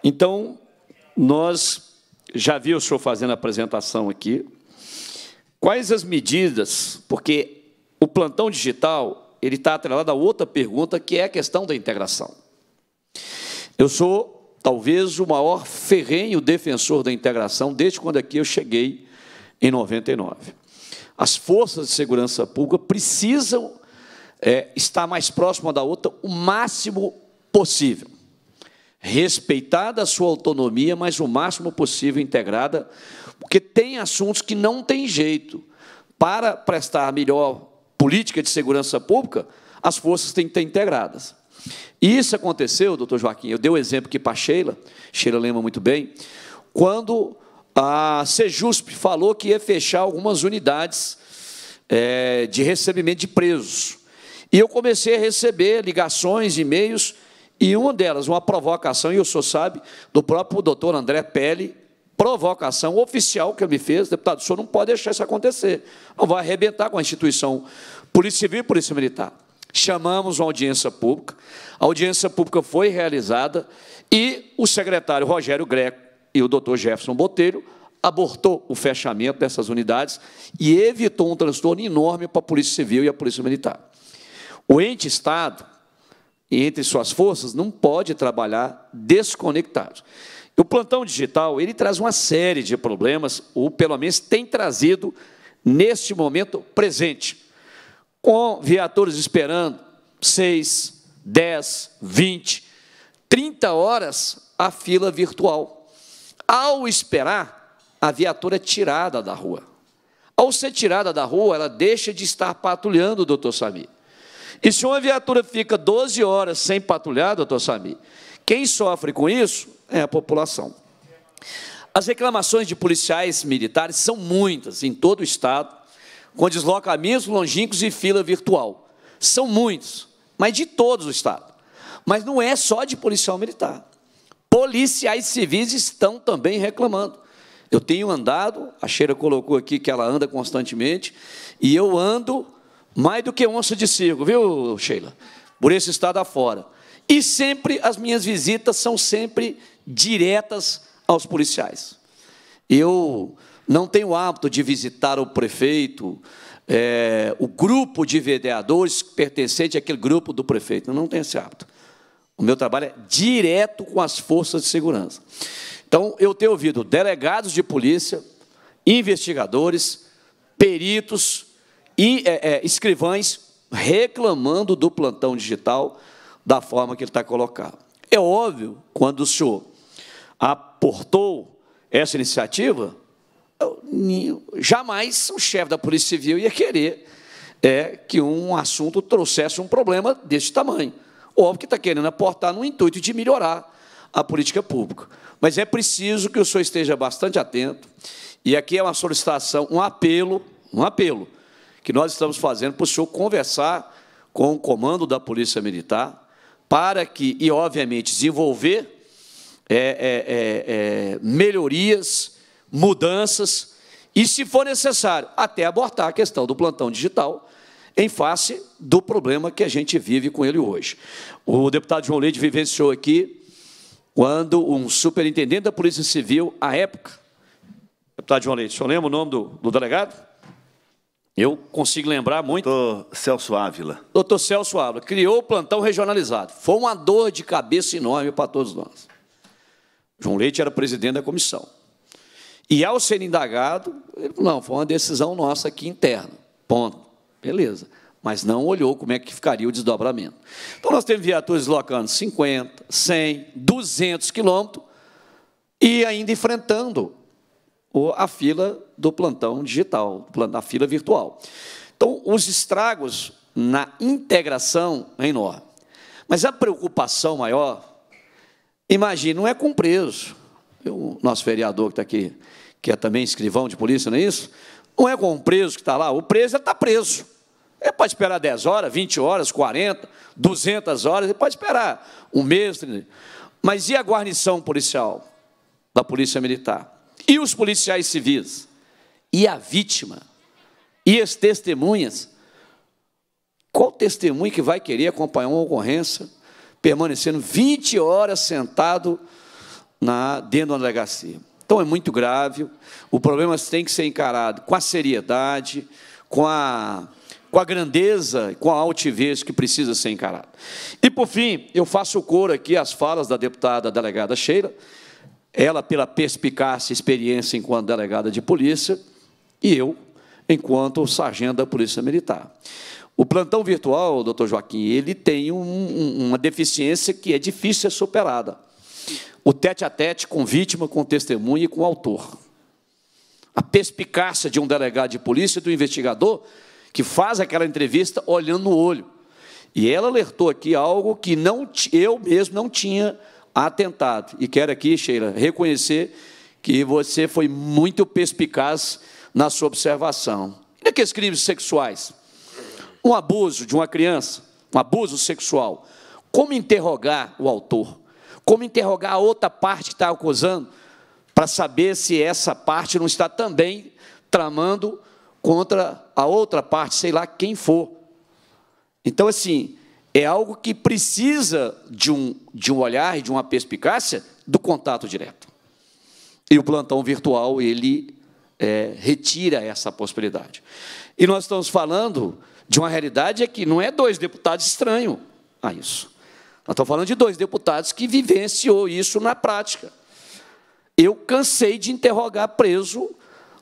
Então, nós já vi o senhor fazendo a apresentação aqui. Quais as medidas, porque o plantão digital ele está atrelado a outra pergunta, que é a questão da integração. Eu sou, talvez, o maior ferrenho defensor da integração desde quando aqui eu cheguei em 99. As forças de segurança pública precisam é, estar mais próximas da outra o máximo possível respeitada a sua autonomia, mas o máximo possível integrada, porque tem assuntos que não tem jeito. Para prestar melhor política de segurança pública, as forças têm que estar integradas. E isso aconteceu, doutor Joaquim, eu dei o um exemplo aqui para a Sheila, Sheila lembra muito bem, quando a Sejusp falou que ia fechar algumas unidades é, de recebimento de presos. E eu comecei a receber ligações, e-mails, e uma delas, uma provocação, e o senhor sabe, do próprio doutor André Pelle, provocação oficial que ele me fez, deputado, o senhor não pode deixar isso acontecer. Não vai arrebentar com a instituição Polícia Civil e Polícia Militar. Chamamos uma audiência pública, a audiência pública foi realizada e o secretário Rogério Greco e o doutor Jefferson Botelho abortou o fechamento dessas unidades e evitou um transtorno enorme para a Polícia Civil e a Polícia Militar. O ente Estado, e entre suas forças, não pode trabalhar desconectado. O plantão digital, ele traz uma série de problemas, ou pelo menos tem trazido neste momento presente, com viaturas esperando 6, 10, 20, 30 horas a fila virtual. Ao esperar, a viatura é tirada da rua. Ao ser tirada da rua, ela deixa de estar patrulhando, doutor Samir. E se uma viatura fica 12 horas sem patrulhar, doutor Sami, quem sofre com isso é a população. As reclamações de policiais militares são muitas em todo o Estado, com deslocamentos longínquos e fila virtual. São muitos, mas de todos o Estado. Mas não é só de policial militar. Policiais civis estão também reclamando. Eu tenho andado, a Cheira colocou aqui que ela anda constantemente, e eu ando mais do que onça de circo, viu, Sheila? Por esse estado afora. E sempre as minhas visitas são sempre diretas aos policiais. Eu não tenho hábito de visitar o prefeito, é, o grupo de vereadores pertencente àquele grupo do prefeito. Eu não tenho esse hábito. O meu trabalho é direto com as forças de segurança. Então, eu tenho ouvido delegados de polícia, investigadores, peritos, e é, é, escrivães reclamando do plantão digital da forma que ele está colocado. É óbvio, quando o senhor aportou essa iniciativa, jamais o chefe da Polícia Civil ia querer é, que um assunto trouxesse um problema desse tamanho. Óbvio que está querendo aportar no intuito de melhorar a política pública. Mas é preciso que o senhor esteja bastante atento, e aqui é uma solicitação, um apelo, um apelo, que nós estamos fazendo para o senhor conversar com o comando da Polícia Militar, para que, e obviamente, desenvolver é, é, é, é, melhorias, mudanças, e, se for necessário, até abortar a questão do plantão digital, em face do problema que a gente vive com ele hoje. O deputado João Leite vivenciou aqui quando um superintendente da Polícia Civil, à época, deputado João Leite, o senhor lembra o nome do, do delegado? Eu consigo lembrar muito. Doutor Celso Ávila. Doutor Celso Ávila criou o plantão regionalizado. Foi uma dor de cabeça enorme para todos nós. João Leite era presidente da comissão. E ao ser indagado, ele falou, não, foi uma decisão nossa aqui interna. Ponto. Beleza. Mas não olhou como é que ficaria o desdobramento. Então, nós temos viaturas deslocando 50, 100, 200 quilômetros e ainda enfrentando a fila do plantão digital, a fila virtual. Então, os estragos na integração é enorme. Mas a preocupação maior, imagine, não é com o preso. O nosso vereador que está aqui, que é também escrivão de polícia, não é isso? Não é com o preso que está lá. O preso está preso. Ele pode esperar 10 horas, 20 horas, 40, 200 horas, ele pode esperar um mês. Mas e a guarnição policial da Polícia Militar? e os policiais civis, e a vítima, e as testemunhas. Qual testemunho que vai querer acompanhar uma ocorrência permanecendo 20 horas sentado na, dentro da delegacia? Então é muito grave, o problema tem que ser encarado com a seriedade, com a, com a grandeza, com a altivez que precisa ser encarado. E por fim, eu faço coro aqui às falas da deputada delegada Sheila, ela, pela perspicácia e experiência enquanto delegada de polícia, e eu, enquanto sargento da Polícia Militar. O plantão virtual, doutor Joaquim, ele tem um, uma deficiência que é difícil ser superada. O tete a tete com vítima, com testemunha e com autor. A perspicácia de um delegado de polícia e do investigador que faz aquela entrevista olhando no olho. E ela alertou aqui algo que não eu mesmo não tinha atentado. E quero aqui, Sheila, reconhecer que você foi muito perspicaz na sua observação. E naqueles é crimes sexuais? Um abuso de uma criança, um abuso sexual. Como interrogar o autor? Como interrogar a outra parte que está acusando? Para saber se essa parte não está também tramando contra a outra parte, sei lá quem for. Então, assim, é algo que precisa de um, de um olhar e de uma perspicácia do contato direto. E o plantão virtual, ele é, retira essa possibilidade. E nós estamos falando de uma realidade é que não é dois deputados estranhos a isso. Nós estamos falando de dois deputados que vivenciou isso na prática. Eu cansei de interrogar preso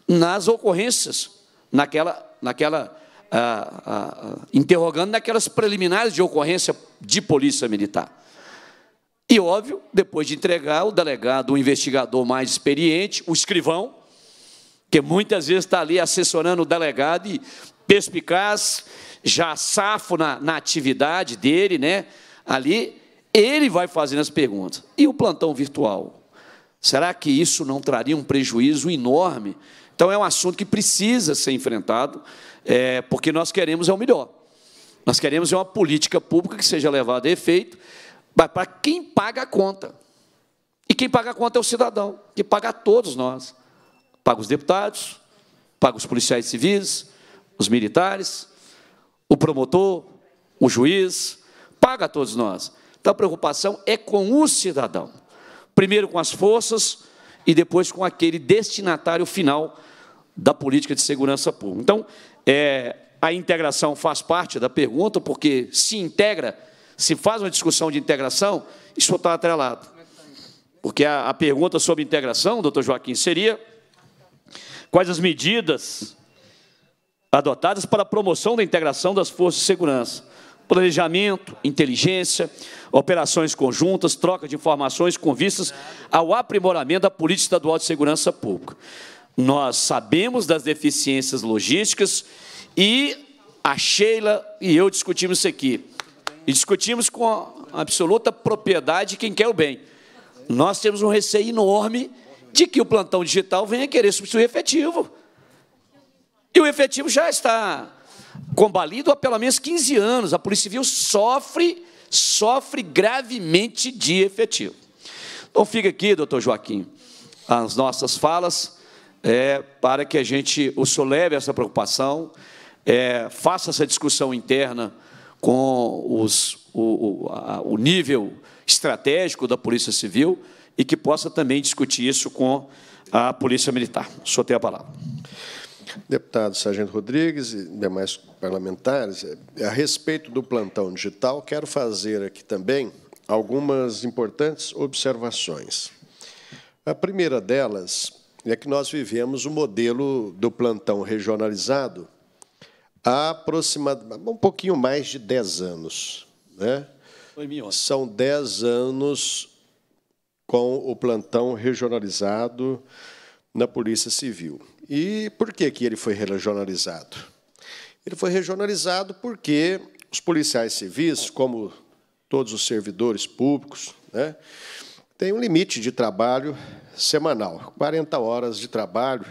nas ocorrências, naquela, naquela ah, ah, interrogando naquelas preliminares de ocorrência de polícia militar. E, óbvio, depois de entregar, o delegado, o investigador mais experiente, o escrivão, que muitas vezes está ali assessorando o delegado e perspicaz, já safo na, na atividade dele, né? ali, ele vai fazendo as perguntas. E o plantão virtual? Será que isso não traria um prejuízo enorme? Então, é um assunto que precisa ser enfrentado é, porque nós queremos é o melhor. Nós queremos é uma política pública que seja levada a efeito para quem paga a conta. E quem paga a conta é o cidadão, que paga a todos nós. Paga os deputados, paga os policiais civis, os militares, o promotor, o juiz, paga a todos nós. Então a preocupação é com o cidadão. Primeiro com as forças e depois com aquele destinatário final da política de segurança pública. Então, é, a integração faz parte da pergunta, porque se integra, se faz uma discussão de integração, isso está atrelado. Porque a, a pergunta sobre integração, doutor Joaquim, seria quais as medidas adotadas para a promoção da integração das forças de segurança. Planejamento, inteligência, operações conjuntas, troca de informações com vistas ao aprimoramento da política estadual de segurança pública. Nós sabemos das deficiências logísticas e a Sheila e eu discutimos isso aqui. E discutimos com absoluta propriedade quem quer o bem. Nós temos um receio enorme de que o plantão digital venha querer substituir o efetivo. E o efetivo já está combalido há pelo menos 15 anos. A Polícia Civil sofre, sofre gravemente de efetivo. Então fica aqui, doutor Joaquim, as nossas falas é, para que a gente o soleve essa preocupação, é, faça essa discussão interna com os, o, o, a, o nível estratégico da Polícia Civil e que possa também discutir isso com a Polícia Militar. Só tem a palavra. Deputado Sargento Rodrigues e demais parlamentares, é, a respeito do plantão digital, quero fazer aqui também algumas importantes observações. A primeira delas é que nós vivemos o modelo do plantão regionalizado há aproximadamente um pouquinho mais de 10 anos. Né? São 10 anos com o plantão regionalizado na Polícia Civil. E por que, que ele foi regionalizado? Ele foi regionalizado porque os policiais civis, como todos os servidores públicos, né, têm um limite de trabalho semanal. 40 horas de trabalho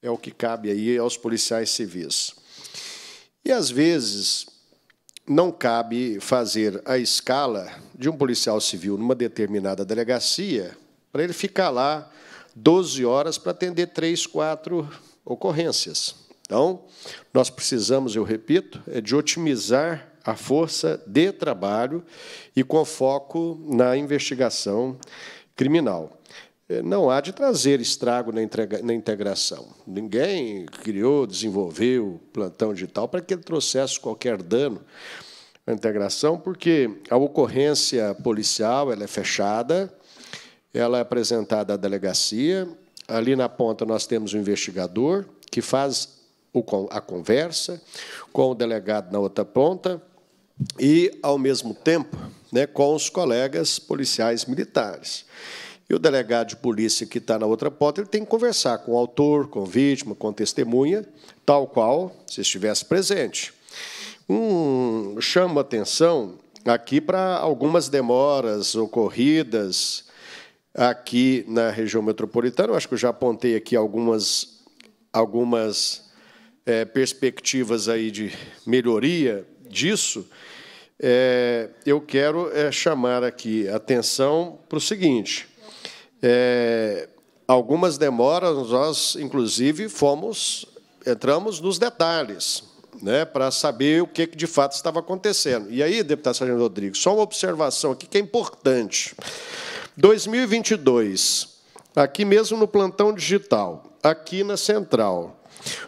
é o que cabe aí aos policiais civis. E às vezes não cabe fazer a escala de um policial civil numa determinada delegacia para ele ficar lá 12 horas para atender três, quatro ocorrências. Então, nós precisamos, eu repito, é de otimizar a força de trabalho e com foco na investigação criminal. É, não há de trazer estrago na integração. Ninguém criou, desenvolveu plantão digital para que ele trouxesse qualquer dano à integração, porque a ocorrência policial ela é fechada, ela é apresentada à delegacia. Ali na ponta nós temos o um investigador que faz a conversa com o delegado na outra ponta e, ao mesmo tempo, né, com os colegas policiais militares. E o delegado de polícia que está na outra porta, ele tem que conversar com o autor, com a vítima, com a testemunha, tal qual se estivesse presente. Um, chama atenção aqui para algumas demoras ocorridas aqui na região metropolitana. Eu acho que eu já apontei aqui algumas, algumas é, perspectivas aí de melhoria disso. É, eu quero é, chamar aqui atenção para o seguinte. É, algumas demoras, nós, inclusive, fomos entramos nos detalhes né, para saber o que, que, de fato estava acontecendo. E aí, deputado Sargento Rodrigues, só uma observação aqui que é importante. 2022, aqui mesmo no plantão digital, aqui na central,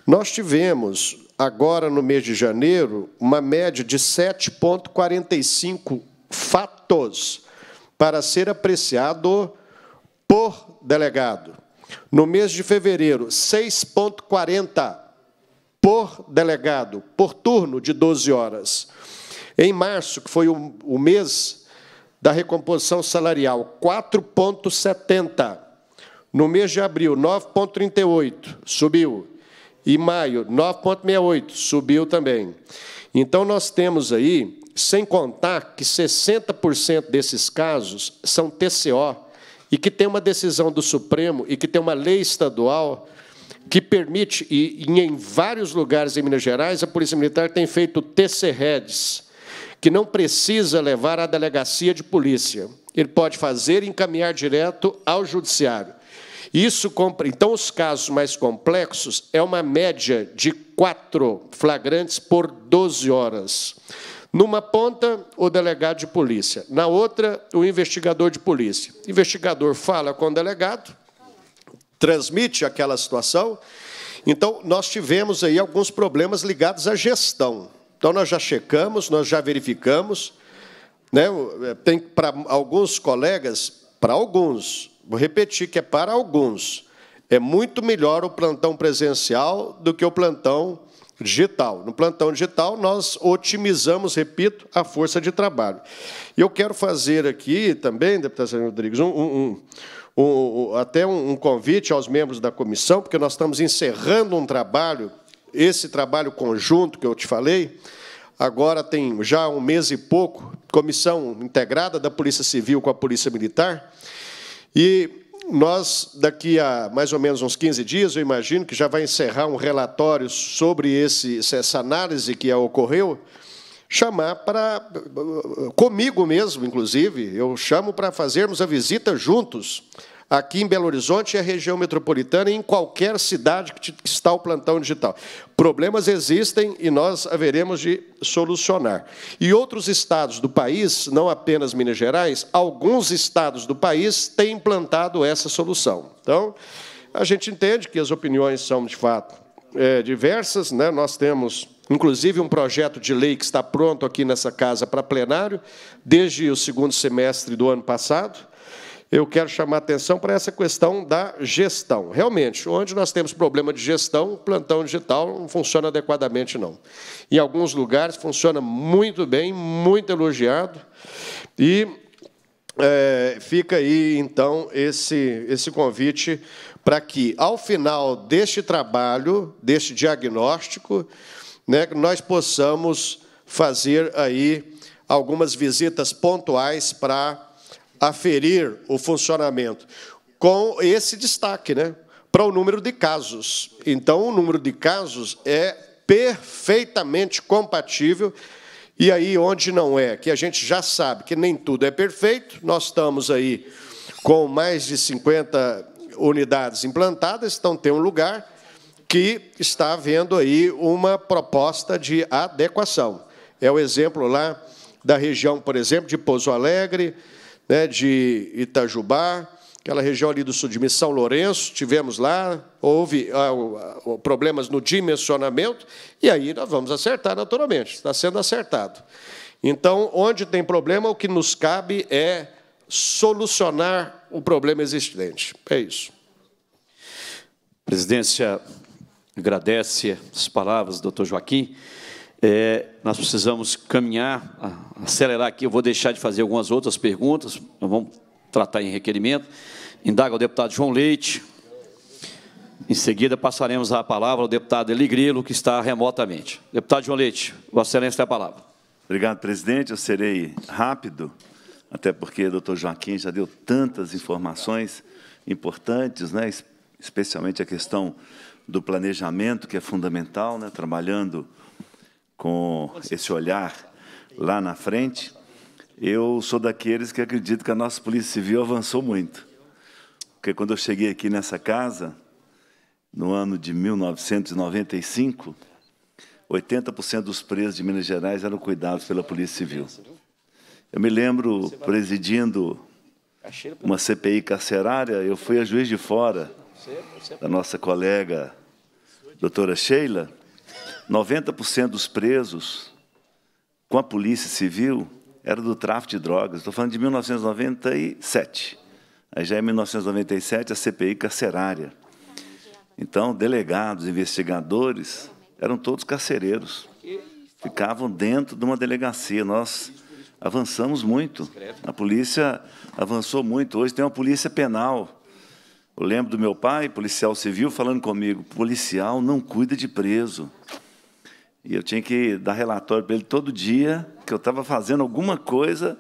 nós tivemos, agora no mês de janeiro, uma média de 7,45 fatos para ser apreciado por delegado. No mês de fevereiro, 6,40 por delegado, por turno de 12 horas. Em março, que foi o, o mês da recomposição salarial, 4,70. No mês de abril, 9,38, subiu. E maio, 9,68, subiu também. Então, nós temos aí, sem contar que 60% desses casos são TCO, e que tem uma decisão do Supremo e que tem uma lei estadual que permite, e em vários lugares em Minas Gerais, a Polícia Militar tem feito TC-REDs, que não precisa levar à delegacia de polícia. Ele pode fazer e encaminhar direto ao judiciário. Isso Então, os casos mais complexos é uma média de quatro flagrantes por 12 horas. Numa ponta, o delegado de polícia. Na outra, o investigador de polícia. O investigador fala com o delegado, transmite aquela situação. Então, nós tivemos aí alguns problemas ligados à gestão. Então, nós já checamos, nós já verificamos. Né? Eh, tem para alguns colegas, para alguns, vou repetir que é para alguns, é muito melhor o plantão presencial do que o plantão digital. No plantão digital, nós otimizamos, repito, a força de trabalho. E eu quero fazer aqui também, deputado Rodrigues, um, um, um, até um convite aos membros da comissão, porque nós estamos encerrando um trabalho, esse trabalho conjunto que eu te falei, agora tem já um mês e pouco, comissão integrada da Polícia Civil com a Polícia Militar, e nós, daqui a mais ou menos uns 15 dias, eu imagino que já vai encerrar um relatório sobre esse, essa análise que ocorreu, chamar para. comigo mesmo, inclusive, eu chamo para fazermos a visita juntos aqui em Belo Horizonte e a região metropolitana e em qualquer cidade que está o plantão digital. Problemas existem e nós haveremos de solucionar. E outros estados do país, não apenas Minas Gerais, alguns estados do país têm implantado essa solução. Então, a gente entende que as opiniões são, de fato, é, diversas. Né? Nós temos, inclusive, um projeto de lei que está pronto aqui nessa casa para plenário, desde o segundo semestre do ano passado eu quero chamar atenção para essa questão da gestão. Realmente, onde nós temos problema de gestão, o plantão digital não funciona adequadamente, não. Em alguns lugares funciona muito bem, muito elogiado, e é, fica aí, então, esse, esse convite para que, ao final deste trabalho, deste diagnóstico, né, nós possamos fazer aí algumas visitas pontuais para aferir o funcionamento, com esse destaque, né? Para o número de casos. Então, o número de casos é perfeitamente compatível. E aí, onde não é, que a gente já sabe que nem tudo é perfeito, nós estamos aí com mais de 50 unidades implantadas, então tem um lugar que está havendo aí uma proposta de adequação. É o exemplo lá da região, por exemplo, de Pouso Alegre, né, de Itajubá, aquela região ali do sul de Minas, São Lourenço, tivemos lá, houve ah, ah, problemas no dimensionamento, e aí nós vamos acertar naturalmente, está sendo acertado. Então, onde tem problema, o que nos cabe é solucionar o problema existente. É isso. Presidência, agradece as palavras do doutor Joaquim. É, nós precisamos caminhar, acelerar aqui. Eu vou deixar de fazer algumas outras perguntas, vamos tratar em requerimento. Indaga o deputado João Leite. Em seguida, passaremos a palavra ao deputado Eli Grilo, que está remotamente. Deputado João Leite, Vossa Excelência tem a palavra. Obrigado, presidente. Eu serei rápido, até porque o doutor Joaquim já deu tantas informações importantes, né? especialmente a questão do planejamento, que é fundamental, né? trabalhando com esse olhar lá na frente, eu sou daqueles que acredito que a nossa Polícia Civil avançou muito. Porque quando eu cheguei aqui nessa casa, no ano de 1995, 80% dos presos de Minas Gerais eram cuidados pela Polícia Civil. Eu me lembro presidindo uma CPI carcerária, eu fui a juiz de fora da nossa colega doutora Sheila, 90% dos presos com a Polícia Civil era do tráfico de drogas. Estou falando de 1997. Aí já é 1997 a CPI carcerária. Então, delegados, investigadores, eram todos carcereiros. Ficavam dentro de uma delegacia. Nós avançamos muito. A polícia avançou muito. Hoje tem uma polícia penal. Eu lembro do meu pai, policial civil, falando comigo: policial não cuida de preso. E eu tinha que dar relatório para ele todo dia que eu estava fazendo alguma coisa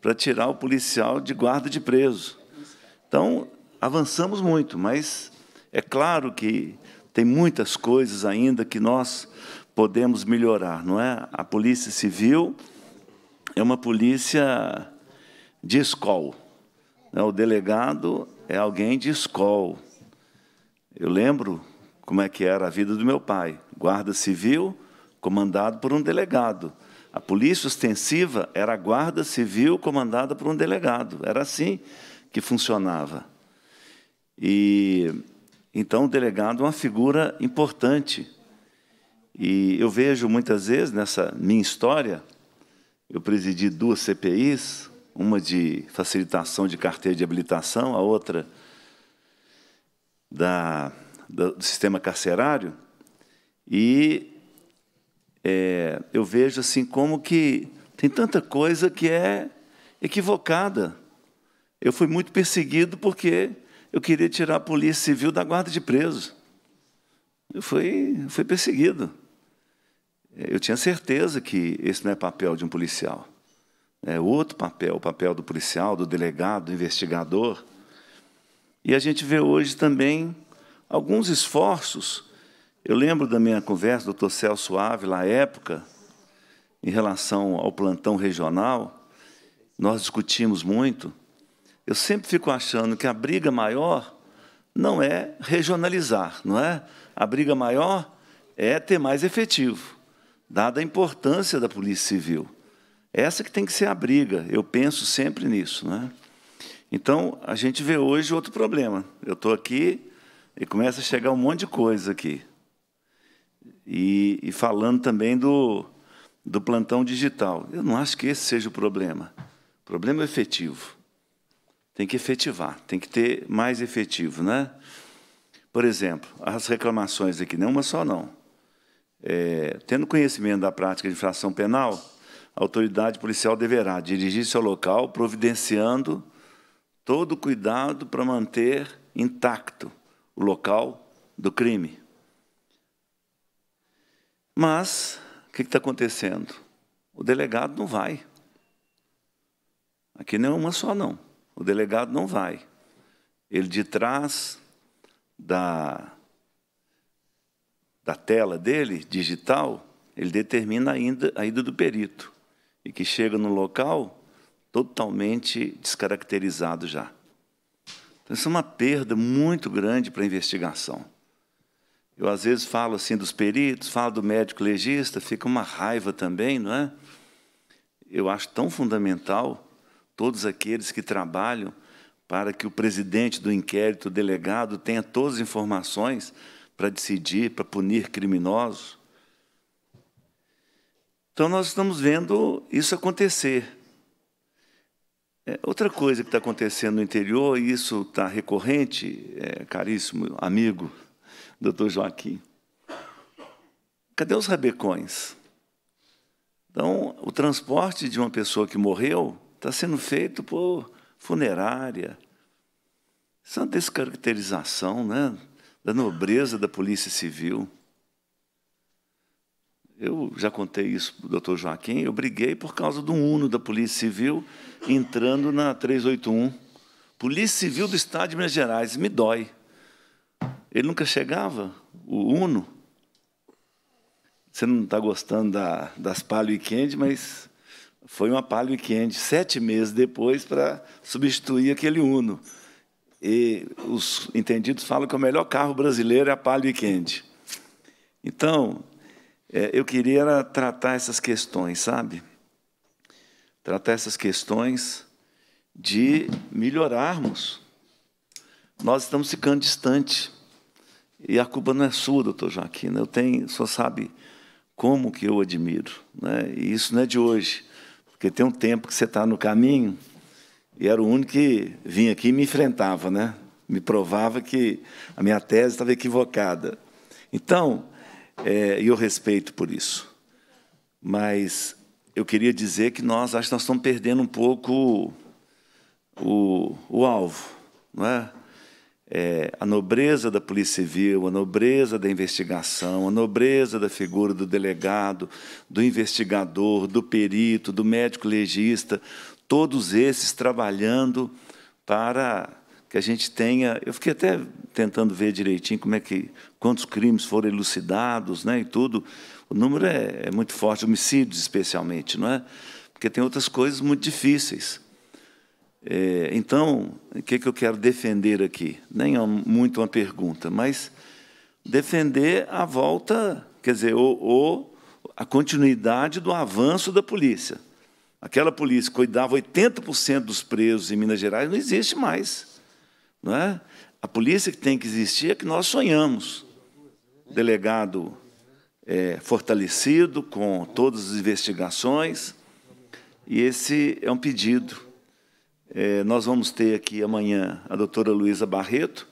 para tirar o policial de guarda de preso. Então, avançamos muito, mas é claro que tem muitas coisas ainda que nós podemos melhorar, não é? A Polícia Civil é uma polícia de escola. Né? O delegado é alguém de escola. Eu lembro como é que era a vida do meu pai. Guarda Civil, comandado por um delegado. A polícia ostensiva era a guarda civil comandada por um delegado. Era assim que funcionava. E então o delegado é uma figura importante. E eu vejo muitas vezes nessa minha história, eu presidi duas CPIs, uma de facilitação de carteira de habilitação, a outra da, do sistema carcerário, e é, eu vejo assim como que tem tanta coisa que é equivocada. Eu fui muito perseguido porque eu queria tirar a polícia civil da guarda de presos. Eu fui, fui perseguido. É, eu tinha certeza que esse não é papel de um policial. É outro papel, o papel do policial, do delegado, do investigador. E a gente vê hoje também alguns esforços eu lembro da minha conversa do Dr. Celso Ávila, na época, em relação ao plantão regional, nós discutimos muito. Eu sempre fico achando que a briga maior não é regionalizar, não é? A briga maior é ter mais efetivo, dada a importância da Polícia Civil. Essa que tem que ser a briga, eu penso sempre nisso. Não é? Então, a gente vê hoje outro problema. Eu estou aqui e começa a chegar um monte de coisa aqui e, e falando também do, do plantão digital. Eu não acho que esse seja o problema. O problema é efetivo. Tem que efetivar, tem que ter mais efetivo. Né? Por exemplo, as reclamações aqui, não uma só não. É, tendo conhecimento da prática de infração penal, a autoridade policial deverá dirigir-se ao local, providenciando todo o cuidado para manter intacto o local do crime. Mas, o que está acontecendo? O delegado não vai. Aqui não é uma só, não. O delegado não vai. Ele de trás da, da tela dele, digital, ele determina ainda a ida do perito. E que chega no local totalmente descaracterizado já. Então, isso é uma perda muito grande para a investigação. Eu, às vezes, falo assim dos peritos, falo do médico legista, fica uma raiva também, não é? Eu acho tão fundamental todos aqueles que trabalham para que o presidente do inquérito, o delegado, tenha todas as informações para decidir, para punir criminosos. Então, nós estamos vendo isso acontecer. É, outra coisa que está acontecendo no interior, e isso está recorrente, é, caríssimo amigo, doutor Joaquim. Cadê os rabecões? Então, o transporte de uma pessoa que morreu está sendo feito por funerária. Isso é uma descaracterização né, da nobreza da Polícia Civil. Eu já contei isso para o doutor Joaquim, eu briguei por causa de um uno da Polícia Civil entrando na 381. Polícia Civil do Estado de Minas Gerais, me dói. Ele nunca chegava, o Uno. Você não está gostando da, das Palio Weekend, mas foi uma Palio Weekend, sete meses depois, para substituir aquele Uno. E os entendidos falam que é o melhor carro brasileiro é a Palio Weekend. Então, é, eu queria tratar essas questões, sabe? Tratar essas questões de melhorarmos. Nós estamos ficando distantes e a culpa não é sua, doutor Joaquim. Né? Eu tenho, só sabe como que eu admiro. Né? E isso não é de hoje, porque tem um tempo que você está no caminho e era o único que vinha aqui e me enfrentava, né? me provava que a minha tese estava equivocada. Então, é, eu respeito por isso. Mas eu queria dizer que nós acho que nós estamos perdendo um pouco o, o alvo, não é? é, a nobreza da Polícia Civil, a nobreza da investigação, a nobreza da figura do delegado, do investigador, do perito, do médico legista, todos esses trabalhando para que a gente tenha. Eu fiquei até tentando ver direitinho como é que quantos crimes foram elucidados, né, e tudo. O número é, é muito forte, homicídios especialmente, não é? Porque tem outras coisas muito difíceis é, então, o que, que eu quero defender aqui? Nem é muito uma pergunta, mas defender a volta, quer dizer, ou, a continuidade do avanço da polícia. Aquela polícia que cuidava 80% dos presos em Minas Gerais não existe mais. Não é? A polícia que tem que existir é que nós sonhamos. Delegado é, fortalecido, com todas as investigações, e esse é um pedido é, nós vamos ter aqui amanhã a doutora Luísa Barreto,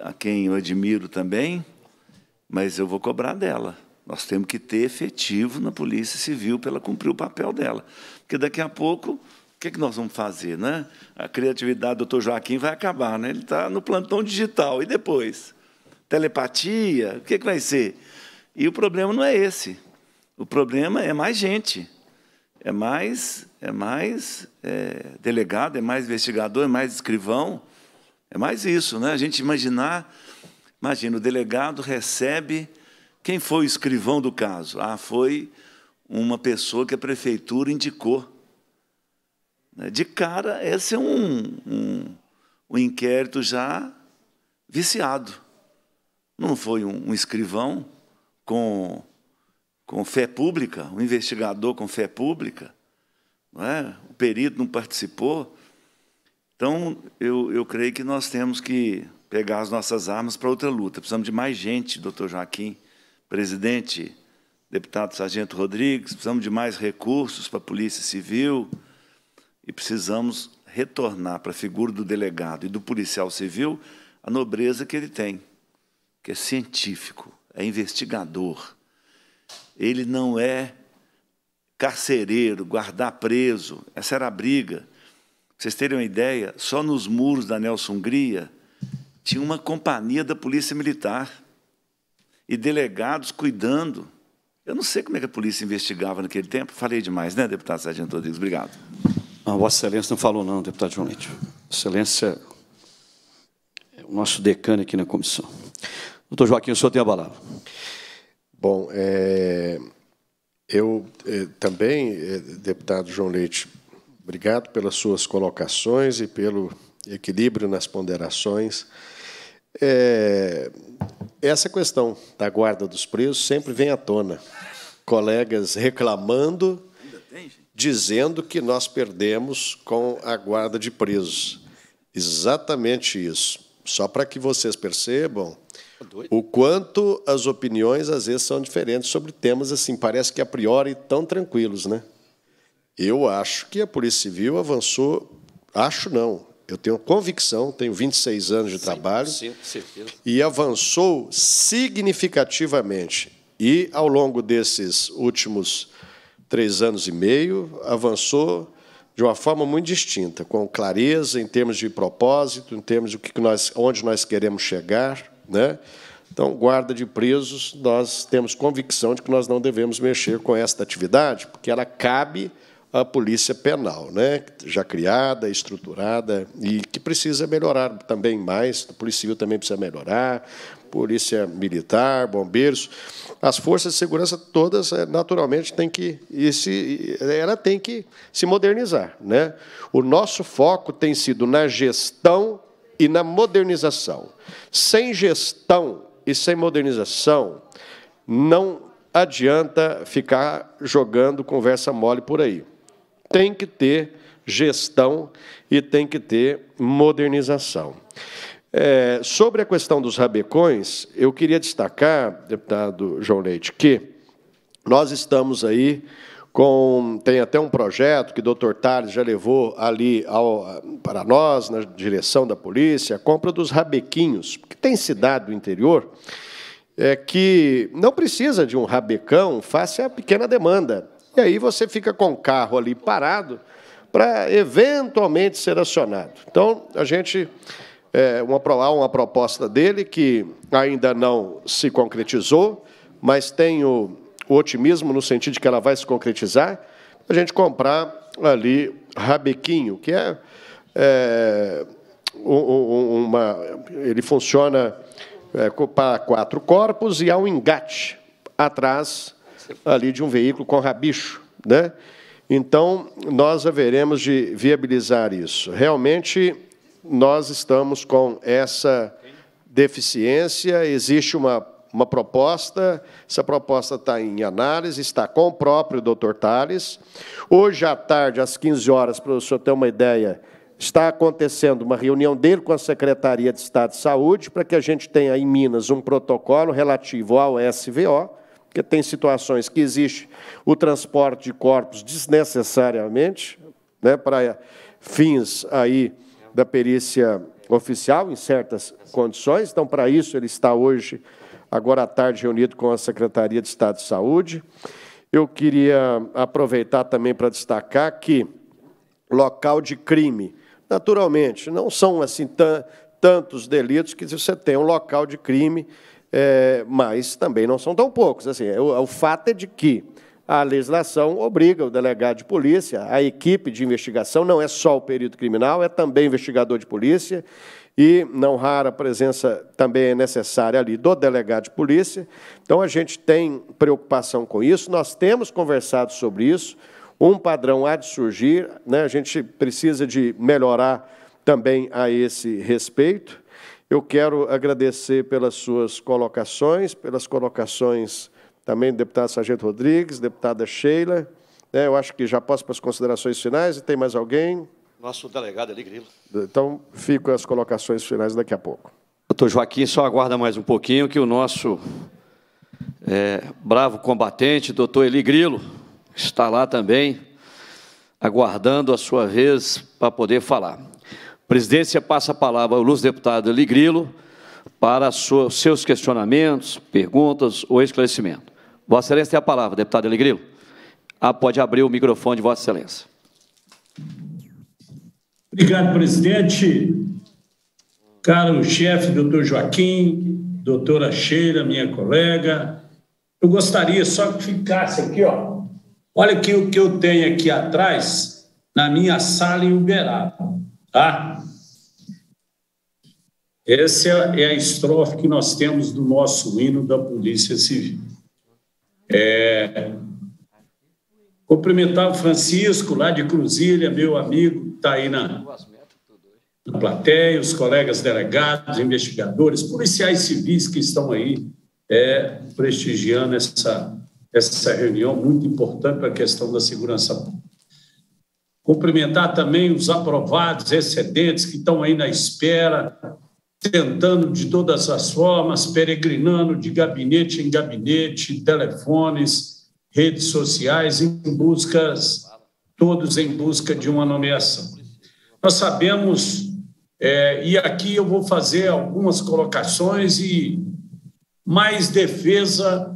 a quem eu admiro também, mas eu vou cobrar dela. Nós temos que ter efetivo na Polícia Civil para ela cumprir o papel dela. Porque daqui a pouco, o que, é que nós vamos fazer? Né? A criatividade do doutor Joaquim vai acabar, né? ele está no plantão digital. E depois? Telepatia? O que, é que vai ser? E o problema não é esse. O problema é mais gente. É mais, é mais é delegado, é mais investigador, é mais escrivão. É mais isso, né? A gente imaginar. Imagina, o delegado recebe. Quem foi o escrivão do caso? Ah, foi uma pessoa que a prefeitura indicou. Né? De cara, esse é um, um, um inquérito já viciado. Não foi um, um escrivão com, com fé pública, um investigador com fé pública não é? o perito não participou. Então, eu, eu creio que nós temos que pegar as nossas armas para outra luta. Precisamos de mais gente, doutor Joaquim, presidente, deputado Sargento Rodrigues, precisamos de mais recursos para a Polícia Civil e precisamos retornar para a figura do delegado e do policial civil a nobreza que ele tem, que é científico, é investigador. Ele não é carcereiro, guardar preso. Essa era a briga. Pra vocês terem uma ideia, só nos muros da Nelson Hungria tinha uma companhia da Polícia Militar e delegados cuidando. Eu não sei como é que a polícia investigava naquele tempo. Falei demais, né, deputado Sargento Rodrigues? Obrigado. Não, Vossa Excelência não falou, não, deputado João Leite. Excelência é o nosso decano aqui na comissão. Doutor Joaquim, o senhor tem a palavra. Bom, é, eu eh, também, eh, deputado João Leite, obrigado pelas suas colocações e pelo equilíbrio nas ponderações. É, essa questão da guarda dos presos sempre vem à tona. Colegas reclamando, dizendo que nós perdemos com a guarda de presos. Exatamente isso. Só para que vocês percebam Tá o quanto as opiniões às vezes são diferentes sobre temas assim, parece que a priori tão tranquilos, né? Eu acho que a Polícia Civil avançou, acho não. Eu tenho convicção, tenho 26 anos de trabalho sim, e avançou significativamente. E ao longo desses últimos três anos e meio, avançou de uma forma muito distinta, com clareza em termos de propósito, em termos de que nós, onde nós queremos chegar, né? Então, guarda de presos, nós temos convicção de que nós não devemos mexer com esta atividade, porque ela cabe à polícia penal, né? já criada, estruturada, e que precisa melhorar também mais, a polícia civil também precisa melhorar, polícia militar, bombeiros, as forças de segurança todas eh, naturalmente têm que esse, eh, ela tem que se modernizar, né? O nosso foco tem sido na gestão e na modernização. Sem gestão e sem modernização, não adianta ficar jogando conversa mole por aí. Tem que ter gestão e tem que ter modernização. É, sobre a questão dos rabecões, eu queria destacar, deputado João Leite, que nós estamos aí com, tem até um projeto que o doutor Tales já levou ali ao, para nós, na direção da polícia, a compra dos rabequinhos, que tem cidade do interior é que não precisa de um rabecão face à pequena demanda. E aí você fica com o carro ali parado para eventualmente ser acionado. Então, a gente. É, uma, há uma proposta dele que ainda não se concretizou, mas tenho o otimismo no sentido de que ela vai se concretizar, a gente comprar ali rabequinho, que é, é uma, ele funciona é, para quatro corpos e há um engate atrás ali de um veículo com rabicho, né? Então nós haveremos de viabilizar isso. Realmente nós estamos com essa deficiência, existe uma uma proposta, essa proposta está em análise, está com o próprio doutor Tales. Hoje à tarde, às 15 horas, para o senhor ter uma ideia, está acontecendo uma reunião dele com a Secretaria de Estado de Saúde para que a gente tenha em Minas um protocolo relativo ao SVO, porque tem situações que existe o transporte de corpos desnecessariamente né, para fins aí da perícia oficial em certas condições. Então, para isso, ele está hoje agora à tarde reunido com a Secretaria de Estado de Saúde. Eu queria aproveitar também para destacar que local de crime, naturalmente, não são assim tantos delitos que você tem um local de crime, é, mas também não são tão poucos. Assim, é o, é o fato é de que a legislação obriga o delegado de polícia, a equipe de investigação, não é só o perito criminal, é também investigador de polícia, e não rara presença também é necessária ali do delegado de polícia. Então a gente tem preocupação com isso, nós temos conversado sobre isso. Um padrão há de surgir, né? a gente precisa de melhorar também a esse respeito. Eu quero agradecer pelas suas colocações, pelas colocações também do deputado Sargento Rodrigues, deputada Sheila. Né? Eu acho que já posso para as considerações finais. E tem mais alguém? Nosso delegado ali, Grilo. Então, fico as colocações finais daqui a pouco. Doutor Joaquim, só aguarda mais um pouquinho que o nosso é, bravo combatente, doutor Eli Grilo, está lá também, aguardando a sua vez para poder falar. Presidência passa a palavra ao luz deputado Eli Grilo para sua, seus questionamentos, perguntas ou esclarecimento. Vossa Excelência tem a palavra, deputado Eli Grilo. Ah, pode abrir o microfone de Vossa Excelência. Obrigado, presidente. Caro chefe, doutor Joaquim, doutora Sheila, minha colega. Eu gostaria só que ficasse aqui, ó. Olha aqui o que eu tenho aqui atrás, na minha sala em Uberaba, tá? Essa é a estrofe que nós temos do nosso hino da Polícia Civil. É... Cumprimentar o Francisco, lá de Cruzília, meu amigo, está aí na, na plateia, os colegas delegados, investigadores, policiais civis que estão aí é, prestigiando essa, essa reunião muito importante para a questão da segurança pública. Cumprimentar também os aprovados, excedentes que estão aí na espera, tentando de todas as formas, peregrinando de gabinete em gabinete, telefones, redes sociais, em buscas todos em busca de uma nomeação. Nós sabemos, é, e aqui eu vou fazer algumas colocações e mais defesa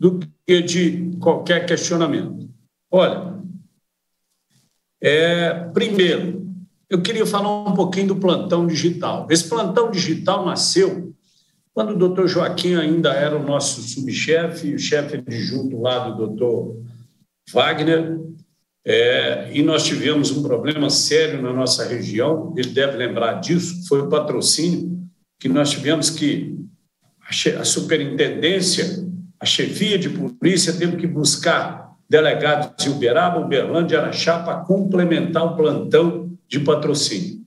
do que de qualquer questionamento. Olha, é, primeiro, eu queria falar um pouquinho do plantão digital. Esse plantão digital nasceu quando o doutor Joaquim ainda era o nosso subchefe, o chefe adjunto lá do doutor Wagner, é, e nós tivemos um problema sério na nossa região, ele deve lembrar disso, foi o patrocínio, que nós tivemos que a, a superintendência, a chefia de polícia teve que buscar delegados de Uberaba, Uberlândia, Araxá, para complementar o plantão de patrocínio.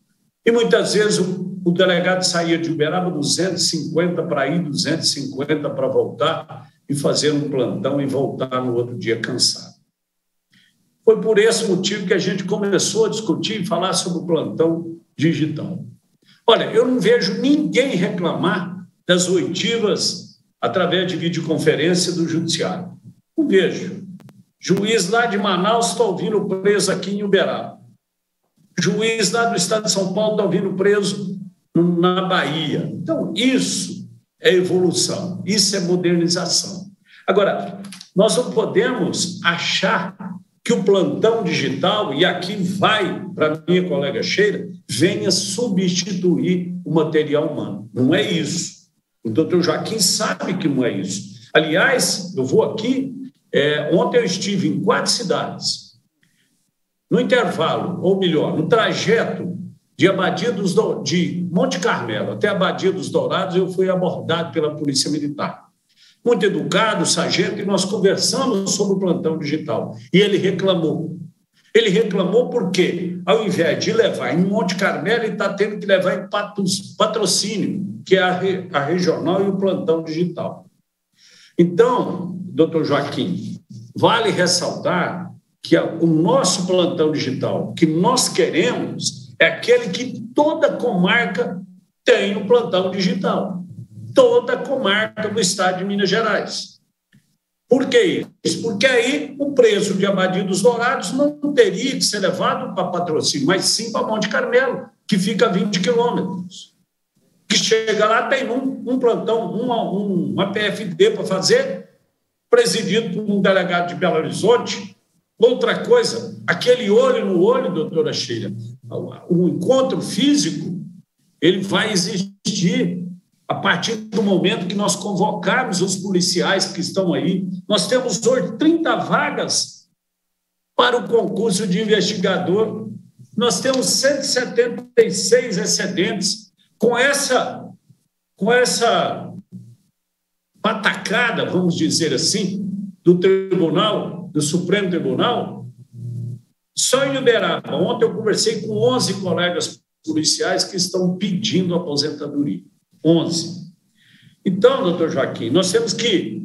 E muitas vezes o, o delegado saía de Uberaba 250 para ir, 250 para voltar, e fazer um plantão e voltar no outro dia cansado. Foi por esse motivo que a gente começou a discutir e falar sobre o plantão digital. Olha, eu não vejo ninguém reclamar das oitivas através de videoconferência do judiciário. Não vejo. Juiz lá de Manaus está ouvindo preso aqui em Uberaba. Juiz lá do estado de São Paulo está ouvindo preso na Bahia. Então, isso é evolução, isso é modernização. Agora, nós não podemos achar que o plantão digital, e aqui vai para minha colega Cheira, venha substituir o material humano. Não é isso. O doutor Joaquim sabe que não é isso. Aliás, eu vou aqui. É, ontem eu estive em quatro cidades. No intervalo, ou melhor, no trajeto de Abadia dos, de Monte Carmelo até Abadia dos Dourados, eu fui abordado pela Polícia Militar muito educado, sargento, e nós conversamos sobre o plantão digital. E ele reclamou. Ele reclamou porque, ao invés de levar em Monte Carmelo, ele está tendo que levar em patrocínio, que é a, re, a regional e o plantão digital. Então, doutor Joaquim, vale ressaltar que o nosso plantão digital, que nós queremos, é aquele que toda comarca tem o um plantão digital toda a comarca do estado de Minas Gerais. Por que isso? Porque aí o preço de Abadia dos Dourados não teria que ser levado para patrocínio, mas sim para Monte Carmelo, que fica a 20 quilômetros. Que chega lá, tem um, um plantão, uma, um, uma PFD para fazer, presidido por um delegado de Belo Horizonte. Outra coisa, aquele olho no olho, doutora Sheila, o encontro físico, ele vai existir a partir do momento que nós convocarmos os policiais que estão aí, nós temos hoje 30 vagas para o concurso de investigador. Nós temos 176 excedentes. Com essa, com essa patacada, vamos dizer assim, do Tribunal, do Supremo Tribunal, só em Uberaba. Ontem eu conversei com 11 colegas policiais que estão pedindo aposentadoria. 11. Então, doutor Joaquim, nós temos que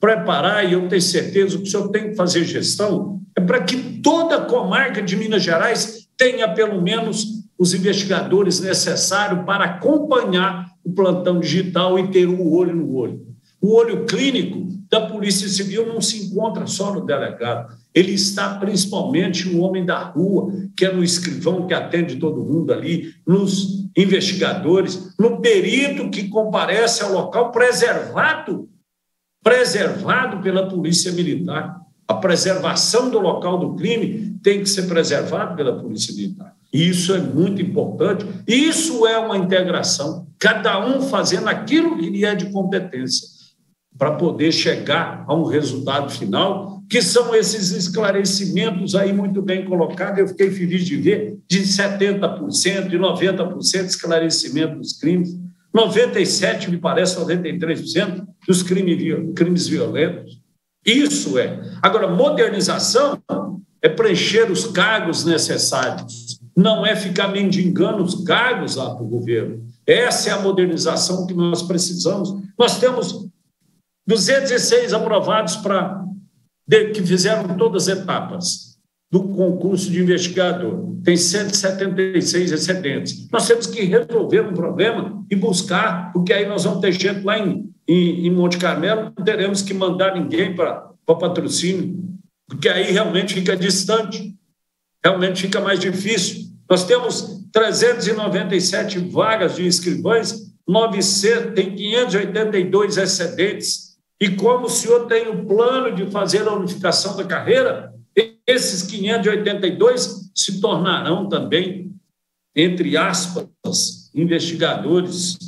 preparar, e eu tenho certeza que o senhor tem que fazer gestão, é para que toda a comarca de Minas Gerais tenha pelo menos os investigadores necessários para acompanhar o plantão digital e ter o um olho no olho. O olho clínico da Polícia Civil não se encontra só no delegado. Ele está principalmente no homem da rua, que é no escrivão que atende todo mundo ali, nos investigadores, no perito que comparece ao local preservado, preservado pela polícia militar. A preservação do local do crime tem que ser preservado pela polícia militar. isso é muito importante. Isso é uma integração, cada um fazendo aquilo que lhe é de competência, para poder chegar a um resultado final que são esses esclarecimentos aí muito bem colocados. Eu fiquei feliz de ver de 70% e 90% esclarecimento dos crimes, 97%, me parece, 93% dos crime, crimes violentos. Isso é. Agora, modernização é preencher os cargos necessários, não é ficar mendigando os cargos lá para o governo. Essa é a modernização que nós precisamos. Nós temos 206 aprovados para de, que fizeram todas as etapas do concurso de investigador tem 176 excedentes. Nós temos que resolver um problema e buscar, porque aí nós vamos ter gente lá em, em, em Monte Carmelo, não teremos que mandar ninguém para patrocínio, porque aí realmente fica distante, realmente fica mais difícil. Nós temos 397 vagas de escrivães, 900, tem 582 excedentes, e como o senhor tem o plano de fazer a unificação da carreira, esses 582 se tornarão também, entre aspas, investigadores,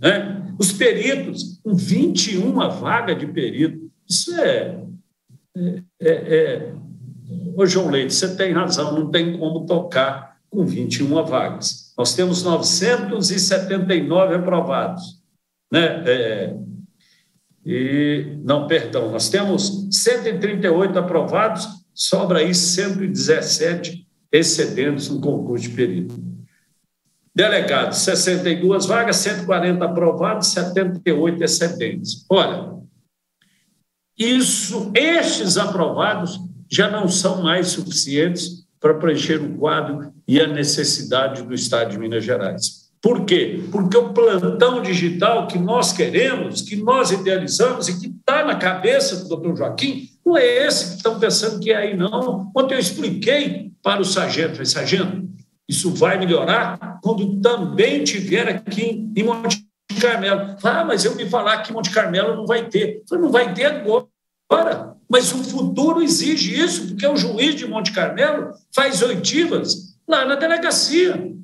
né? Os peritos, com 21 vaga de perito. Isso é, é, é, é, Ô, João Leite, você tem razão, não tem como tocar com 21 vagas. Nós temos 979 aprovados. Né? É, e não, perdão, nós temos 138 aprovados, sobra aí 117 excedentes no concurso de perito. Delegados, 62 vagas, 140 aprovados, 78 excedentes. Olha, isso, estes aprovados já não são mais suficientes para preencher o quadro e a necessidade do Estado de Minas Gerais. Por quê? Porque é o plantão digital que nós queremos, que nós idealizamos e que está na cabeça do doutor Joaquim, não é esse que estão pensando que é aí, não. Ontem eu expliquei para o sargento, falei, sargento, isso vai melhorar quando também tiver aqui em Monte Carmelo. Ah, mas eu me falar que Monte Carmelo não vai ter. falei, não vai ter agora. Mas o futuro exige isso, porque o juiz de Monte Carmelo faz oitivas lá na delegacia.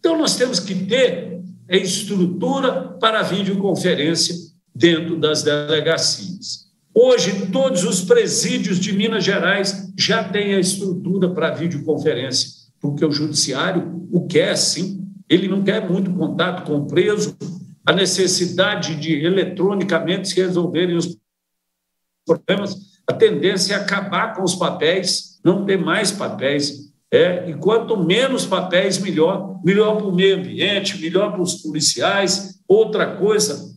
Então, nós temos que ter estrutura para videoconferência dentro das delegacias. Hoje, todos os presídios de Minas Gerais já têm a estrutura para videoconferência, porque o judiciário o quer, sim. Ele não quer muito contato com o preso, a necessidade de eletronicamente se resolverem os problemas. A tendência é acabar com os papéis, não ter mais papéis é, e quanto menos papéis, melhor. Melhor para o meio ambiente, melhor para os policiais. Outra coisa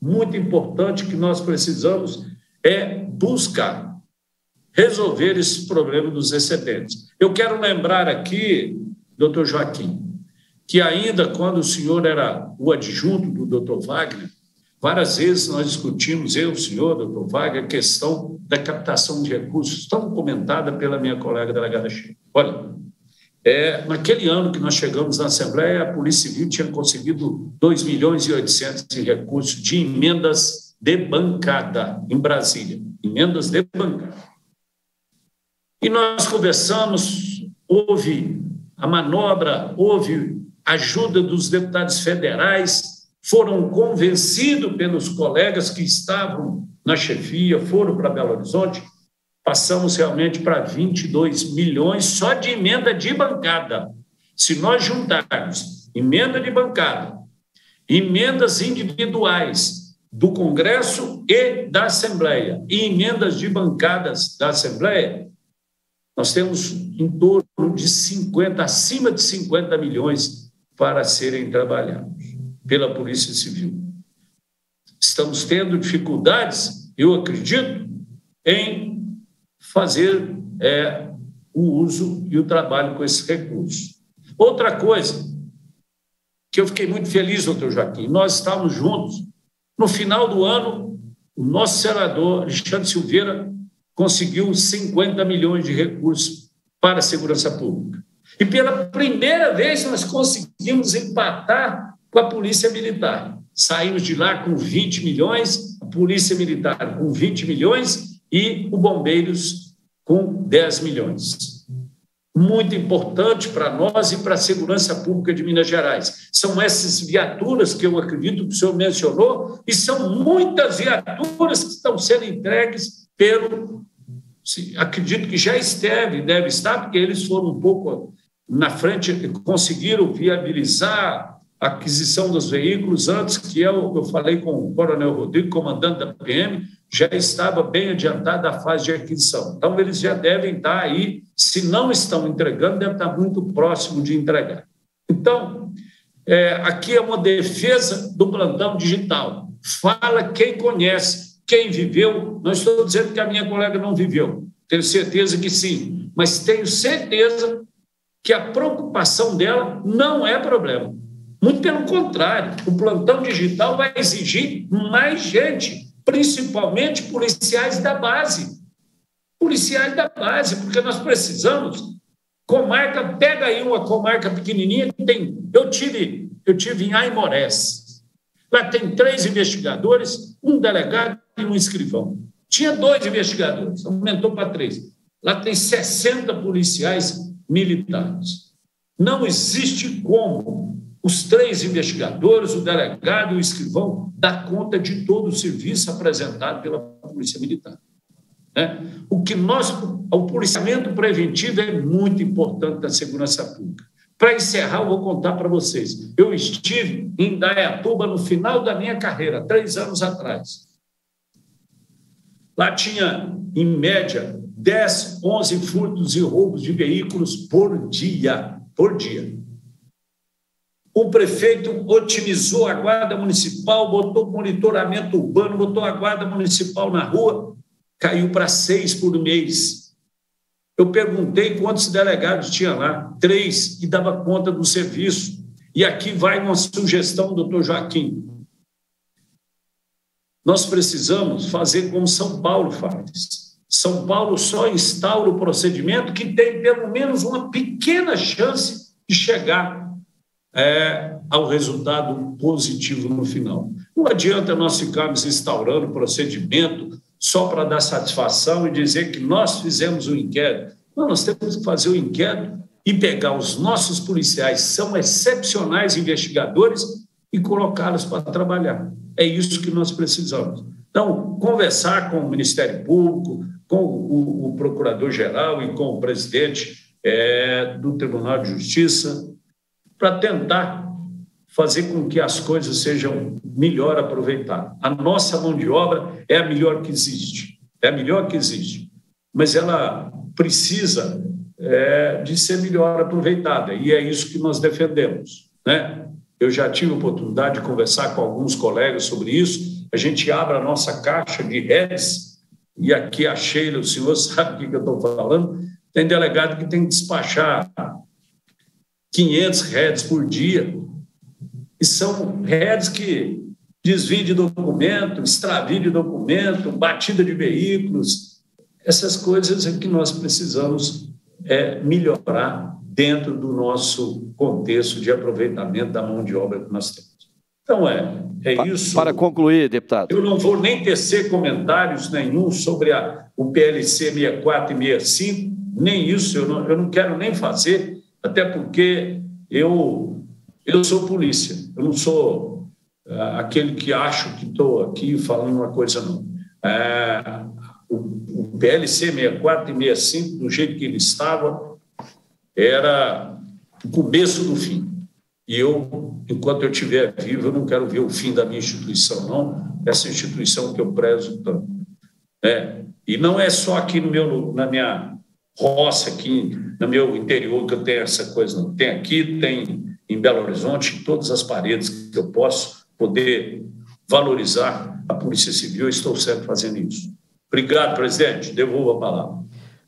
muito importante que nós precisamos é buscar resolver esse problema dos excedentes. Eu quero lembrar aqui, doutor Joaquim, que ainda quando o senhor era o adjunto do doutor Wagner, Várias vezes nós discutimos, eu, senhor, doutor Vaga, a questão da captação de recursos, tão comentada pela minha colega delegada Chico. Olha, é, naquele ano que nós chegamos na Assembleia, a Polícia Civil tinha conseguido 2 milhões e 800 de recursos de emendas de bancada em Brasília. Emendas de bancada. E nós conversamos, houve a manobra, houve ajuda dos deputados federais, foram convencidos pelos colegas que estavam na chefia, foram para Belo Horizonte, passamos realmente para 22 milhões só de emenda de bancada. Se nós juntarmos emenda de bancada, emendas individuais do Congresso e da Assembleia e emendas de bancadas da Assembleia, nós temos em torno de 50, acima de 50 milhões para serem trabalhados pela Polícia Civil. Estamos tendo dificuldades, eu acredito, em fazer é, o uso e o trabalho com esse recurso. Outra coisa que eu fiquei muito feliz, doutor Joaquim, nós estávamos juntos. No final do ano, o nosso senador, Alexandre Silveira, conseguiu 50 milhões de recursos para a segurança pública. E pela primeira vez nós conseguimos empatar com a Polícia Militar. Saímos de lá com 20 milhões, a Polícia Militar com 20 milhões e o Bombeiros com 10 milhões. Muito importante para nós e para a segurança pública de Minas Gerais. São essas viaturas que eu acredito que o senhor mencionou, e são muitas viaturas que estão sendo entregues pelo. Acredito que já esteve, deve estar, porque eles foram um pouco na frente, conseguiram viabilizar aquisição dos veículos, antes que eu, eu falei com o Coronel Rodrigo, comandante da PM, já estava bem adiantada a fase de aquisição. Então, eles já devem estar aí, se não estão entregando, devem estar muito próximo de entregar. Então, é, aqui é uma defesa do plantão digital. Fala quem conhece, quem viveu. Não estou dizendo que a minha colega não viveu, tenho certeza que sim, mas tenho certeza que a preocupação dela não é problema. Muito pelo contrário, o plantão digital vai exigir mais gente, principalmente policiais da base. Policiais da base, porque nós precisamos. Comarca, pega aí uma comarca pequenininha que tem. Eu tive, eu tive em Aimorés. Lá tem três investigadores, um delegado e um escrivão. Tinha dois investigadores, aumentou para três. Lá tem 60 policiais militares. Não existe como os três investigadores, o delegado e o escrivão, dá conta de todo o serviço apresentado pela Polícia Militar. Né? O que nós, o policiamento preventivo é muito importante da segurança pública. Para encerrar, eu vou contar para vocês. Eu estive em Dayatuba no final da minha carreira, três anos atrás. Lá tinha, em média, 10, 11 furtos e roubos de veículos por dia. Por dia o prefeito otimizou a guarda municipal, botou monitoramento urbano, botou a guarda municipal na rua, caiu para seis por mês. Eu perguntei quantos delegados tinha lá, três, e dava conta do serviço. E aqui vai uma sugestão, doutor Joaquim. Nós precisamos fazer como São Paulo faz. São Paulo só instaura o procedimento que tem pelo menos uma pequena chance de chegar é, ao resultado positivo no final. Não adianta nós ficarmos instaurando procedimento só para dar satisfação e dizer que nós fizemos o um inquérito. Não, nós temos que fazer o um inquérito e pegar os nossos policiais, são excepcionais investigadores, e colocá-los para trabalhar. É isso que nós precisamos. Então, conversar com o Ministério Público, com o, o Procurador-Geral e com o presidente é, do Tribunal de Justiça, para tentar fazer com que as coisas sejam melhor aproveitadas. A nossa mão de obra é a melhor que existe, é a melhor que existe, mas ela precisa é, de ser melhor aproveitada e é isso que nós defendemos, né? Eu já tive oportunidade de conversar com alguns colegas sobre isso. A gente abre a nossa caixa de redes e aqui a Sheila, o senhor sabe o que eu estou falando, tem delegado que tem que despachar 500 redes por dia. E são redes que desvio de documento, extravio de documento, batida de veículos, essas coisas é que nós precisamos é, melhorar dentro do nosso contexto de aproveitamento da mão de obra que nós temos. Então, é, é para, isso. Para concluir, deputado. Eu não vou nem tecer comentários nenhum sobre a, o PLC 64 e 65, nem isso, eu não, eu não quero nem fazer, até porque eu, eu sou polícia, eu não sou uh, aquele que acho que estou aqui falando uma coisa, não. Eh, o, o PLC 64 e 65, do jeito que ele estava, era o começo do fim. E eu, enquanto eu estiver vivo, eu não quero ver o fim da minha instituição, não. Essa instituição que eu prezo tanto. é E não é só aqui no meu, na minha roça aqui no meu interior, que eu tenho essa coisa, não. Tem aqui, tem em Belo Horizonte, em todas as paredes que eu posso poder valorizar a Polícia Civil, estou sempre fazendo isso. Obrigado, presidente. Devolvo a palavra.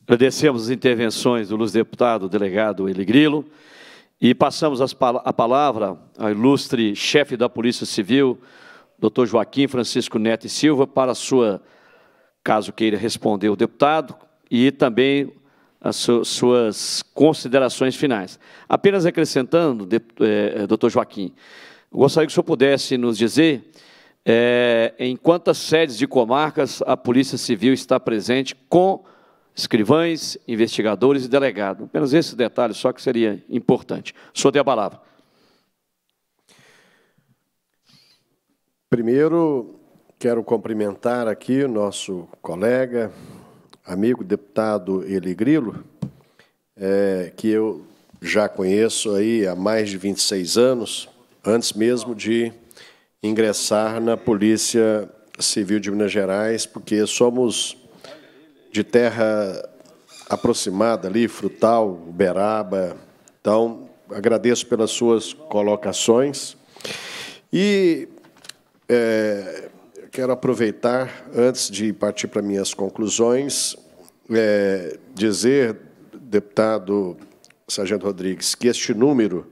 Agradecemos as intervenções do Deputado, delegado Eli Grilo, e passamos a palavra ao ilustre chefe da Polícia Civil, doutor Joaquim Francisco Neto e Silva, para a sua, caso queira responder o deputado, e também as suas considerações finais. Apenas acrescentando, de, é, é doutor Joaquim, gostaria que o senhor pudesse nos dizer é, em quantas sedes de comarcas a Polícia Civil está presente com escrivães, investigadores e delegados. Apenas esse detalhe só que seria importante. O senhor tem a palavra. Primeiro, quero cumprimentar aqui o nosso colega, amigo deputado Eli Grilo, é, que eu já conheço aí há mais de 26 anos, antes mesmo de ingressar na Polícia Civil de Minas Gerais, porque somos de terra aproximada ali, Frutal, Uberaba. Então, agradeço pelas suas colocações. E é, quero aproveitar, antes de partir para minhas conclusões, é, dizer, deputado Sargento Rodrigues, que este número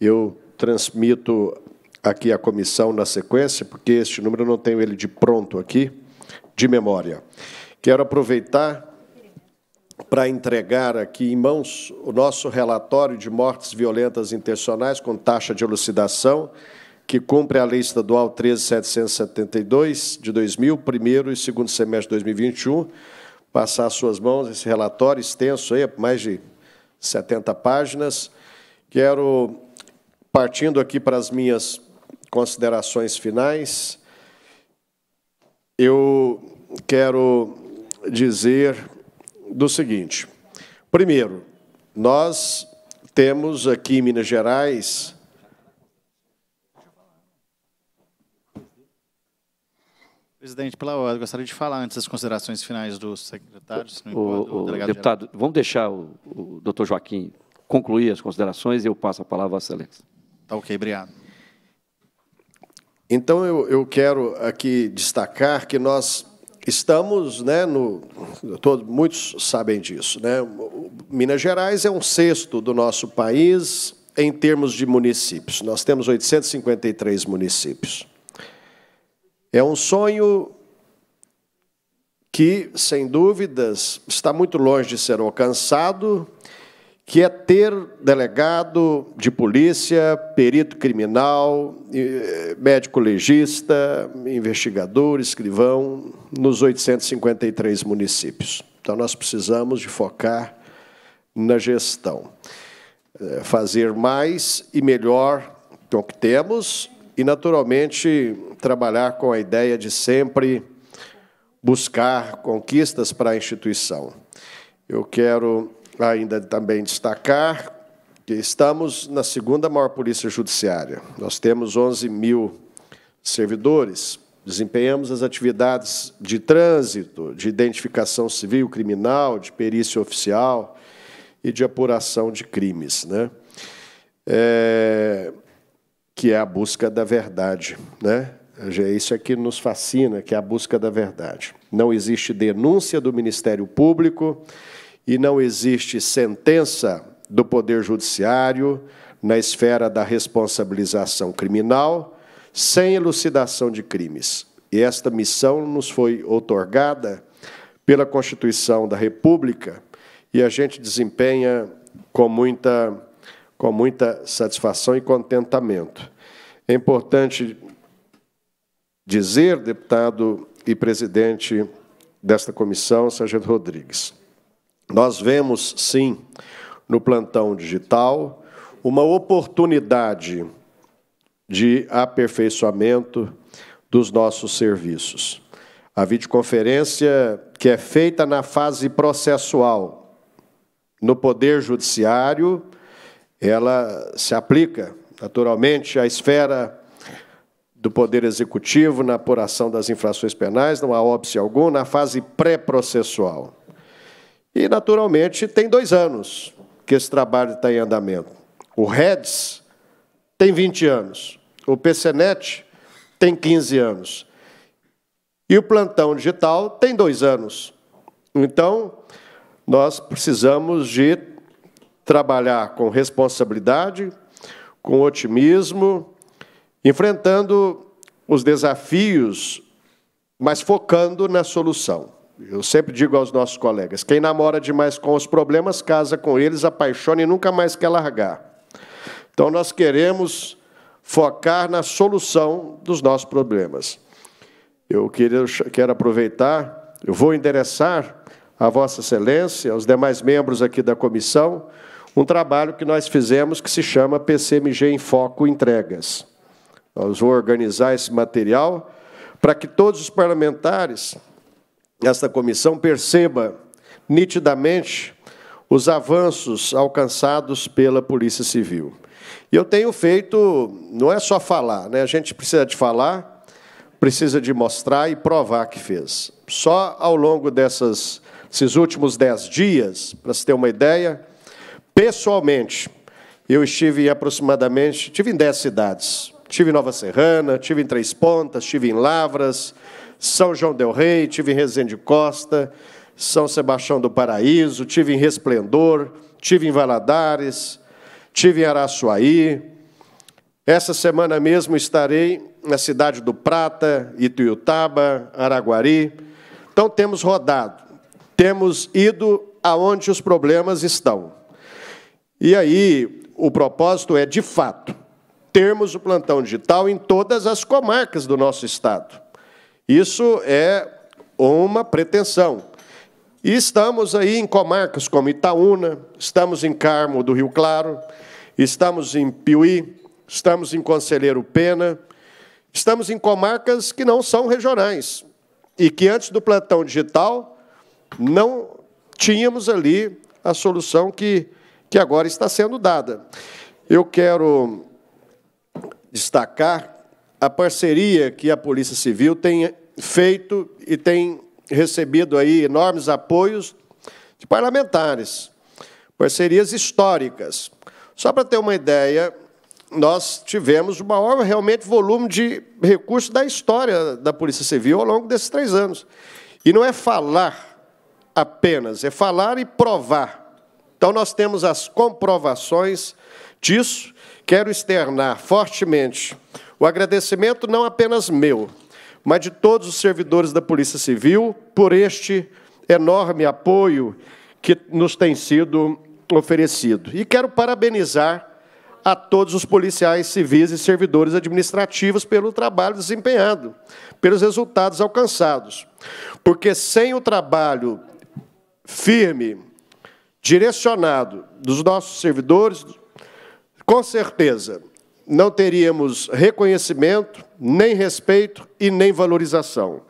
eu transmito aqui à comissão na sequência, porque este número eu não tenho ele de pronto aqui, de memória. Quero aproveitar para entregar aqui em mãos o nosso relatório de mortes violentas intencionais com taxa de elucidação que cumpre a Lei Estadual 13772 de 2000, primeiro e segundo semestre de 2021, passar às suas mãos esse relatório extenso aí, mais de 70 páginas. Quero partindo aqui para as minhas considerações finais. Eu quero dizer do seguinte: primeiro, nós temos aqui em Minas Gerais Presidente, pela hora, gostaria de falar antes das considerações finais do secretário, se não importa, o, o delegado Deputado, geral. vamos deixar o, o doutor Joaquim concluir as considerações e eu passo a palavra à excelência. Tá ok, obrigado. Então, eu, eu quero aqui destacar que nós estamos, né, no, todos, muitos sabem disso, né, Minas Gerais é um sexto do nosso país em termos de municípios. Nós temos 853 municípios. É um sonho que, sem dúvidas, está muito longe de ser alcançado, que é ter delegado de polícia, perito criminal, eh, médico legista, investigador, escrivão, nos 853 municípios. Então, nós precisamos de focar na gestão. Eh, fazer mais e melhor com o que temos e, naturalmente, trabalhar com a ideia de sempre buscar conquistas para a instituição. Eu quero ainda também destacar que estamos na segunda maior polícia judiciária. Nós temos 11 mil servidores, desempenhamos as atividades de trânsito, de identificação civil criminal, de perícia oficial e de apuração de crimes. Né? É, que é a busca da verdade. Né? É isso é que nos fascina, que é a busca da verdade. Não existe denúncia do Ministério Público e não existe sentença do Poder Judiciário na esfera da responsabilização criminal sem elucidação de crimes. E esta missão nos foi otorgada pela Constituição da República e a gente desempenha com muita com muita satisfação e contentamento. É importante dizer, deputado e presidente desta comissão, Sargento Rodrigues, nós vemos, sim, no plantão digital, uma oportunidade de aperfeiçoamento dos nossos serviços. A videoconferência que é feita na fase processual, no Poder Judiciário ela se aplica, naturalmente, à esfera do Poder Executivo na apuração das infrações penais, não há óbice algum, na fase pré-processual. E, naturalmente, tem dois anos que esse trabalho está em andamento. O REDS tem 20 anos, o PCNET tem 15 anos, e o plantão digital tem dois anos. Então, nós precisamos de trabalhar com responsabilidade, com otimismo, enfrentando os desafios, mas focando na solução. Eu sempre digo aos nossos colegas: quem namora demais com os problemas, casa com eles, apaixona e nunca mais quer largar. Então, nós queremos focar na solução dos nossos problemas. Eu queria, quero aproveitar, eu vou endereçar a Vossa Excelência, aos demais membros aqui da comissão, um trabalho que nós fizemos que se chama PCMG em Foco Entregas. Nós vamos organizar esse material para que todos os parlamentares desta comissão perceba nitidamente os avanços alcançados pela Polícia Civil. E eu tenho feito, não é só falar, né? a gente precisa de falar, precisa de mostrar e provar que fez. Só ao longo desses últimos dez dias, para se ter uma ideia, pessoalmente. Eu estive aproximadamente, estive em 10 cidades. Estive em Nova Serrana, estive em Três Pontas, estive em Lavras, São João del Rei, estive em Resende Costa, São Sebastião do Paraíso, estive em Resplendor, estive em Valadares, estive em Araçuaí. Essa semana mesmo estarei na cidade do Prata, Ituiutaba, Araguari. Então temos rodado, temos ido aonde os problemas estão. E aí, o propósito é, de fato, termos o plantão digital em todas as comarcas do nosso Estado. Isso é uma pretensão. E estamos aí em comarcas como Itaúna, estamos em Carmo do Rio Claro, estamos em Piuí, estamos em Conselheiro Pena, estamos em comarcas que não são regionais e que antes do plantão digital não tínhamos ali a solução que que agora está sendo dada. Eu quero destacar a parceria que a Polícia Civil tem feito e tem recebido aí enormes apoios de parlamentares, parcerias históricas. Só para ter uma ideia, nós tivemos o maior realmente volume de recursos da história da Polícia Civil ao longo desses três anos. E não é falar apenas, é falar e provar. Então, nós temos as comprovações disso. Quero externar fortemente o agradecimento, não apenas meu, mas de todos os servidores da Polícia Civil por este enorme apoio que nos tem sido oferecido. E quero parabenizar a todos os policiais civis e servidores administrativos pelo trabalho desempenhado, pelos resultados alcançados. Porque sem o trabalho firme, direcionado dos nossos servidores, com certeza não teríamos reconhecimento, nem respeito e nem valorização.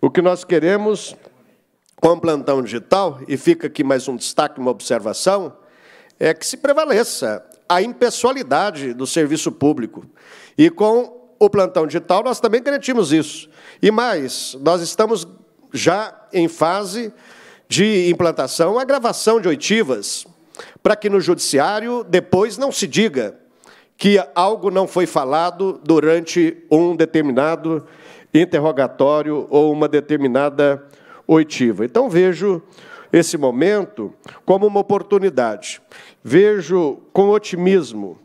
O que nós queremos com o plantão digital, e fica aqui mais um destaque, uma observação, é que se prevaleça a impessoalidade do serviço público. E com o plantão digital nós também garantimos isso. E mais, nós estamos já em fase de implantação a gravação de oitivas, para que no judiciário depois não se diga que algo não foi falado durante um determinado interrogatório ou uma determinada oitiva. Então vejo esse momento como uma oportunidade. Vejo com otimismo.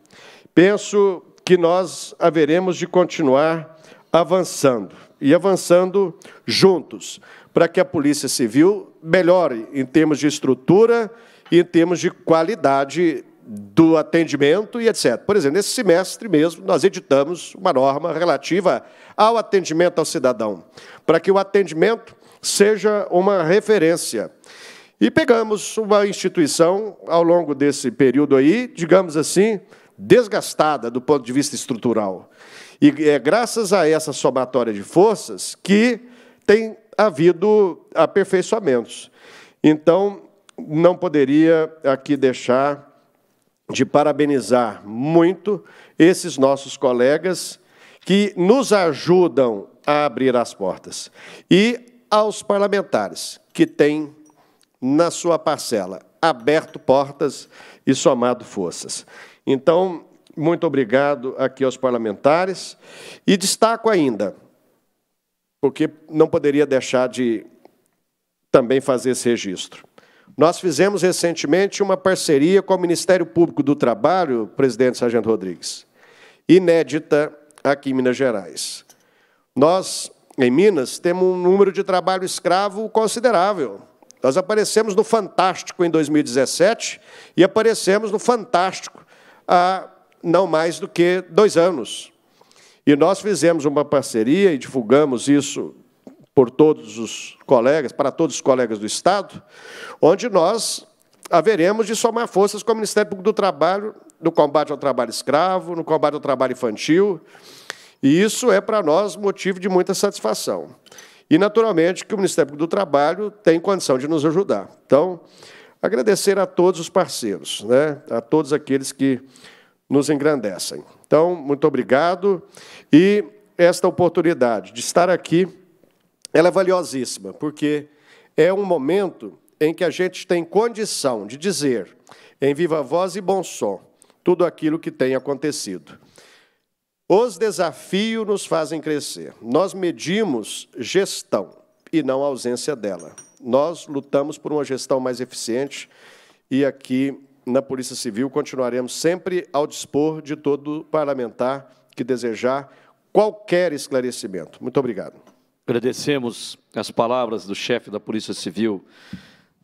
Penso que nós haveremos de continuar avançando e avançando juntos para que a Polícia Civil melhor em termos de estrutura e em termos de qualidade do atendimento e etc. Por exemplo, nesse semestre mesmo, nós editamos uma norma relativa ao atendimento ao cidadão, para que o atendimento seja uma referência. E pegamos uma instituição, ao longo desse período aí, digamos assim, desgastada do ponto de vista estrutural. E é graças a essa somatória de forças que tem havido aperfeiçoamentos. Então, não poderia aqui deixar de parabenizar muito esses nossos colegas que nos ajudam a abrir as portas. E aos parlamentares que têm, na sua parcela, aberto portas e somado forças. Então, muito obrigado aqui aos parlamentares. E destaco ainda porque não poderia deixar de também fazer esse registro. Nós fizemos recentemente uma parceria com o Ministério Público do Trabalho, presidente Sargento Rodrigues, inédita aqui em Minas Gerais. Nós, em Minas, temos um número de trabalho escravo considerável. Nós aparecemos no Fantástico em 2017 e aparecemos no Fantástico há não mais do que dois anos. E nós fizemos uma parceria e divulgamos isso por todos os colegas, para todos os colegas do Estado, onde nós haveremos de somar forças com o Ministério Público do Trabalho no combate ao trabalho escravo, no combate ao trabalho infantil, e isso é para nós motivo de muita satisfação. E, naturalmente, que o Ministério Público do Trabalho tem condição de nos ajudar. Então, agradecer a todos os parceiros, né? a todos aqueles que nos engrandecem. Então, muito obrigado. E esta oportunidade de estar aqui, ela é valiosíssima, porque é um momento em que a gente tem condição de dizer, em viva voz e bom som, tudo aquilo que tem acontecido. Os desafios nos fazem crescer. Nós medimos gestão e não a ausência dela. Nós lutamos por uma gestão mais eficiente e aqui na Polícia Civil, continuaremos sempre ao dispor de todo parlamentar que desejar qualquer esclarecimento. Muito obrigado. Agradecemos as palavras do chefe da Polícia Civil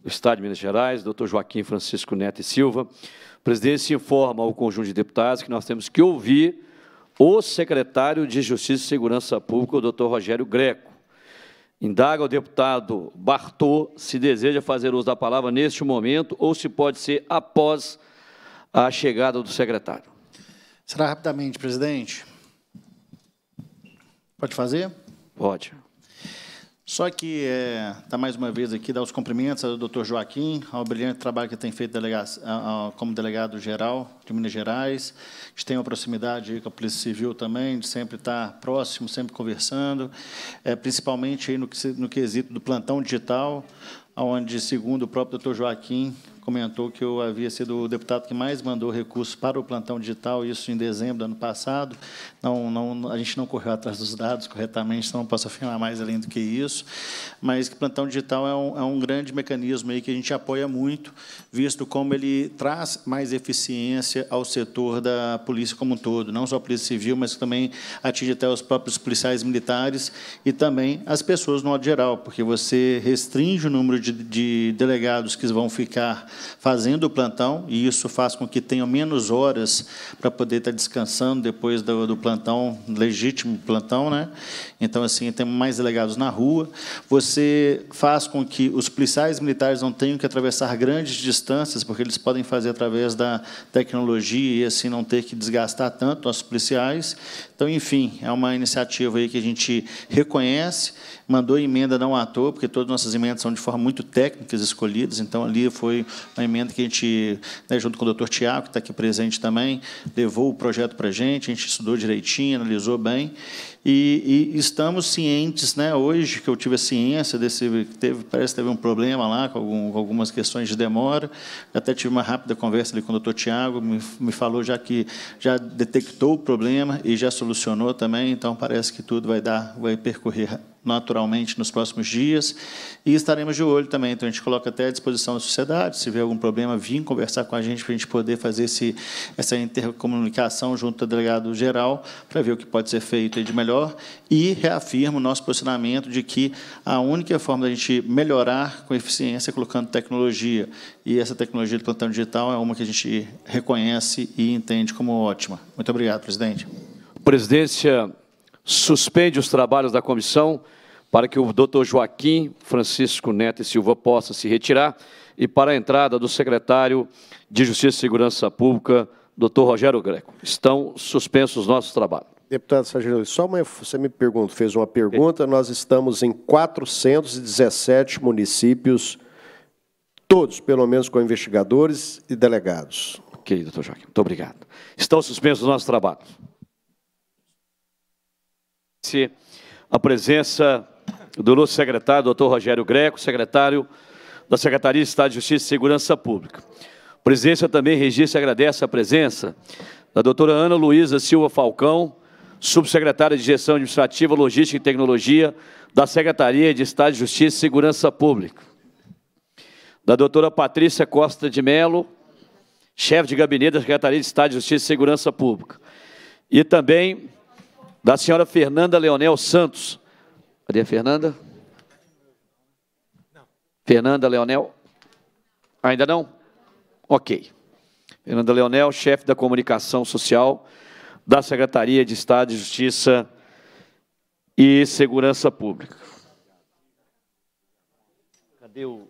do Estado de Minas Gerais, doutor Joaquim Francisco Neto e Silva. O presidente informa ao conjunto de deputados que nós temos que ouvir o secretário de Justiça e Segurança Pública, o doutor Rogério Greco. Indaga o deputado Bartô se deseja fazer uso da palavra neste momento ou se pode ser após a chegada do secretário. Será rapidamente, presidente? Pode fazer? Pode. Só que é, é, mais uma vez aqui, dar os cumprimentos ao doutor Joaquim, ao brilhante trabalho que tem feito delega como delegado-geral de Minas Gerais. que tem uma proximidade com a Polícia Civil também, de sempre estar tá próximo, sempre conversando, é, principalmente no, no quesito do plantão digital, onde, segundo o próprio doutor Joaquim, comentou que eu havia sido o deputado que mais mandou recursos para o plantão digital, isso em dezembro do ano passado. Não, não, a gente não correu atrás dos dados corretamente, então não posso afirmar mais além do que isso, mas que plantão digital é um, é um grande mecanismo aí que a gente apoia muito, visto como ele traz mais eficiência ao setor da polícia como um todo, não só a polícia civil, mas também atinge até os próprios policiais militares e também as pessoas no modo geral, porque você restringe o número de, de delegados que vão ficar fazendo o plantão, e isso faz com que tenham menos horas para poder estar descansando depois do, do plantão, legítimo plantão. Né? Então, assim, temos mais delegados na rua. Você faz com que os policiais militares não tenham que atravessar grandes distâncias, porque eles podem fazer através da tecnologia e, assim, não ter que desgastar tanto os policiais. Então, enfim, é uma iniciativa aí que a gente reconhece, mandou emenda não à toa, porque todas as nossas emendas são de forma muito técnicas escolhidas, então ali foi uma emenda que a gente, né, junto com o doutor Tiago, que está aqui presente também, levou o projeto para a gente, a gente estudou direitinho, analisou bem, e, e, estamos cientes, né? Hoje que eu tive a ciência desse, teve, parece que teve um problema lá com, algum, com algumas questões de demora. Até tive uma rápida conversa ali com o Dr. Tiago, me, me, falou já que já detectou o problema e já solucionou também. Então parece que tudo vai dar, vai percorrer naturalmente nos próximos dias e estaremos de olho também. Então, a gente coloca até à disposição da sociedade, se vê algum problema, vim conversar com a gente para a gente poder fazer esse, essa intercomunicação junto ao delegado geral para ver o que pode ser feito de melhor e reafirmo o nosso posicionamento de que a única forma da gente melhorar com eficiência é colocando tecnologia e essa tecnologia do plantão digital é uma que a gente reconhece e entende como ótima. Muito obrigado, presidente. Presidência suspende os trabalhos da comissão para que o doutor Joaquim Francisco Neto e Silva possa se retirar e para a entrada do secretário de Justiça e Segurança Pública, doutor Rogério Greco. Estão suspensos os nossos trabalhos. Deputado Sargento, só uma, você me pergunta, fez uma pergunta, nós estamos em 417 municípios, todos, pelo menos, com investigadores e delegados. Ok, doutor Joaquim, muito obrigado. Estão suspensos os nossos trabalhos a presença do nosso secretário, doutor Rogério Greco, secretário da Secretaria de Estado de Justiça e Segurança Pública. A presença também registra e agradece a presença da doutora Ana Luísa Silva Falcão, subsecretária de Gestão Administrativa, Logística e Tecnologia da Secretaria de Estado de Justiça e Segurança Pública. Da doutora Patrícia Costa de Mello chefe de gabinete da Secretaria de Estado de Justiça e Segurança Pública. E também da senhora Fernanda Leonel Santos. Cadê a Fernanda? Fernanda Leonel? Ainda não? Ok. Fernanda Leonel, chefe da comunicação social da Secretaria de Estado de Justiça e Segurança Pública. Cadê o.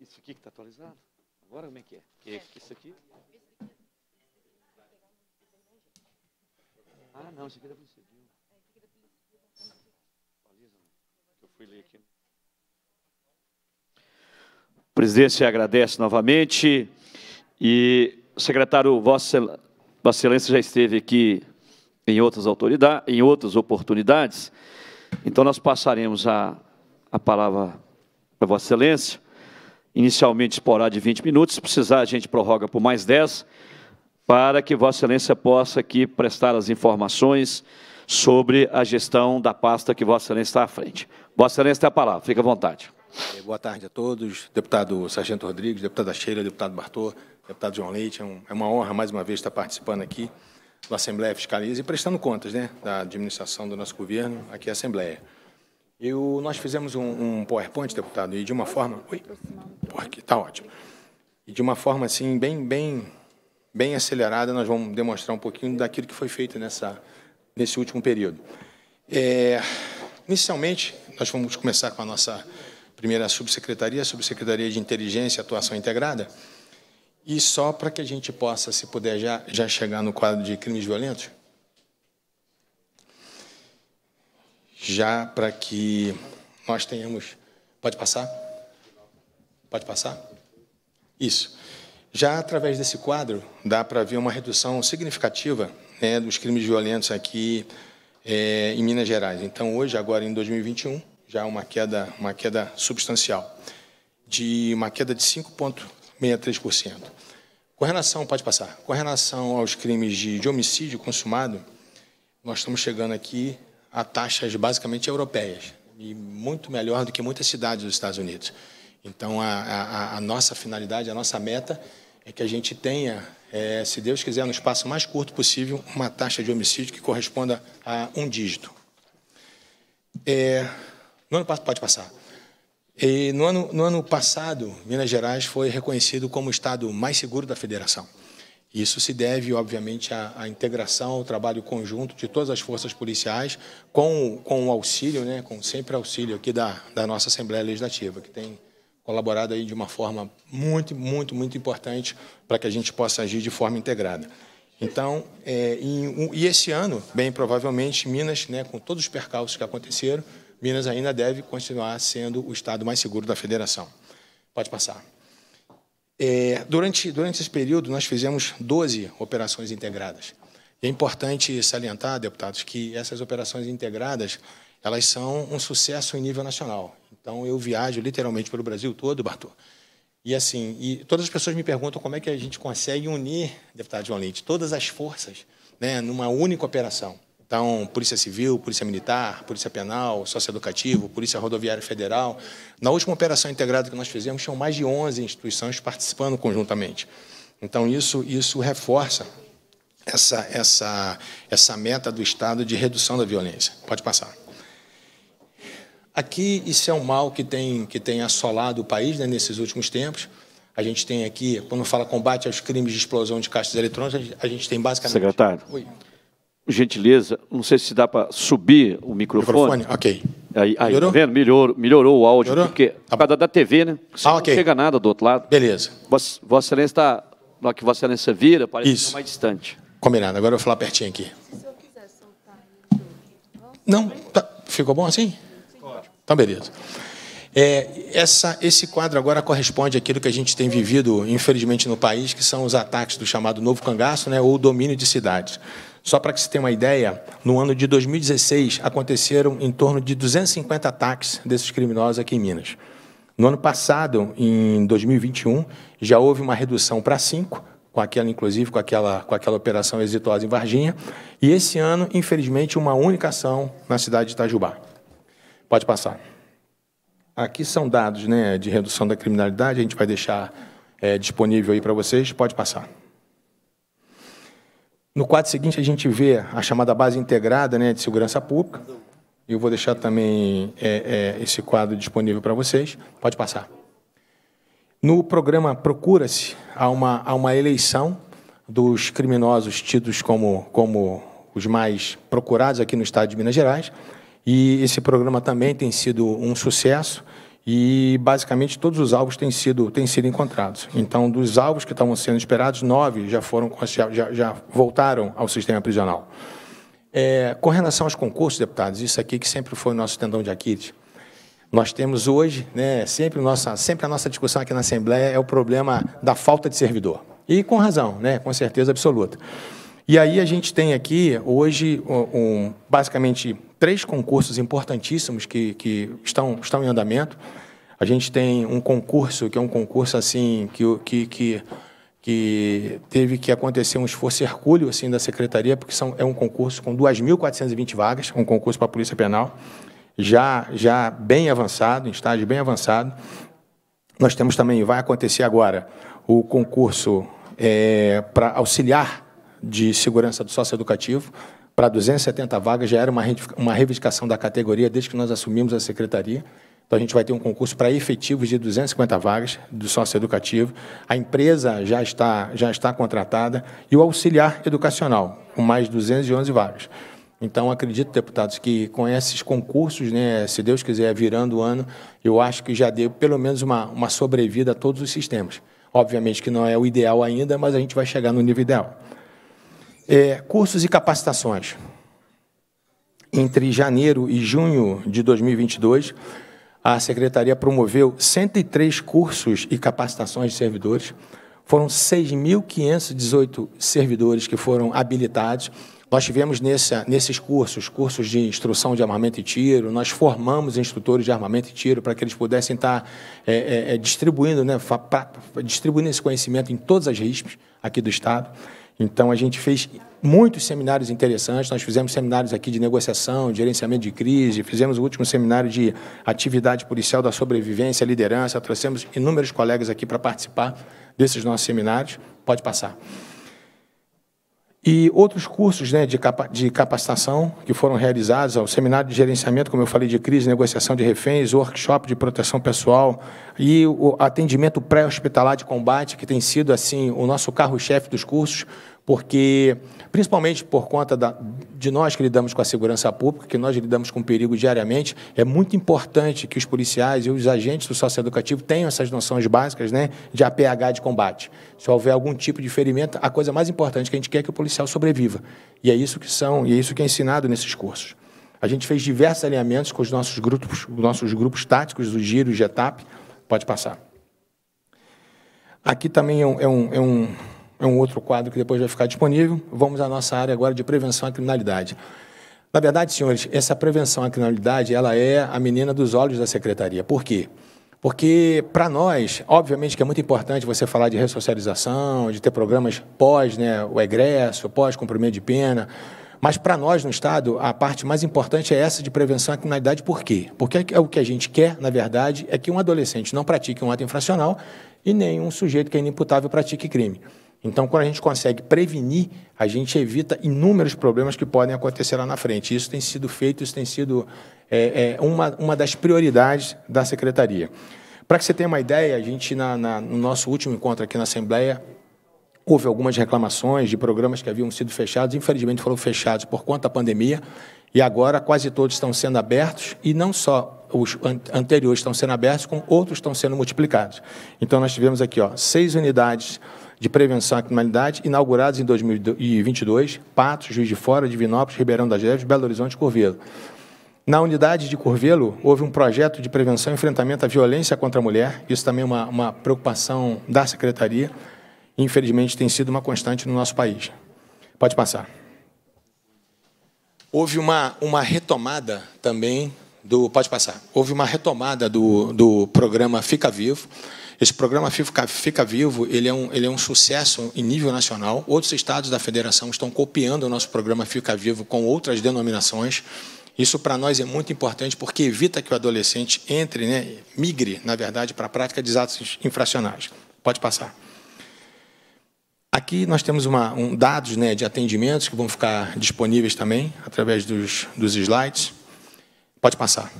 Isso aqui que está atualizado? Agora como é, é que é? Isso aqui? Ah, não, isso aqui é da fui ler aqui. agradece novamente e o secretário Vossa Excelência já esteve aqui em outras autoridades, em outras oportunidades. Então nós passaremos a, a palavra a Vossa Excelência. Inicialmente explorar de 20 minutos, se precisar a gente prorroga por mais 10, para que Vossa Excelência possa aqui prestar as informações sobre a gestão da pasta que Vossa Excelência está à frente. Vossa Excelência tem a palavra, fica à vontade. É, boa tarde a todos, deputado Sargento Rodrigues, deputada Sheila, deputado Bartô, deputado João Leite. É, é uma honra, mais uma vez, estar participando aqui da Assembleia Fiscaliza e prestando contas né, da administração do nosso governo aqui na Assembleia. Eu, nós fizemos um, um PowerPoint, deputado, e de uma forma... Oi? Porra, está ótimo. E de uma forma, assim, bem, bem, bem acelerada, nós vamos demonstrar um pouquinho daquilo que foi feito nessa nesse último período. É, inicialmente, nós vamos começar com a nossa primeira subsecretaria, a Subsecretaria de Inteligência e Atuação Integrada, e só para que a gente possa, se puder, já, já chegar no quadro de crimes violentos, já para que nós tenhamos... Pode passar? Pode passar? Isso. Já através desse quadro, dá para ver uma redução significativa né, dos crimes violentos aqui é, em Minas Gerais. Então, hoje, agora em 2021, já uma queda, uma queda substancial, de uma queda de 5,63%. Com relação, pode passar, com relação aos crimes de, de homicídio consumado, nós estamos chegando aqui a taxas basicamente europeias, e muito melhor do que muitas cidades dos Estados Unidos. Então, a, a, a nossa finalidade, a nossa meta é que a gente tenha é, se Deus quiser, no espaço mais curto possível, uma taxa de homicídio que corresponda a um dígito. É, no ano pode passar. E no ano, no ano passado, Minas Gerais foi reconhecido como o estado mais seguro da federação. Isso se deve, obviamente, à, à, integração, ao trabalho conjunto de todas as forças policiais, com, com o auxílio, né, com sempre auxílio aqui da, da nossa Assembleia Legislativa, que tem colaborado aí de uma forma muito, muito, muito importante para que a gente possa agir de forma integrada. Então, é, em, e esse ano, bem provavelmente, Minas, né, com todos os percalços que aconteceram, Minas ainda deve continuar sendo o estado mais seguro da federação. Pode passar. É, durante, durante esse período, nós fizemos 12 operações integradas. É importante salientar, deputados, que essas operações integradas elas são um sucesso em nível nacional. Então eu viajo literalmente pelo Brasil todo, Bartô. E assim, e todas as pessoas me perguntam como é que a gente consegue unir, deputado João Lynch, todas as forças né, numa única operação. Então, Polícia Civil, Polícia Militar, Polícia Penal, Sócio-Educativo, Polícia Rodoviária Federal. Na última operação integrada que nós fizemos, tinham mais de 11 instituições participando conjuntamente. Então, isso, isso reforça essa, essa, essa meta do Estado de redução da violência. Pode passar. Aqui, isso é um mal que tem, que tem assolado o país né, nesses últimos tempos. A gente tem aqui, quando fala combate aos crimes de explosão de caixas eletrônicas, a gente tem basicamente. Secretário. Oi. Gentileza, não sei se dá para subir o microfone. Microfone, ok. Aí, aí tá melhorou? Tá vendo? Melhorou, melhorou o áudio, melhorou? porque tá por causa da TV, né? ah, não okay. chega nada do outro lado. Beleza. Vossa, Vossa Excelência está. Na que Vossa Excelência vira, parece Isso. que tá mais distante. Combinado, agora eu vou falar pertinho aqui. Se o senhor quiser soltar. Não, tá, ficou bom assim? Então, beleza. É, essa, esse quadro agora corresponde àquilo que a gente tem vivido, infelizmente, no país, que são os ataques do chamado novo cangaço, né, ou domínio de cidades. Só para que se tenha uma ideia, no ano de 2016 aconteceram em torno de 250 ataques desses criminosos aqui em Minas. No ano passado, em 2021, já houve uma redução para cinco, com aquela, inclusive, com aquela, com aquela operação exitosa em Varginha. E esse ano, infelizmente, uma única ação na cidade de Itajubá. Pode passar. Aqui são dados né, de redução da criminalidade, a gente vai deixar é, disponível aí para vocês. Pode passar. No quadro seguinte, a gente vê a chamada base integrada né, de segurança pública. Eu vou deixar também é, é, esse quadro disponível para vocês. Pode passar. No programa Procura-se, há uma, há uma eleição dos criminosos tidos como, como os mais procurados aqui no estado de Minas Gerais. E esse programa também tem sido um sucesso e basicamente todos os alvos têm sido, têm sido encontrados. Então, dos alvos que estavam sendo esperados, nove já foram já, já voltaram ao sistema prisional. É, com relação aos concursos, deputados, isso aqui que sempre foi o nosso tendão de Aquiles. Nós temos hoje, né, sempre, nossa, sempre a nossa discussão aqui na Assembleia é o problema da falta de servidor. E com razão, né, com certeza absoluta. E aí a gente tem aqui hoje um, basicamente três concursos importantíssimos que, que estão, estão em andamento. A gente tem um concurso, que é um concurso assim, que, que, que, que teve que acontecer um esforço hercúleo assim, da secretaria, porque são, é um concurso com 2.420 vagas, um concurso para a Polícia Penal, já, já bem avançado, em estágio bem avançado. Nós temos também, vai acontecer agora, o concurso é, para auxiliar de segurança do socioeducativo, educativo para 270 vagas, já era uma, uma reivindicação da categoria desde que nós assumimos a secretaria. Então, a gente vai ter um concurso para efetivos de 250 vagas do sócio educativo. A empresa já está, já está contratada e o auxiliar educacional, com mais 211 vagas. Então, acredito, deputados, que com esses concursos, né, se Deus quiser, virando o ano, eu acho que já deu pelo menos uma, uma sobrevida a todos os sistemas. Obviamente que não é o ideal ainda, mas a gente vai chegar no nível ideal. É, cursos e capacitações. Entre janeiro e junho de 2022, a Secretaria promoveu 103 cursos e capacitações de servidores. Foram 6.518 servidores que foram habilitados. Nós tivemos nessa, nesses cursos, cursos de instrução de armamento e tiro, nós formamos instrutores de armamento e tiro para que eles pudessem estar é, é, é distribuindo, né, pra, distribuindo esse conhecimento em todas as RISPs aqui do Estado. Então, a gente fez muitos seminários interessantes. Nós fizemos seminários aqui de negociação, de gerenciamento de crise, fizemos o último seminário de atividade policial da sobrevivência, liderança. Trouxemos inúmeros colegas aqui para participar desses nossos seminários. Pode passar. E outros cursos né, de, capa de capacitação que foram realizados, o seminário de gerenciamento, como eu falei, de crise, negociação de reféns, workshop de proteção pessoal e o atendimento pré-hospitalar de combate, que tem sido assim o nosso carro-chefe dos cursos, porque principalmente por conta da, de nós que lidamos com a segurança pública, que nós lidamos com perigo diariamente, é muito importante que os policiais e os agentes do socioeducativo tenham essas noções básicas né, de APH de combate. Se houver algum tipo de ferimento, a coisa mais importante é que a gente quer é que o policial sobreviva. E é isso que são, e é isso que é ensinado nesses cursos. A gente fez diversos alinhamentos com os nossos grupos, nossos grupos táticos, os Giro e o GETAP. Pode passar. Aqui também é um, é um, é um é um outro quadro que depois vai ficar disponível. Vamos à nossa área agora de prevenção à criminalidade. Na verdade, senhores, essa prevenção à criminalidade, ela é a menina dos olhos da secretaria. Por quê? Porque, para nós, obviamente que é muito importante você falar de ressocialização, de ter programas pós né, o egresso, pós cumprimento de pena. Mas, para nós, no Estado, a parte mais importante é essa de prevenção à criminalidade. Por quê? Porque é o que a gente quer, na verdade, é que um adolescente não pratique um ato infracional e nenhum sujeito que é inimputável pratique crime. Então, quando a gente consegue prevenir, a gente evita inúmeros problemas que podem acontecer lá na frente. Isso tem sido feito, isso tem sido é, é, uma, uma das prioridades da Secretaria. Para que você tenha uma ideia, a gente, na, na, no nosso último encontro aqui na Assembleia, houve algumas reclamações de programas que haviam sido fechados, infelizmente foram fechados por conta da pandemia, e agora quase todos estão sendo abertos, e não só os anteriores estão sendo abertos, como outros estão sendo multiplicados. Então, nós tivemos aqui ó, seis unidades de Prevenção à Criminalidade, inaugurados em 2022, Patos, Juiz de Fora, Divinópolis, Ribeirão das Neves, Belo Horizonte e Corvelo. Na unidade de Corvelo, houve um projeto de prevenção e enfrentamento à violência contra a mulher, isso também é uma, uma preocupação da Secretaria, infelizmente tem sido uma constante no nosso país. Pode passar. Houve uma, uma retomada também do... Pode passar. Houve uma retomada do, do programa Fica Vivo, esse programa Fica, Fica Vivo ele é, um, ele é um sucesso em nível nacional. Outros estados da federação estão copiando o nosso programa Fica Vivo com outras denominações. Isso para nós é muito importante porque evita que o adolescente entre, né, migre, na verdade, para a prática de atos infracionais. Pode passar. Aqui nós temos uma, um, dados né, de atendimentos que vão ficar disponíveis também através dos, dos slides. Pode passar.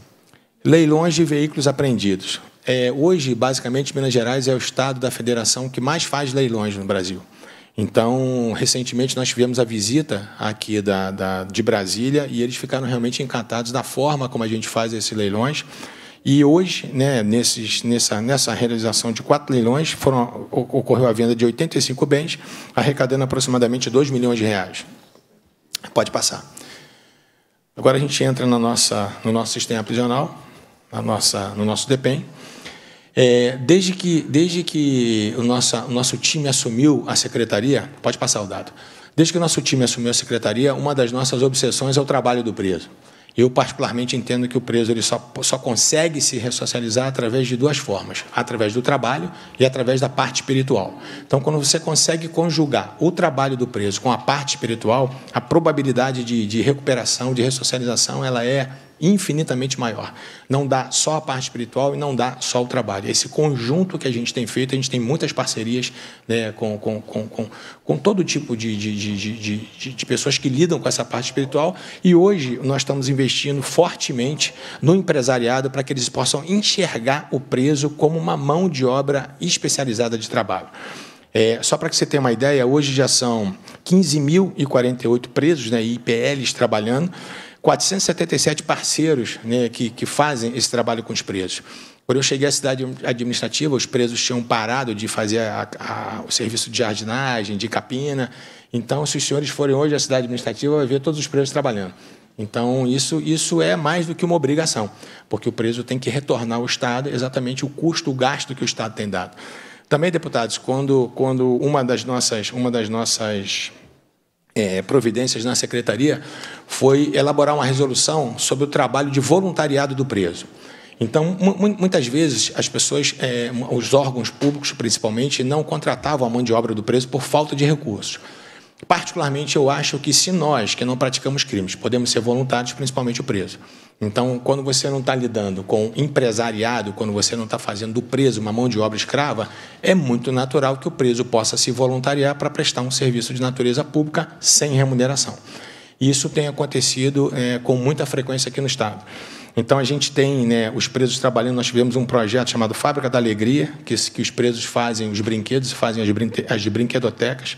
Leilões de veículos apreendidos. É, hoje, basicamente, Minas Gerais é o estado da federação que mais faz leilões no Brasil. Então, recentemente nós tivemos a visita aqui da, da, de Brasília e eles ficaram realmente encantados da forma como a gente faz esses leilões. E hoje, né, nesses, nessa, nessa realização de quatro leilões, foram, ocorreu a venda de 85 bens, arrecadando aproximadamente 2 milhões de reais. Pode passar. Agora a gente entra na nossa, no nosso sistema prisional, na nossa, no nosso DEPEN. É, desde que, desde que o, nossa, o nosso time assumiu a secretaria, pode passar o dado. Desde que o nosso time assumiu a secretaria, uma das nossas obsessões é o trabalho do preso. Eu, particularmente, entendo que o preso ele só, só consegue se ressocializar através de duas formas: através do trabalho e através da parte espiritual. Então, quando você consegue conjugar o trabalho do preso com a parte espiritual, a probabilidade de, de recuperação, de ressocialização, ela é infinitamente maior. Não dá só a parte espiritual e não dá só o trabalho. Esse conjunto que a gente tem feito, a gente tem muitas parcerias né, com, com, com, com, com todo tipo de, de, de, de, de pessoas que lidam com essa parte espiritual e hoje nós estamos investindo fortemente no empresariado para que eles possam enxergar o preso como uma mão de obra especializada de trabalho. É, só para que você tenha uma ideia, hoje já são 15.048 presos né, e IPLs trabalhando. 477 parceiros né, que, que fazem esse trabalho com os presos. Quando eu cheguei à cidade administrativa, os presos tinham parado de fazer a, a, o serviço de jardinagem, de capina. Então, se os senhores forem hoje à cidade administrativa, vai ver todos os presos trabalhando. Então, isso, isso é mais do que uma obrigação, porque o preso tem que retornar ao Estado exatamente o custo, o gasto que o Estado tem dado. Também, deputados, quando, quando uma das nossas, uma das nossas é, providências na secretaria foi elaborar uma resolução sobre o trabalho de voluntariado do preso. Então, muitas vezes, as pessoas, é, os órgãos públicos principalmente, não contratavam a mão de obra do preso por falta de recursos. Particularmente, eu acho que se nós, que não praticamos crimes, podemos ser voluntários, principalmente o preso, então, quando você não está lidando com empresariado, quando você não está fazendo do preso uma mão de obra escrava, é muito natural que o preso possa se voluntariar para prestar um serviço de natureza pública sem remuneração. Isso tem acontecido é, com muita frequência aqui no Estado. Então, a gente tem né, os presos trabalhando. Nós tivemos um projeto chamado Fábrica da Alegria, que, que os presos fazem os brinquedos, fazem as, brinque, as brinquedotecas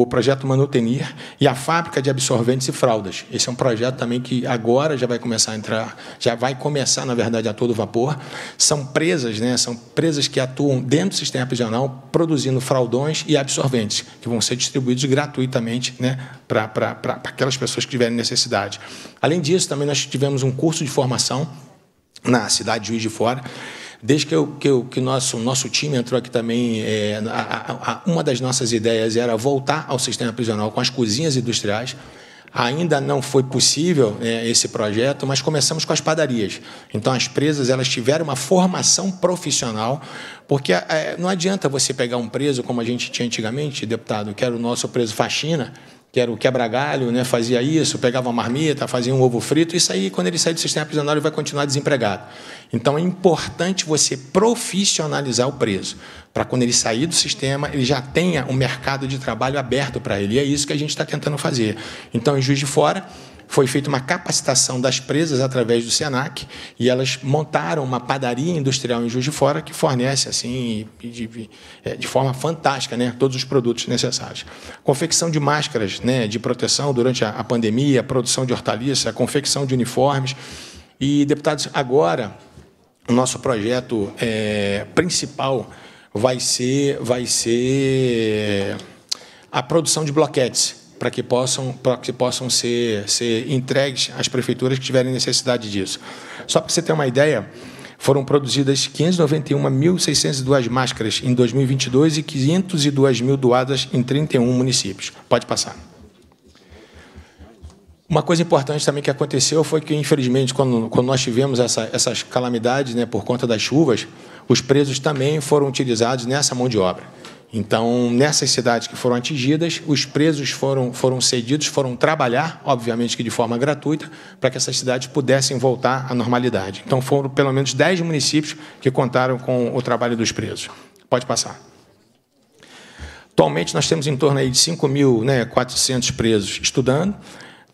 o projeto Manutenir e a fábrica de absorventes e fraldas. Esse é um projeto também que agora já vai começar a entrar, já vai começar, na verdade, a todo vapor. São presas, né? São presas que atuam dentro do sistema prisional, produzindo fraldões e absorventes, que vão ser distribuídos gratuitamente, né? Para aquelas pessoas que tiverem necessidade. Além disso, também nós tivemos um curso de formação na cidade de Juiz de Fora Desde que, eu, que, eu, que nosso, nosso time entrou aqui também, é, a, a, uma das nossas ideias era voltar ao sistema prisional com as cozinhas industriais. Ainda não foi possível né, esse projeto, mas começamos com as padarias. Então, as presas elas tiveram uma formação profissional, porque é, não adianta você pegar um preso como a gente tinha antigamente, deputado, que era o nosso preso faxina, que era o quebra-galho, né? fazia isso, pegava uma marmita, fazia um ovo frito. Isso aí, quando ele sair do sistema prisional, ele vai continuar desempregado. Então, é importante você profissionalizar o preso, para quando ele sair do sistema, ele já tenha um mercado de trabalho aberto para ele. E é isso que a gente está tentando fazer. Então, em Juiz de Fora, foi feita uma capacitação das presas através do Senac e elas montaram uma padaria industrial em Juiz de Fora que fornece assim de, é, de forma fantástica, né, todos os produtos necessários. Confecção de máscaras, né, de proteção durante a, a pandemia, produção de hortaliças, confecção de uniformes. E deputados, agora o nosso projeto é, principal vai ser vai ser a produção de bloquetes para que possam para que possam ser ser entregues às prefeituras que tiverem necessidade disso. Só para você ter uma ideia, foram produzidas 591.602 máscaras em 2022 e 502 mil doadas em 31 municípios. Pode passar. Uma coisa importante também que aconteceu foi que, infelizmente, quando, quando nós tivemos essa, essas calamidades né, por conta das chuvas, os presos também foram utilizados nessa mão de obra. Então, nessas cidades que foram atingidas, os presos foram, foram cedidos, foram trabalhar, obviamente que de forma gratuita, para que essas cidades pudessem voltar à normalidade. Então, foram pelo menos 10 municípios que contaram com o trabalho dos presos. Pode passar. Atualmente, nós temos em torno aí de 5.400 né, presos estudando,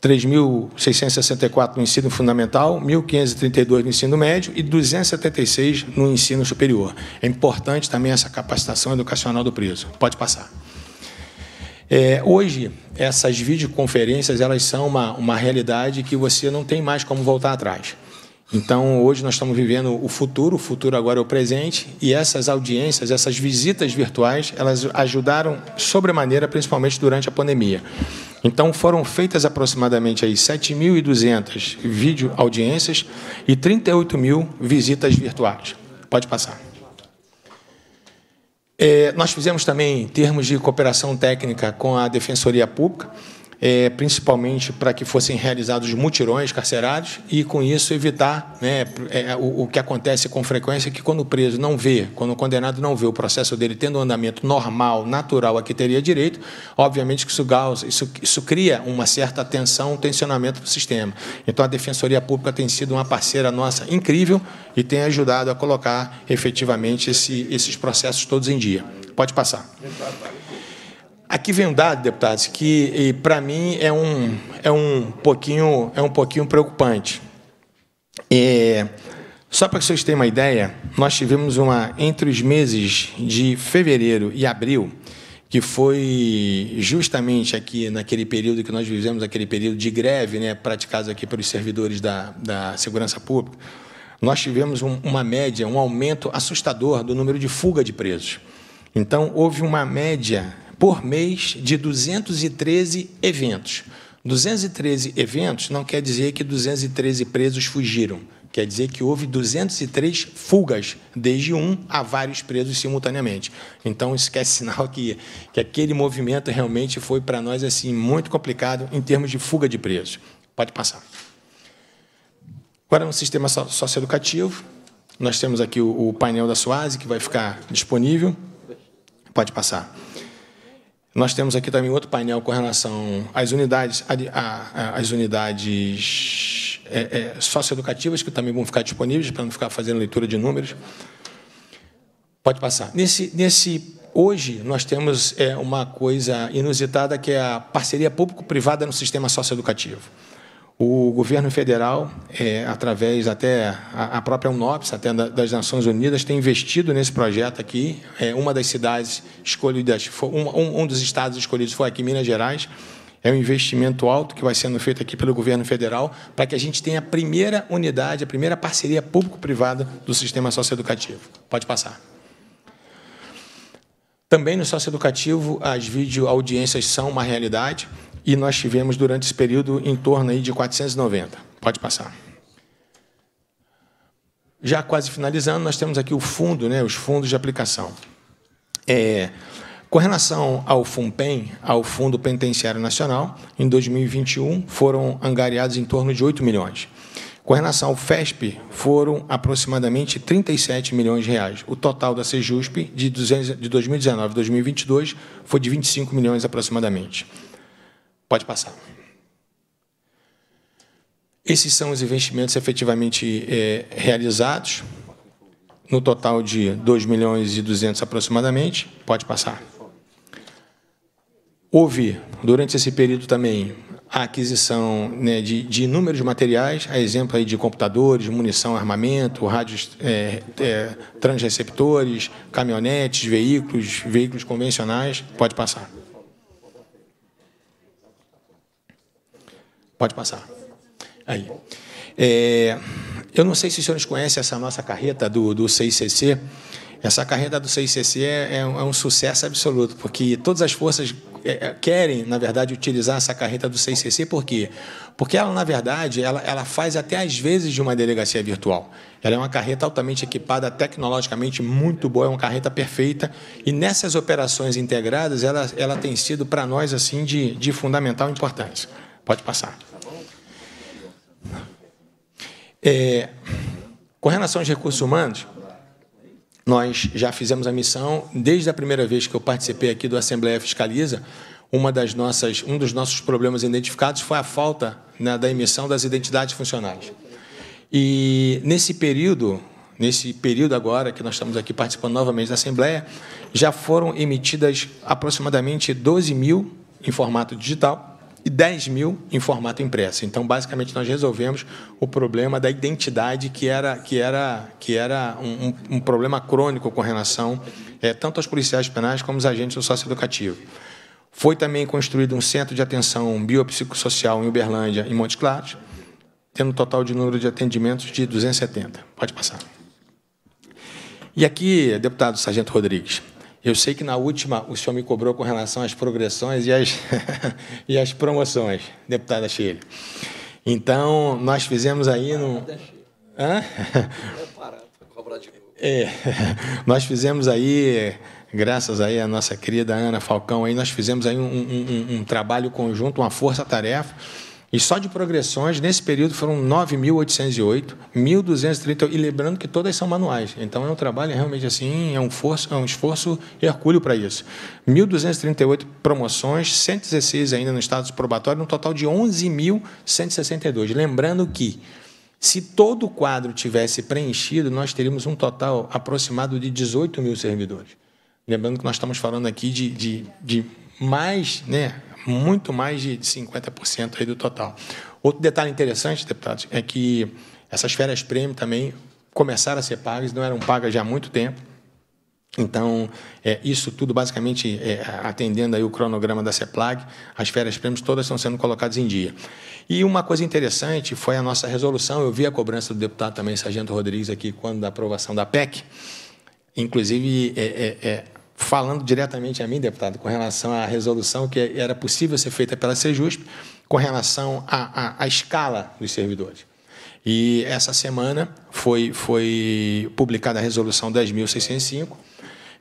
3.664 no ensino fundamental, 1.532 no ensino médio e 276 no ensino superior. É importante também essa capacitação educacional do preso. Pode passar. É, hoje, essas videoconferências elas são uma, uma realidade que você não tem mais como voltar atrás. Então, hoje nós estamos vivendo o futuro, o futuro agora é o presente, e essas audiências, essas visitas virtuais, elas ajudaram sobremaneira, principalmente durante a pandemia. Então foram feitas aproximadamente 7.200 vídeo audiências e 38 mil visitas virtuais. Pode passar. É, nós fizemos também, em termos de cooperação técnica com a Defensoria Pública, é, principalmente para que fossem realizados mutirões carcerários e, com isso, evitar né, é, o, o, que acontece com frequência, que quando o preso não vê, quando o condenado não vê o processo dele tendo um andamento normal, natural, a que teria direito, obviamente que isso, isso, isso cria uma certa tensão, um tensionamento do sistema. Então, a Defensoria Pública tem sido uma parceira nossa incrível e tem ajudado a colocar efetivamente esse, esses processos todos em dia. Pode passar. Aqui vem um dado, deputados, que para mim é um, é, um pouquinho, é um pouquinho preocupante. É, só para vocês terem uma ideia, nós tivemos uma entre os meses de fevereiro e abril, que foi justamente aqui naquele período que nós vivemos, aquele período de greve, né, praticado aqui pelos servidores da, da segurança pública, nós tivemos um, uma média, um aumento assustador do número de fuga de presos. Então, houve uma média por mês de 213 eventos. 213 eventos não quer dizer que 213 presos fugiram. Quer dizer que houve 203 fugas, desde um a vários presos simultaneamente. Então, isso quer é sinal que, que aquele movimento realmente foi para nós assim muito complicado em termos de fuga de presos. Pode passar. Agora, no sistema socioeducativo, nós temos aqui o, o painel da SUASE, que vai ficar disponível. Pode passar. Nós temos aqui também outro painel com relação às unidades, às unidades é, é, socioeducativas, que também vão ficar disponíveis para não ficar fazendo leitura de números. Pode passar. Nesse, nesse hoje nós temos é, uma coisa inusitada que é a parceria público-privada no sistema socioeducativo. O governo federal, é, através até a, própria UNOPS, até das Nações Unidas, tem investido nesse projeto aqui. É, uma das cidades escolhidas, um, um, dos estados escolhidos foi aqui Minas Gerais. É um investimento alto que vai sendo feito aqui pelo governo federal para que a gente tenha a primeira unidade, a primeira parceria público-privada do sistema socioeducativo. Pode passar. Também no socioeducativo, as videoaudiências são uma realidade e nós tivemos durante esse período em torno aí de 490. Pode passar. Já quase finalizando, nós temos aqui o fundo, né, os fundos de aplicação. É, com relação ao FUNPEN, ao Fundo Penitenciário Nacional, em 2021 foram angariados em torno de 8 milhões. Com relação ao FESP, foram aproximadamente 37 milhões de reais. O total da Sejusp de 2019 2022 foi de 25 milhões aproximadamente. Pode passar. Esses são os investimentos efetivamente é, realizados, no total de 2 milhões e 200 aproximadamente. Pode passar. Houve, durante esse período também, a aquisição né, de, de, inúmeros materiais, a exemplo aí de computadores, munição, armamento, rádios, é, é, transreceptores, caminhonetes, veículos, veículos convencionais. Pode passar. Pode passar. Aí. É, eu não sei se os senhores conhecem essa nossa carreta do, do Essa carreta do CICC é, é, um, é um sucesso absoluto, porque todas as forças é, é, querem, na verdade, utilizar essa carreta do CICC, por quê? Porque ela, na verdade, ela, ela faz até às vezes de uma delegacia virtual. Ela é uma carreta altamente equipada, tecnologicamente muito boa, é uma carreta perfeita. E nessas operações integradas, ela, ela tem sido, para nós, assim, de, de fundamental importância. Pode passar. É, com relação aos recursos humanos, nós já fizemos a missão desde a primeira vez que eu participei aqui do Assembleia Fiscaliza. Uma das nossas, um dos nossos problemas identificados foi a falta né, da emissão das identidades funcionais. E nesse período, nesse período agora que nós estamos aqui participando novamente da Assembleia, já foram emitidas aproximadamente 12 mil em formato digital e 10 mil em formato impresso. Então, basicamente, nós resolvemos o problema da identidade, que era, que era, que era um, um problema crônico com relação é, tanto aos policiais penais como aos agentes do socioeducativo. Foi também construído um centro de atenção biopsicossocial em Uberlândia e Montes Claros, tendo um total de número de atendimentos de 270. Pode passar. E aqui, deputado Sargento Rodrigues, eu sei que na última o senhor me cobrou com relação às progressões e às, e às promoções, deputada Sheila. Então, nós fizemos aí no. Hã? É, é. nós fizemos aí, graças aí à nossa querida Ana Falcão, aí nós fizemos aí um, um, um, um trabalho conjunto, uma força-tarefa e só de progressões, nesse período foram 9.808, 1.230, e lembrando que todas são manuais. Então é um trabalho realmente assim, é um, forço, é um esforço hercúleo para isso. 1.238 promoções, 116 ainda no status probatório, um total de 11.162. Lembrando que se todo o quadro tivesse preenchido, nós teríamos um total aproximado de 18 mil servidores. Lembrando que nós estamos falando aqui de, de, de mais, né, muito mais de 50% aí do total. Outro detalhe interessante, deputados, é que essas férias prêmio também começaram a ser pagas, não eram pagas já há muito tempo. Então, é, isso tudo basicamente é, atendendo aí o cronograma da CEPLAG, as férias prêmios todas estão sendo colocadas em dia. E uma coisa interessante foi a nossa resolução, eu vi a cobrança do deputado também, Sargento Rodrigues, aqui, quando da aprovação da PEC, inclusive é, é, é falando diretamente a mim, deputado, com relação à resolução que era possível ser feita pela Sejusp, com relação à, à, à escala dos servidores. E essa semana foi, foi publicada a resolução 10.605,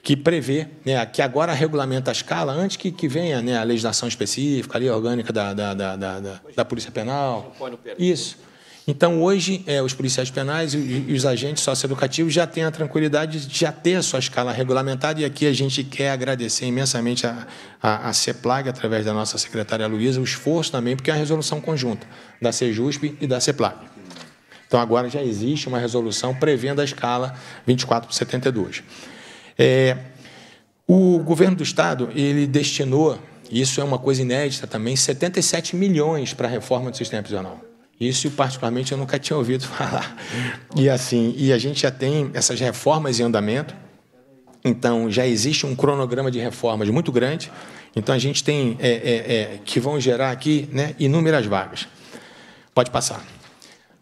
que prevê né, que agora regulamenta a escala antes que, que venha né, a legislação específica, ali, orgânica da, da, da, da, da Polícia Penal. Isso. Então, hoje, é, os policiais penais e, e os agentes socioeducativos já têm a tranquilidade de já ter a sua escala regulamentada, e aqui a gente quer agradecer imensamente a, a, a CEPLAG, através da nossa secretária Luísa, o esforço também, porque é a resolução conjunta da CEJUSP e da CEPLAG. Então, agora já existe uma resolução prevendo a escala 24 por 72. É, o governo do Estado ele destinou, isso é uma coisa inédita também, 77 milhões para a reforma do sistema prisional. Isso, particularmente, eu nunca tinha ouvido falar. E assim, e a gente já tem essas reformas em andamento. Então, já existe um cronograma de reformas muito grande. Então, a gente tem é, é, é, que vão gerar aqui né, inúmeras vagas. Pode passar.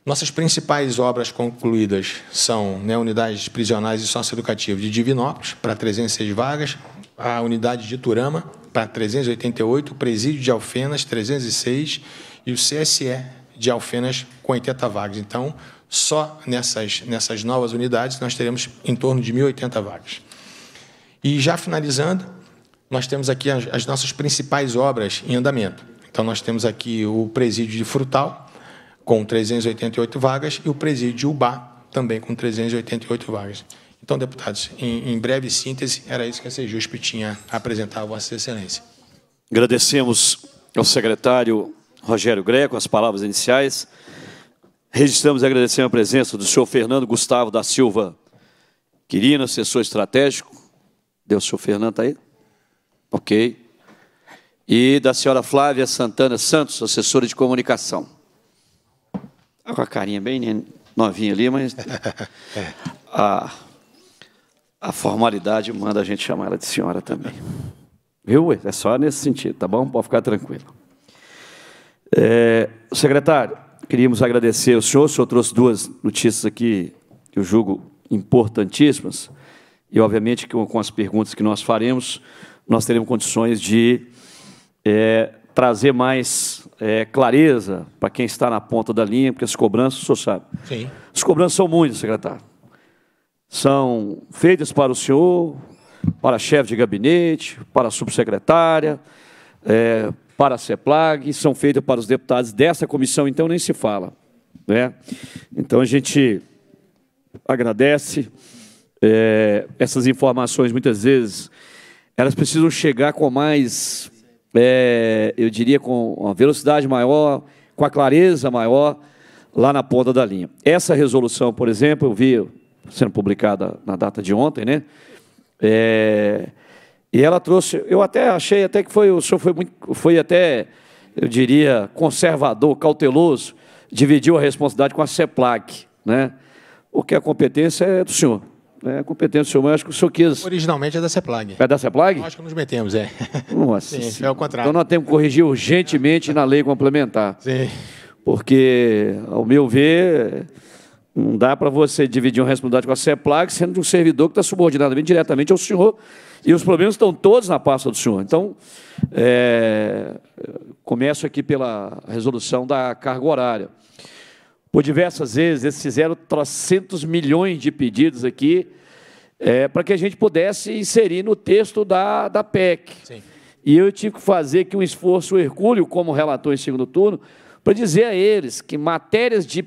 Nossas principais obras concluídas são né, unidades prisionais e socioeducativas de Divinópolis, para 306 vagas, a unidade de Turama, para 388, o presídio de Alfenas, 306, e o CSE, de Alfenas com 80 vagas. Então, só nessas, nessas novas unidades nós teremos em torno de 1.080 vagas. E já finalizando, nós temos aqui as, as nossas principais obras em andamento. Então, nós temos aqui o presídio de Frutal, com 388 vagas, e o presídio de Ubá, também com 388 vagas. Então, deputados, em, em breve síntese, era isso que a CEJUSP tinha a apresentar a Vossa Excelência. Agradecemos ao secretário Rogério Greco, as palavras iniciais. Registramos e agradecemos a presença do senhor Fernando Gustavo da Silva Quirino, assessor estratégico. Deu o senhor Fernando está aí? Ok. E da senhora Flávia Santana Santos, assessora de comunicação. Está com a carinha bem novinha ali, mas a, a formalidade manda a gente chamar ela de senhora também. Viu? É só nesse sentido, tá bom? Pode ficar tranquilo. É, secretário, queríamos agradecer o senhor. O senhor trouxe duas notícias aqui, que eu julgo importantíssimas. E, obviamente, com, com as perguntas que nós faremos, nós teremos condições de é, trazer mais é, clareza para quem está na ponta da linha, porque as cobranças, o senhor sabe. Sim. As cobranças são muitas, secretário. São feitas para o senhor, para chefe de gabinete, para a subsecretária, é, para a CEPLAG, são feitas para os deputados dessa comissão, então nem se fala. Né? Então a gente agradece é, essas informações, muitas vezes, elas precisam chegar com mais, é, eu diria, com uma velocidade maior, com a clareza maior, lá na ponta da linha. Essa resolução, por exemplo, eu vi sendo publicada na data de ontem, né? É, e ela trouxe, eu até achei até que foi, o senhor foi, muito, foi até, eu diria, conservador, cauteloso, dividiu a responsabilidade com a CEPLAC, né? Porque a é competência é do senhor. É a competência do senhor, mas acho que o senhor quis. Originalmente é da CEPLAG. É da CEPLAG? Acho que nos metemos, é. Nossa. Sim, é o contrário. Então nós temos que corrigir urgentemente na lei complementar. Sim. Porque, ao meu ver, não dá para você dividir uma responsabilidade com a CEPLAG, sendo de um servidor que está subordinado diretamente ao senhor, e os problemas estão todos na pasta do senhor. Então, é, começo aqui pela resolução da carga horária. Por diversas vezes, eles fizeram trocentos milhões de pedidos aqui é, para que a gente pudesse inserir no texto da, da PEC. Sim. E eu tive que fazer aqui um esforço hercúleo, como relator em segundo turno, para dizer a eles que matérias de,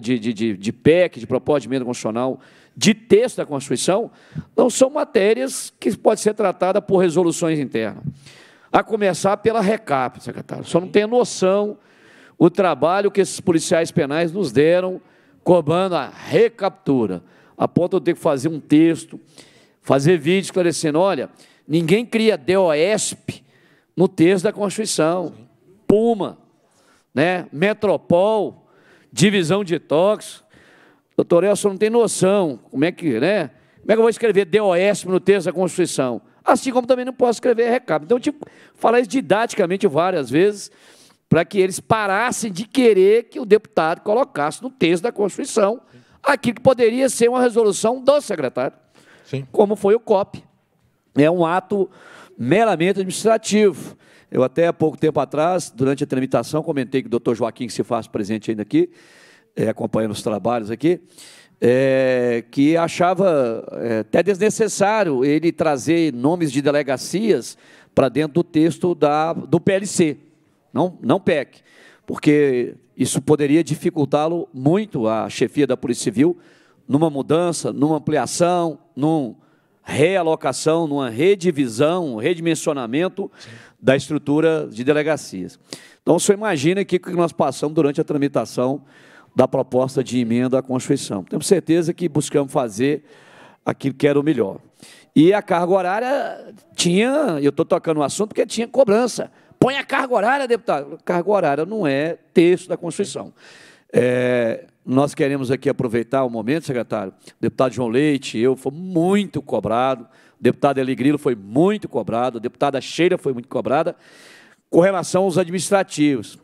de, de, de PEC, de propósito de emenda constitucional, de texto da Constituição, não são matérias que podem ser tratadas por resoluções internas. A começar pela recap, secretário. Só não tem noção o trabalho que esses policiais penais nos deram cobrando a recaptura. A ponto de eu ter que fazer um texto, fazer vídeo esclarecendo, olha, ninguém cria DOESP no texto da Constituição. Puma, né? Metropol, divisão de tóxicos, Doutor Elson não tem noção. Como é que, né? Como é que eu vou escrever DOS no texto da Constituição? Assim como também não posso escrever recado. Então, eu tipo, falar isso didaticamente várias vezes, para que eles parassem de querer que o deputado colocasse no texto da Constituição aquilo que poderia ser uma resolução do secretário. Sim. Como foi o COP. É um ato meramente administrativo. Eu até há pouco tempo atrás, durante a tramitação, comentei que o doutor Joaquim, que se faz presente ainda aqui, é, acompanhando os trabalhos aqui, é, que achava é, até desnecessário ele trazer nomes de delegacias para dentro do texto da, do PLC, não, não PEC, porque isso poderia dificultá-lo muito, a chefia da Polícia Civil, numa mudança, numa ampliação, numa realocação, numa redivisão, redimensionamento Sim. da estrutura de delegacias. Então, você imagina o que nós passamos durante a tramitação da proposta de emenda à Constituição. Temos certeza que buscamos fazer aquilo que era o melhor. E a carga horária tinha, eu estou tocando o assunto porque tinha cobrança. Põe a carga horária, deputado. Carga horária não é texto da Constituição. É, nós queremos aqui aproveitar o momento, secretário. O deputado João Leite, eu, foi muito cobrado. O deputado Eligrilo foi muito cobrado. A deputada Cheira foi muito cobrada. Com relação aos administrativos.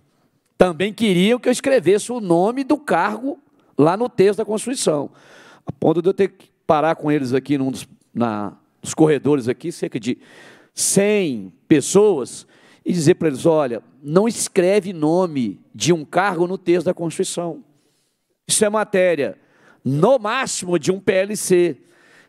Também queriam que eu escrevesse o nome do cargo lá no texto da Constituição. A ponto de eu ter que parar com eles aqui num dos, na, corredores aqui, cerca de 100 pessoas, e dizer para eles, olha, não escreve nome de um cargo no texto da Constituição. Isso é matéria, no máximo, de um PLC.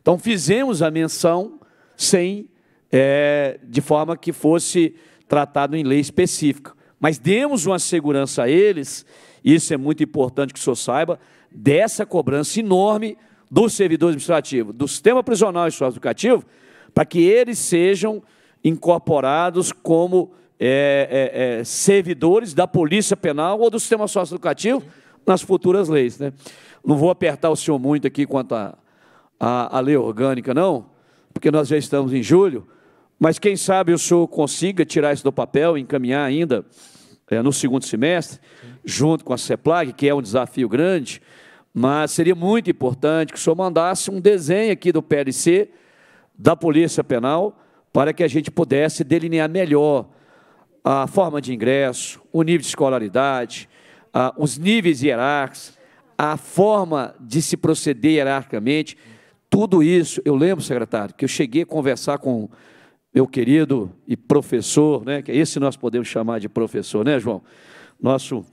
Então, fizemos a menção sem, é, de forma que fosse tratado em lei específica. Mas demos uma segurança a eles, e isso é muito importante que o senhor saiba, dessa cobrança enorme dos servidores administrativos, do sistema prisional e social educativo, para que eles sejam incorporados como é, é, é, servidores da Polícia Penal ou do sistema educativo nas futuras leis. Né? Não vou apertar o senhor muito aqui quanto à a, a, a, lei orgânica, não, porque nós já estamos em julho, mas quem sabe o senhor consiga tirar isso do papel e encaminhar ainda é, no segundo semestre, junto com a CEPLAG, que é um desafio grande, mas seria muito importante que o senhor mandasse um desenho aqui do PLC, da Polícia Penal, para que a gente pudesse delinear melhor a forma de ingresso, o nível de escolaridade, a, os níveis hierárquicos, a forma de se proceder hierarquicamente. Tudo isso, eu lembro, secretário, que eu cheguei a conversar com meu querido e professor, né, que é esse nós podemos chamar de professor, né, João? Nosso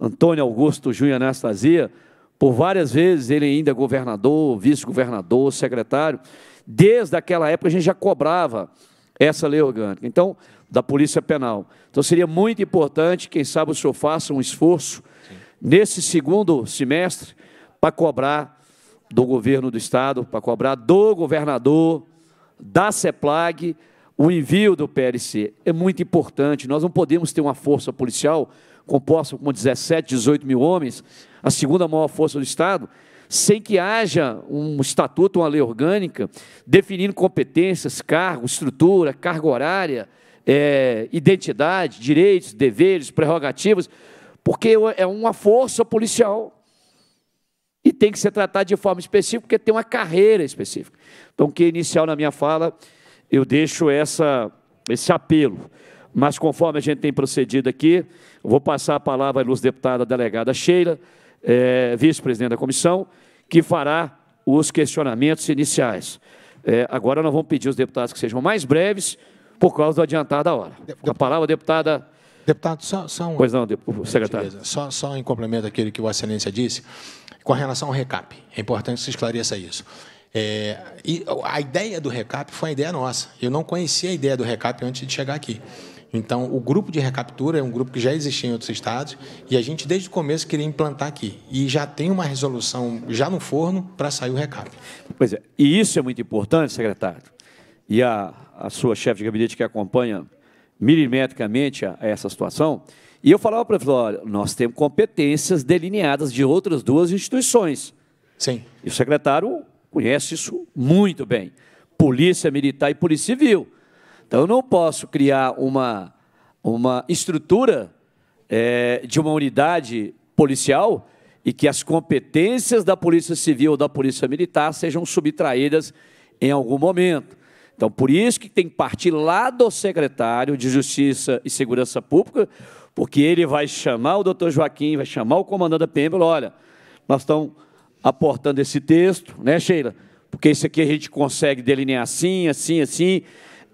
Antônio Augusto Júnior Anastasia, por várias vezes ele ainda governador, vice-governador, secretário, desde aquela época a gente já cobrava essa lei orgânica, então, da Polícia Penal. Então seria muito importante, quem sabe o senhor faça um esforço Sim. nesse segundo semestre para cobrar do governo do estado, para cobrar do governador, da CEPLAG, o envio do PLC é muito importante. Nós não podemos ter uma força policial composta com 17, 18 mil homens, a segunda maior força do Estado, sem que haja um estatuto, uma lei orgânica, definindo competências, cargo, estrutura, carga horária, é, identidade, direitos, deveres, prerrogativas, porque é uma força policial. E tem que ser tratada de forma específica, porque tem uma carreira específica. Então, o que é inicial na minha fala eu deixo essa, esse apelo. Mas conforme a gente tem procedido aqui, vou passar a palavra à luz deputada delegada Sheila, é, vice-presidente da comissão, que fará os questionamentos iniciais. É, agora nós vamos pedir os deputados que sejam mais breves, por causa do adiantar da hora. Deputado, a palavra, deputada. Deputado, só, só um. Pois não, deputado, secretário. Só, só em complemento àquilo que Vossa Excelência disse, com relação ao RECAP, é importante que se esclareça isso. É, e a ideia do RECAP foi a ideia nossa. Eu não conhecia a ideia do RECAP antes de chegar aqui. Então, o grupo de recaptura é um grupo que já existia em outros estados e a gente, desde o começo, queria implantar aqui. E já tem uma resolução já no forno para sair o recap. Pois é, e isso é muito importante, secretário. E a, a sua chefe de gabinete que acompanha milimetricamente a, a essa situação. E eu falava para ela, olha, nós temos competências delineadas de outras duas instituições. Sim. E o secretário conhece isso muito bem. Polícia Militar e Polícia Civil. Então, eu não posso criar uma, uma estrutura é, de uma unidade policial e que as competências da Polícia Civil ou da Polícia Militar sejam subtraídas em algum momento. Então, por isso que tem que partir lá do secretário de Justiça e Segurança Pública, porque ele vai chamar o doutor Joaquim, vai chamar o comandante da PM, olha, nós estamos aportando esse texto, né, Sheila? Porque isso aqui a gente consegue delinear assim, assim, assim,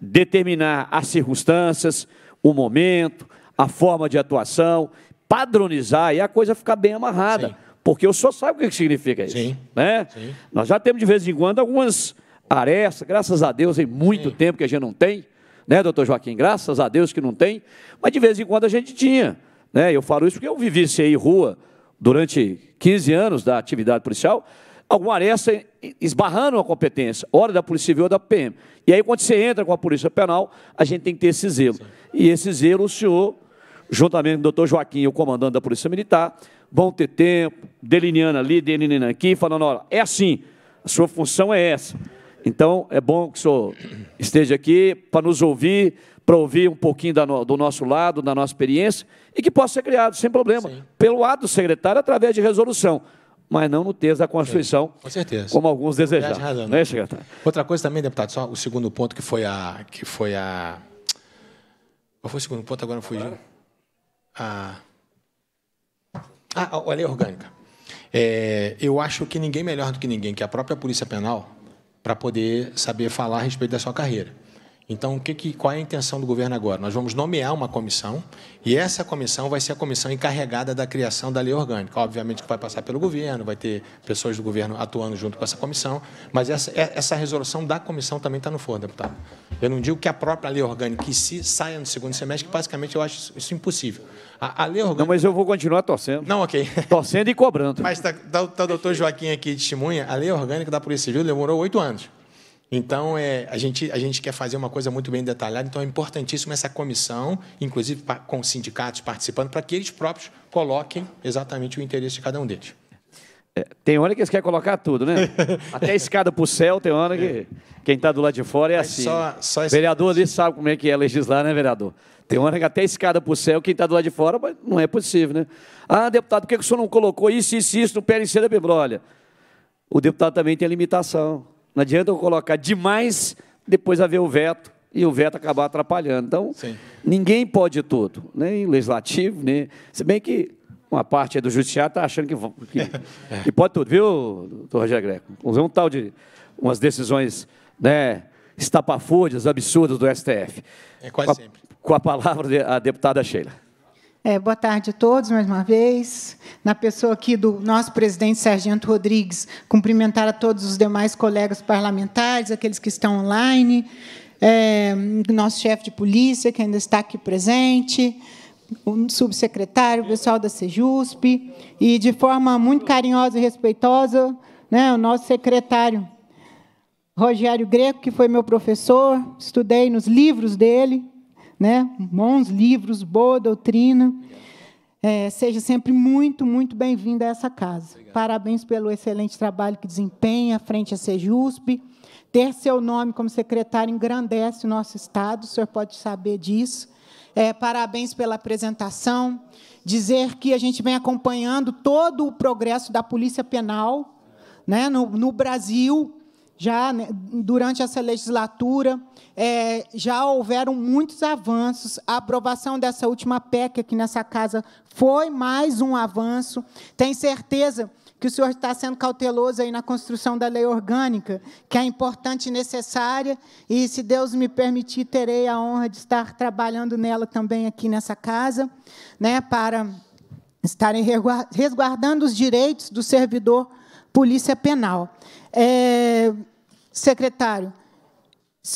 determinar as circunstâncias, o momento, a forma de atuação, padronizar e a coisa ficar bem amarrada. Sim. Porque eu só sabe o que significa isso. Sim. Né? Sim. Nós já temos de vez em quando algumas arestas, graças a Deus, em muito tempo que a gente não tem, né, doutor Joaquim? Graças a Deus que não tem, mas de vez em quando a gente tinha. Né? Eu falo isso porque eu vivi isso aí, rua, durante 15 anos da atividade policial, alguma aresta esbarrando a competência, hora da Polícia Civil ou da PM. E aí, quando você entra com a Polícia Penal, a gente tem que ter esse zelo. E esse zelo, o senhor, juntamente com o doutor Joaquim, o comandante da Polícia Militar, vão ter tempo, delineando ali, delineando aqui, falando, olha, é assim, a sua função é essa. Então, é bom que o senhor esteja aqui para nos ouvir, para ouvir um pouquinho no, do nosso lado, da nossa experiência, e que possa ser criado, sem problema, Sim. pelo ato do secretário, através de resolução. Mas não no texto da Constituição, Sim, com certeza. como alguns desejaram. Razão, né? né, secretário? Outra coisa também, deputado, só o segundo ponto que foi a. Que foi a... Qual foi o segundo ponto? Agora fugiu. Claro. A... Ah, a lei orgânica. É, eu acho que ninguém melhor do que ninguém, que a própria Polícia Penal, para poder saber falar a respeito da sua carreira. Então, que, que, qual é a intenção do governo agora? Nós vamos nomear uma comissão e essa comissão vai ser a comissão encarregada da criação da lei orgânica. Obviamente que vai passar pelo governo, vai ter pessoas do governo atuando junto com essa comissão, mas essa, é, essa resolução da comissão também está no forno, deputado. Eu não digo que a própria lei orgânica que se saia no segundo semestre, que basicamente eu acho isso impossível. A, a lei orgânica... Não, mas eu vou continuar torcendo. Não, ok. Torcendo e cobrando. Mas está tá, tá o doutor Joaquim aqui de testemunha, a lei orgânica da Polícia Civil demorou oito anos. Então, é, a, gente, a gente quer fazer uma coisa muito bem detalhada, então é importantíssimo essa comissão, inclusive com sindicatos participando, para que eles próprios coloquem exatamente o interesse de cada um deles. É, tem hora que eles querem colocar tudo, né? Até a escada para o céu, tem hora que é. quem está do lado de fora é Mas assim. Só, só esse... Vereador ali sabe como é que é legislar, né, vereador? Tem hora que até a escada para o céu, quem está do lado de fora, não é possível, né? Ah, deputado, por que, que o senhor não colocou isso, isso, isso no PNC da Bíblia? Olha, o deputado também tem limitação. Não adianta eu colocar demais, depois haver o veto e o veto acabar atrapalhando. Então, Sim. ninguém pode tudo, nem legislativo, nem. Se bem que uma parte do judiciário está achando que, que, que, pode tudo, viu, doutor Rogério Greco? um tal de umas decisões né, estapafúrdias, absurdas do STF. É quase com a, sempre. Com a palavra da deputada Sheila. É, boa tarde a todos, mais uma vez. Na pessoa aqui do nosso presidente Sargento Rodrigues, cumprimentar a todos os demais colegas parlamentares, aqueles que estão online, é, nosso chefe de polícia, que ainda está aqui presente, o subsecretário, o pessoal da Sejusp, e, de forma muito carinhosa e respeitosa, né, o nosso secretário, Rogério Greco, que foi meu professor, estudei nos livros dele, né? Bons livros, boa doutrina. É, seja sempre muito, muito bem vindo a essa casa. Obrigado. Parabéns pelo excelente trabalho que desempenha frente à Sejusp. Ter seu nome como secretário engrandece o nosso Estado, o senhor pode saber disso. É, parabéns pela apresentação. Dizer que a gente vem acompanhando todo o progresso da Polícia Penal né, no, no Brasil, já né, durante essa legislatura, é, já houveram muitos avanços. A aprovação dessa última PEC aqui nessa casa foi mais um avanço. Tenho certeza que o senhor está sendo cauteloso aí na construção da lei orgânica, que é importante e necessária, e, se Deus me permitir, terei a honra de estar trabalhando nela também aqui nessa casa, né, para estarem resguardando os direitos do servidor polícia penal é, secretário,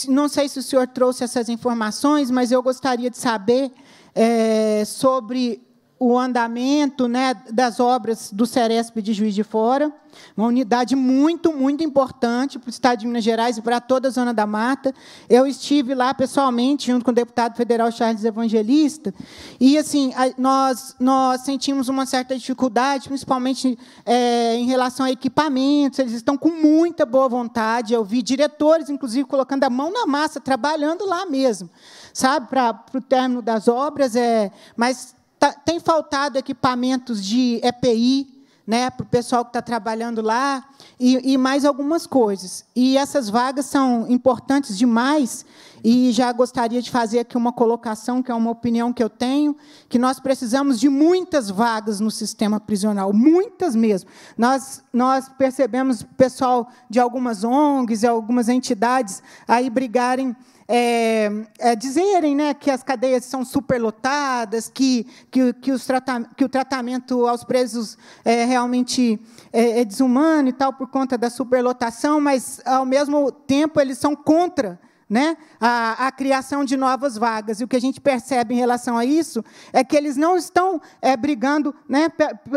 não sei se o senhor trouxe essas informações, mas eu gostaria de saber é, sobre o andamento né, das obras do Ceresp de Juiz de Fora, uma unidade muito, muito importante para o Estado de Minas Gerais e para toda a Zona da Mata. Eu estive lá pessoalmente, junto com o deputado federal Charles Evangelista, e assim nós, nós sentimos uma certa dificuldade, principalmente é, em relação a equipamentos. Eles estão com muita boa vontade. Eu vi diretores, inclusive, colocando a mão na massa, trabalhando lá mesmo, sabe, para, para o término das obras. É, mas Tá, tem faltado equipamentos de EPI né, para o pessoal que está trabalhando lá e, e, mais algumas coisas. E essas vagas são importantes demais e já gostaria de fazer aqui uma colocação, que é uma opinião que eu tenho, que nós precisamos de muitas vagas no sistema prisional, muitas mesmo. Nós, nós percebemos pessoal de algumas ONGs e algumas entidades aí brigarem é, é, dizerem né, que as cadeias são superlotadas, que, que, que, os trata, que o tratamento aos presos é realmente é, é desumano e tal, por conta da superlotação, mas, ao mesmo tempo, eles são contra né? A, a, criação de novas vagas. E o que a gente percebe em relação a isso é que eles não estão é, brigando né,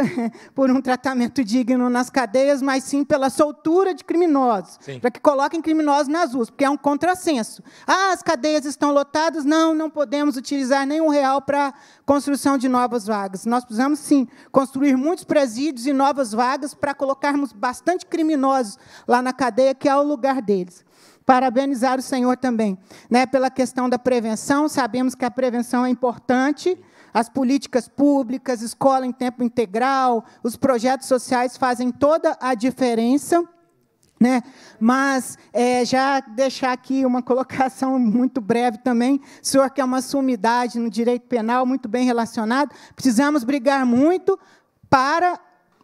por um tratamento digno nas cadeias, mas sim pela soltura de criminosos, para que coloquem criminosos nas ruas, porque é um contrassenso. Ah, as cadeias estão lotadas, não, não podemos utilizar nenhum real para construção de novas vagas. Nós precisamos, sim, construir muitos presídios e novas vagas para colocarmos bastante criminosos lá na cadeia, que é o lugar deles. Parabenizar o Senhor também, né, pela questão da prevenção. Sabemos que a prevenção é importante. As políticas públicas, escola em tempo integral, os projetos sociais fazem toda a diferença. Né? Mas é, já deixar aqui uma colocação muito breve também. O senhor que é uma sumidade no direito penal, muito bem relacionado. Precisamos brigar muito para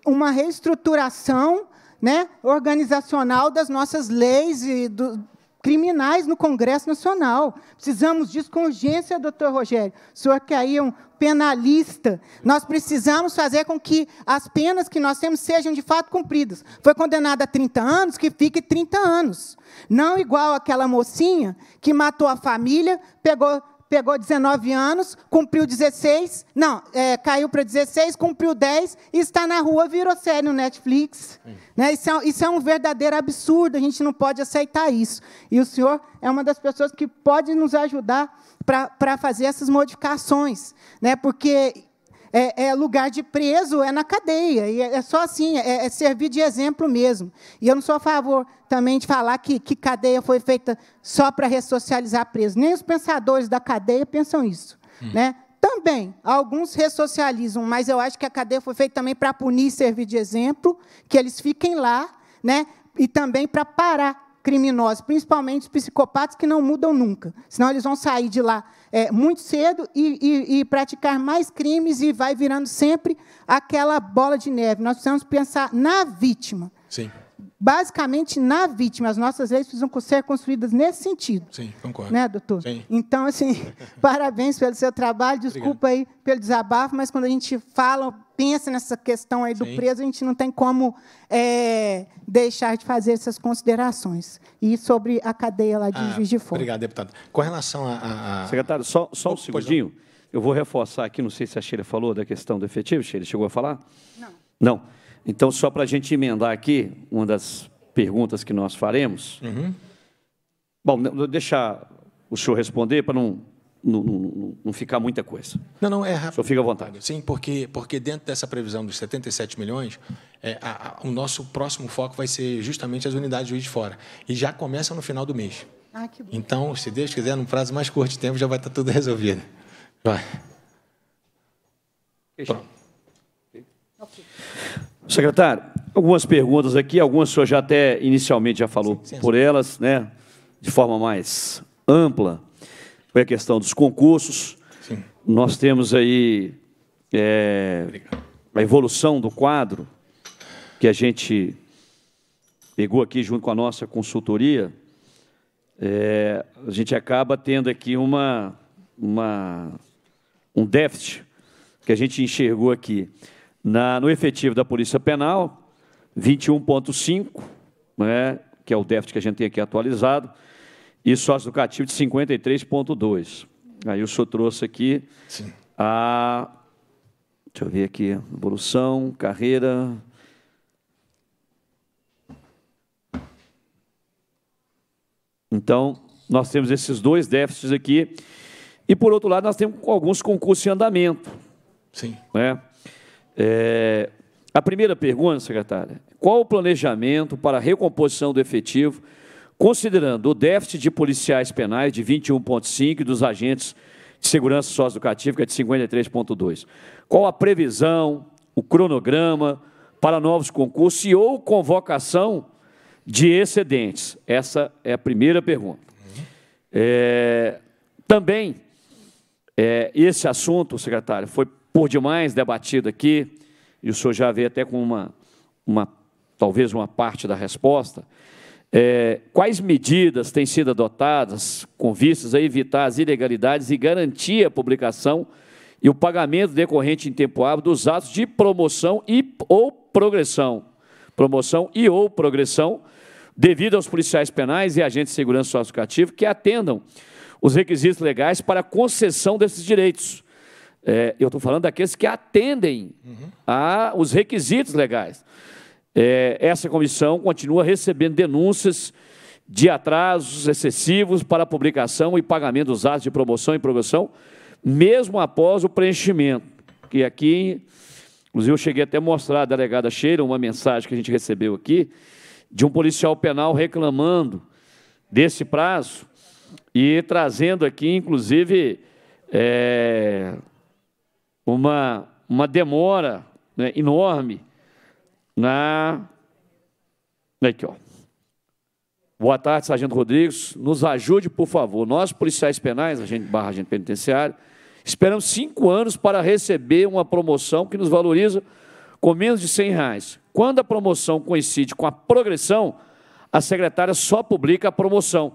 uma reestruturação né, organizacional das nossas leis e do, criminais no Congresso Nacional. Precisamos disso com urgência, doutor Rogério. O senhor que aí é um penalista. Nós precisamos fazer com que as penas que nós temos sejam de fato cumpridas. Foi condenada a 30 anos, que fique 30 anos. Não igual aquela mocinha que matou a família, pegou pegou 19 anos, cumpriu 16, não, é, caiu para 16, cumpriu 10 e está na rua, virou série no Netflix. Né? Isso, é, isso, é, um verdadeiro absurdo, a gente não pode aceitar isso. E o senhor é uma das pessoas que pode nos ajudar para fazer essas modificações, né? porque é, é lugar de preso, é na cadeia. E é, é só assim, é, é, servir de exemplo mesmo. E eu não sou a favor também de falar que, que cadeia foi feita só para ressocializar preso. Nem os pensadores da cadeia pensam isso. Hum. Né? Também, alguns ressocializam, mas eu acho que a cadeia foi feita também para punir e servir de exemplo, que eles fiquem lá, né? e também para parar criminosos, principalmente os psicopatas que não mudam nunca. Senão eles vão sair de lá é, muito cedo e, e, e praticar mais crimes e vai virando sempre aquela bola de neve. Nós precisamos pensar na vítima. Sim basicamente na vítima. As nossas leis precisam ser construídas nesse sentido. Sim, concordo. Né, doutor? Sim. Então, assim, parabéns pelo seu trabalho. Desculpa Obrigado. aí pelo desabafo, mas quando a gente fala, pensa nessa questão aí do Sim. preso, a gente não tem como é, deixar de fazer essas considerações. E sobre a cadeia lá de ah, Juiz de Fora. Obrigado, deputado. Com relação a. a... Secretário, só, só oh, um segundinho. Eu vou reforçar aqui, não sei se a Sheila falou da questão do efetivo. Sheila, chegou a falar? Não. Não. Então, só para a gente emendar aqui, uma das perguntas que nós faremos. Uhum. Bom, vou deixar o senhor responder para não, não, não, não, ficar muita coisa. Não, não, é rápido. O senhor fica à vontade. Sim, porque, porque dentro dessa previsão dos 77 milhões, é, a, a, o nosso próximo foco vai ser justamente as unidades de juiz de fora. E já começa no final do mês. Ah, que bom. Então, se Deus quiser, num prazo mais curto de tempo, já vai estar tudo resolvido. Vai. Pronto. Secretário, algumas perguntas aqui, algumas o senhor já até inicialmente já falou sim, sim. por elas, né? De forma mais ampla. Foi a questão dos concursos. Sim. Nós temos aí é, a evolução do quadro que a gente pegou aqui junto com a nossa consultoria. É, a gente acaba tendo aqui uma, uma, um déficit que a gente enxergou aqui. Na, no efetivo da Polícia Penal, 21,5, né, que é o déficit que a gente tem aqui atualizado, e sócio educativo de 53,2. Aí o senhor trouxe aqui Sim. a. Deixa eu ver aqui, evolução, carreira. Então, nós temos esses dois déficits aqui. E, por outro lado, nós temos alguns concursos em andamento. Sim. Né? É, a primeira pergunta, secretária: qual o planejamento para a recomposição do efetivo, considerando o déficit de policiais penais de 21,5 e dos agentes de segurança socioeducativa, que é de 53,2? Qual a previsão, o cronograma para novos concursos e ou convocação de excedentes? Essa é a primeira pergunta. É, também, é, esse assunto, secretário, foi por demais debatido aqui, e o senhor já veio até com uma, uma talvez uma parte da resposta, é, quais medidas têm sido adotadas com vistas a evitar as ilegalidades e garantir a publicação e o pagamento decorrente em tempo hábil dos atos de promoção e ou progressão, promoção e ou progressão, devido aos policiais penais e agentes de segurança socioeducativa que atendam os requisitos legais para concessão desses direitos, é, eu estou falando daqueles que atendem uhum. a os requisitos legais. É, essa comissão continua recebendo denúncias de atrasos excessivos para a publicação e pagamento dos atos de promoção e progressão, mesmo após o preenchimento. Que aqui, inclusive, eu cheguei até a mostrar à delegada Sheila uma mensagem que a gente recebeu aqui, de um policial penal reclamando desse prazo e trazendo aqui, inclusive, é, uma, uma demora né, enorme na. Né, aqui, ó. Boa tarde, Sargento Rodrigues. Nos ajude, por favor. Nós, policiais penais, agente barra agente penitenciário, esperamos cinco anos para receber uma promoção que nos valoriza com menos de 100 reais. Quando a promoção coincide com a progressão, a secretária só publica a promoção,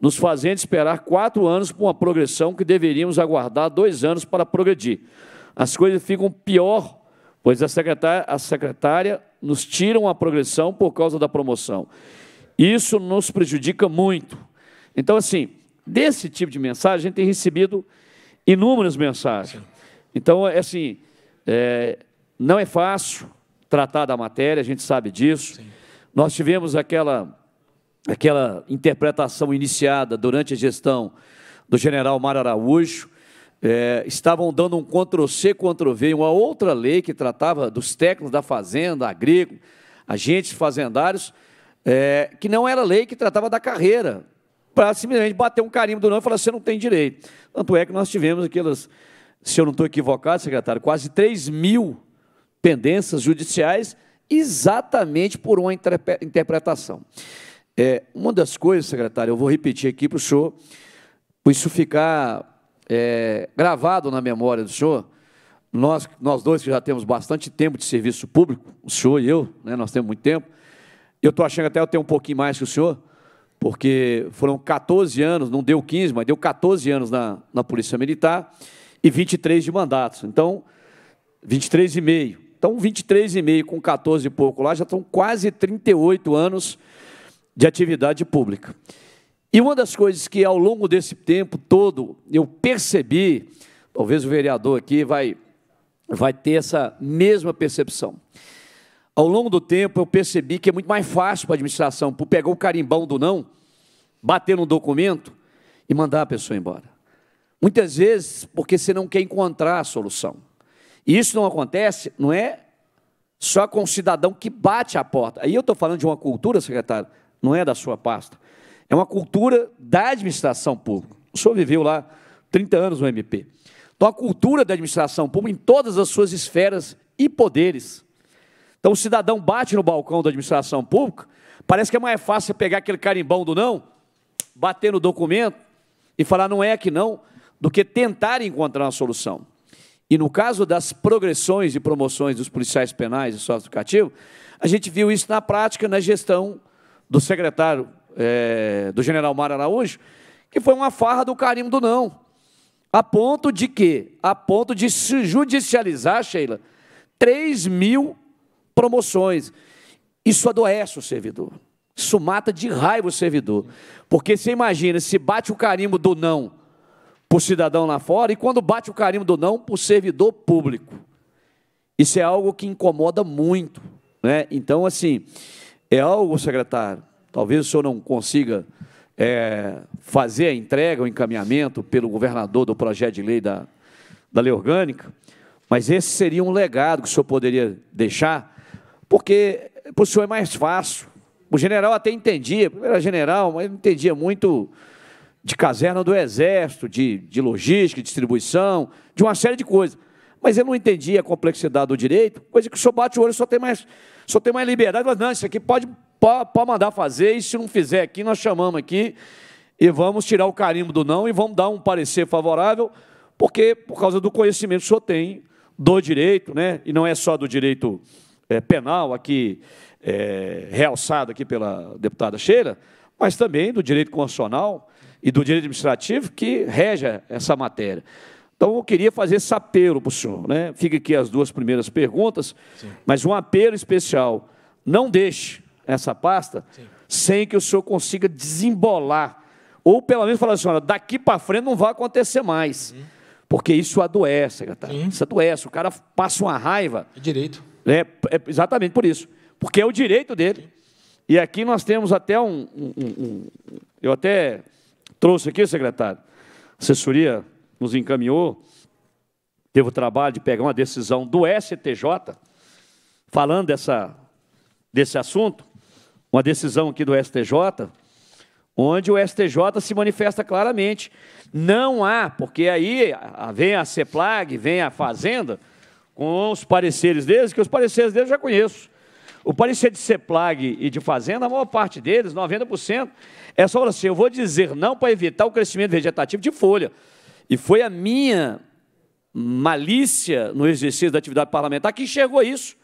nos fazendo esperar quatro anos por uma progressão que deveríamos aguardar dois anos para progredir as coisas ficam pior, pois a secretária, a secretária nos tira a progressão por causa da promoção. Isso nos prejudica muito. Então, assim, desse tipo de mensagem, a gente tem recebido inúmeras mensagens. Então, é assim, é, não é fácil tratar da matéria, a gente sabe disso. Sim. Nós tivemos aquela, aquela interpretação iniciada durante a gestão do general Mar Araújo, é, estavam dando um Ctrl-C, Ctrl-V, uma outra lei que tratava dos técnicos da fazenda, agrícola, agentes fazendários, é, que não era lei que tratava da carreira, para simplesmente bater um carimbo do não e falar, você não tem direito. Tanto é que nós tivemos aquelas, se eu não estou equivocado, secretário, quase 3 mil pendências judiciais exatamente por uma interpretação. É, uma das coisas, secretário, eu vou repetir aqui para o senhor, para isso ficar é, gravado na memória do senhor, nós, nós dois que já temos bastante tempo de serviço público, o senhor e eu, né, nós temos muito tempo, eu estou achando até eu tenho um pouquinho mais que o senhor, porque foram 14 anos, não deu 15, mas deu 14 anos na, na Polícia Militar e 23 de mandatos. Então, 23 e meio. Então, 23 e meio com 14 e pouco lá, já estão quase 38 anos de atividade pública. E uma das coisas que ao longo desse tempo todo eu percebi, talvez o vereador aqui vai, vai ter essa mesma percepção. Ao longo do tempo eu percebi que é muito mais fácil para a administração, por pegar o carimbão do não, bater num documento e mandar a pessoa embora. Muitas vezes porque você não quer encontrar a solução. E isso não acontece, não é só com o cidadão que bate a porta. Aí eu estou falando de uma cultura, secretário, não é da sua pasta. É uma cultura da administração pública. O senhor viveu lá 30 anos no MP. Então, a cultura da administração pública em todas as suas esferas e poderes. Então, o cidadão bate no balcão da administração pública, parece que é mais fácil pegar aquele carimbão do não, bater no documento e falar não é que não, do que tentar encontrar uma solução. E no caso das progressões e promoções dos policiais penais e sócio-educativo, a gente viu isso na prática, na gestão do secretário é, do general Mário Araújo, que foi uma farra do carimbo do não. A ponto de quê? A ponto de se judicializar, Sheila, 3 mil promoções. Isso adoece o servidor. Isso mata de raiva o servidor. Porque você imagina, se bate o carimbo do não para o cidadão lá fora, e quando bate o carimbo do não para o servidor público. Isso é algo que incomoda muito. Né? Então, assim, é algo, secretário, Talvez o senhor não consiga é, fazer a entrega, o encaminhamento pelo governador do projeto de lei da, da lei orgânica, mas esse seria um legado que o senhor poderia deixar, porque para o senhor é mais fácil. O general até entendia, era general, mas não entendia muito de caserna do Exército, de, de logística, distribuição, de uma série de coisas. Mas eu não entendia a complexidade do direito, coisa que o senhor bate o olho só tem mais, só tem mais liberdade. Mas, não, isso aqui pode para mandar fazer, e se não fizer aqui, nós chamamos aqui e vamos tirar o carimbo do não e vamos dar um parecer favorável, porque por causa do conhecimento que o senhor tem do direito, né? e não é só do direito é, penal, aqui é, realçado aqui pela deputada cheira mas também do direito constitucional e do direito administrativo que rege essa matéria. Então, eu queria fazer esse apelo para o senhor. Né? Fica aqui as duas primeiras perguntas, Sim. mas um apelo especial. Não deixe essa pasta Sim. sem que o senhor consiga desembolar. Ou pelo menos falar assim, olha, daqui para frente não vai acontecer mais. Uhum. Porque isso adoece, secretário. Isso adoece. O cara passa uma raiva. É direito. É, é exatamente por isso. Porque é o direito dele. Sim. E aqui nós temos até um, um, um, um Eu até trouxe aqui, secretário. A assessoria nos encaminhou. Teve o trabalho de pegar uma decisão do STJ falando dessa, desse assunto uma decisão aqui do STJ, onde o STJ se manifesta claramente. Não há, porque aí ah, vem a CEPLAG, vem a Fazenda, com os pareceres deles, que os pareceres deles eu já conheço. O parecer de CEPLAG e de Fazenda, a maior parte deles, 90%, é só assim, eu vou dizer não para evitar o crescimento vegetativo de folha. E foi a minha malícia no exercício da atividade parlamentar que enxergou isso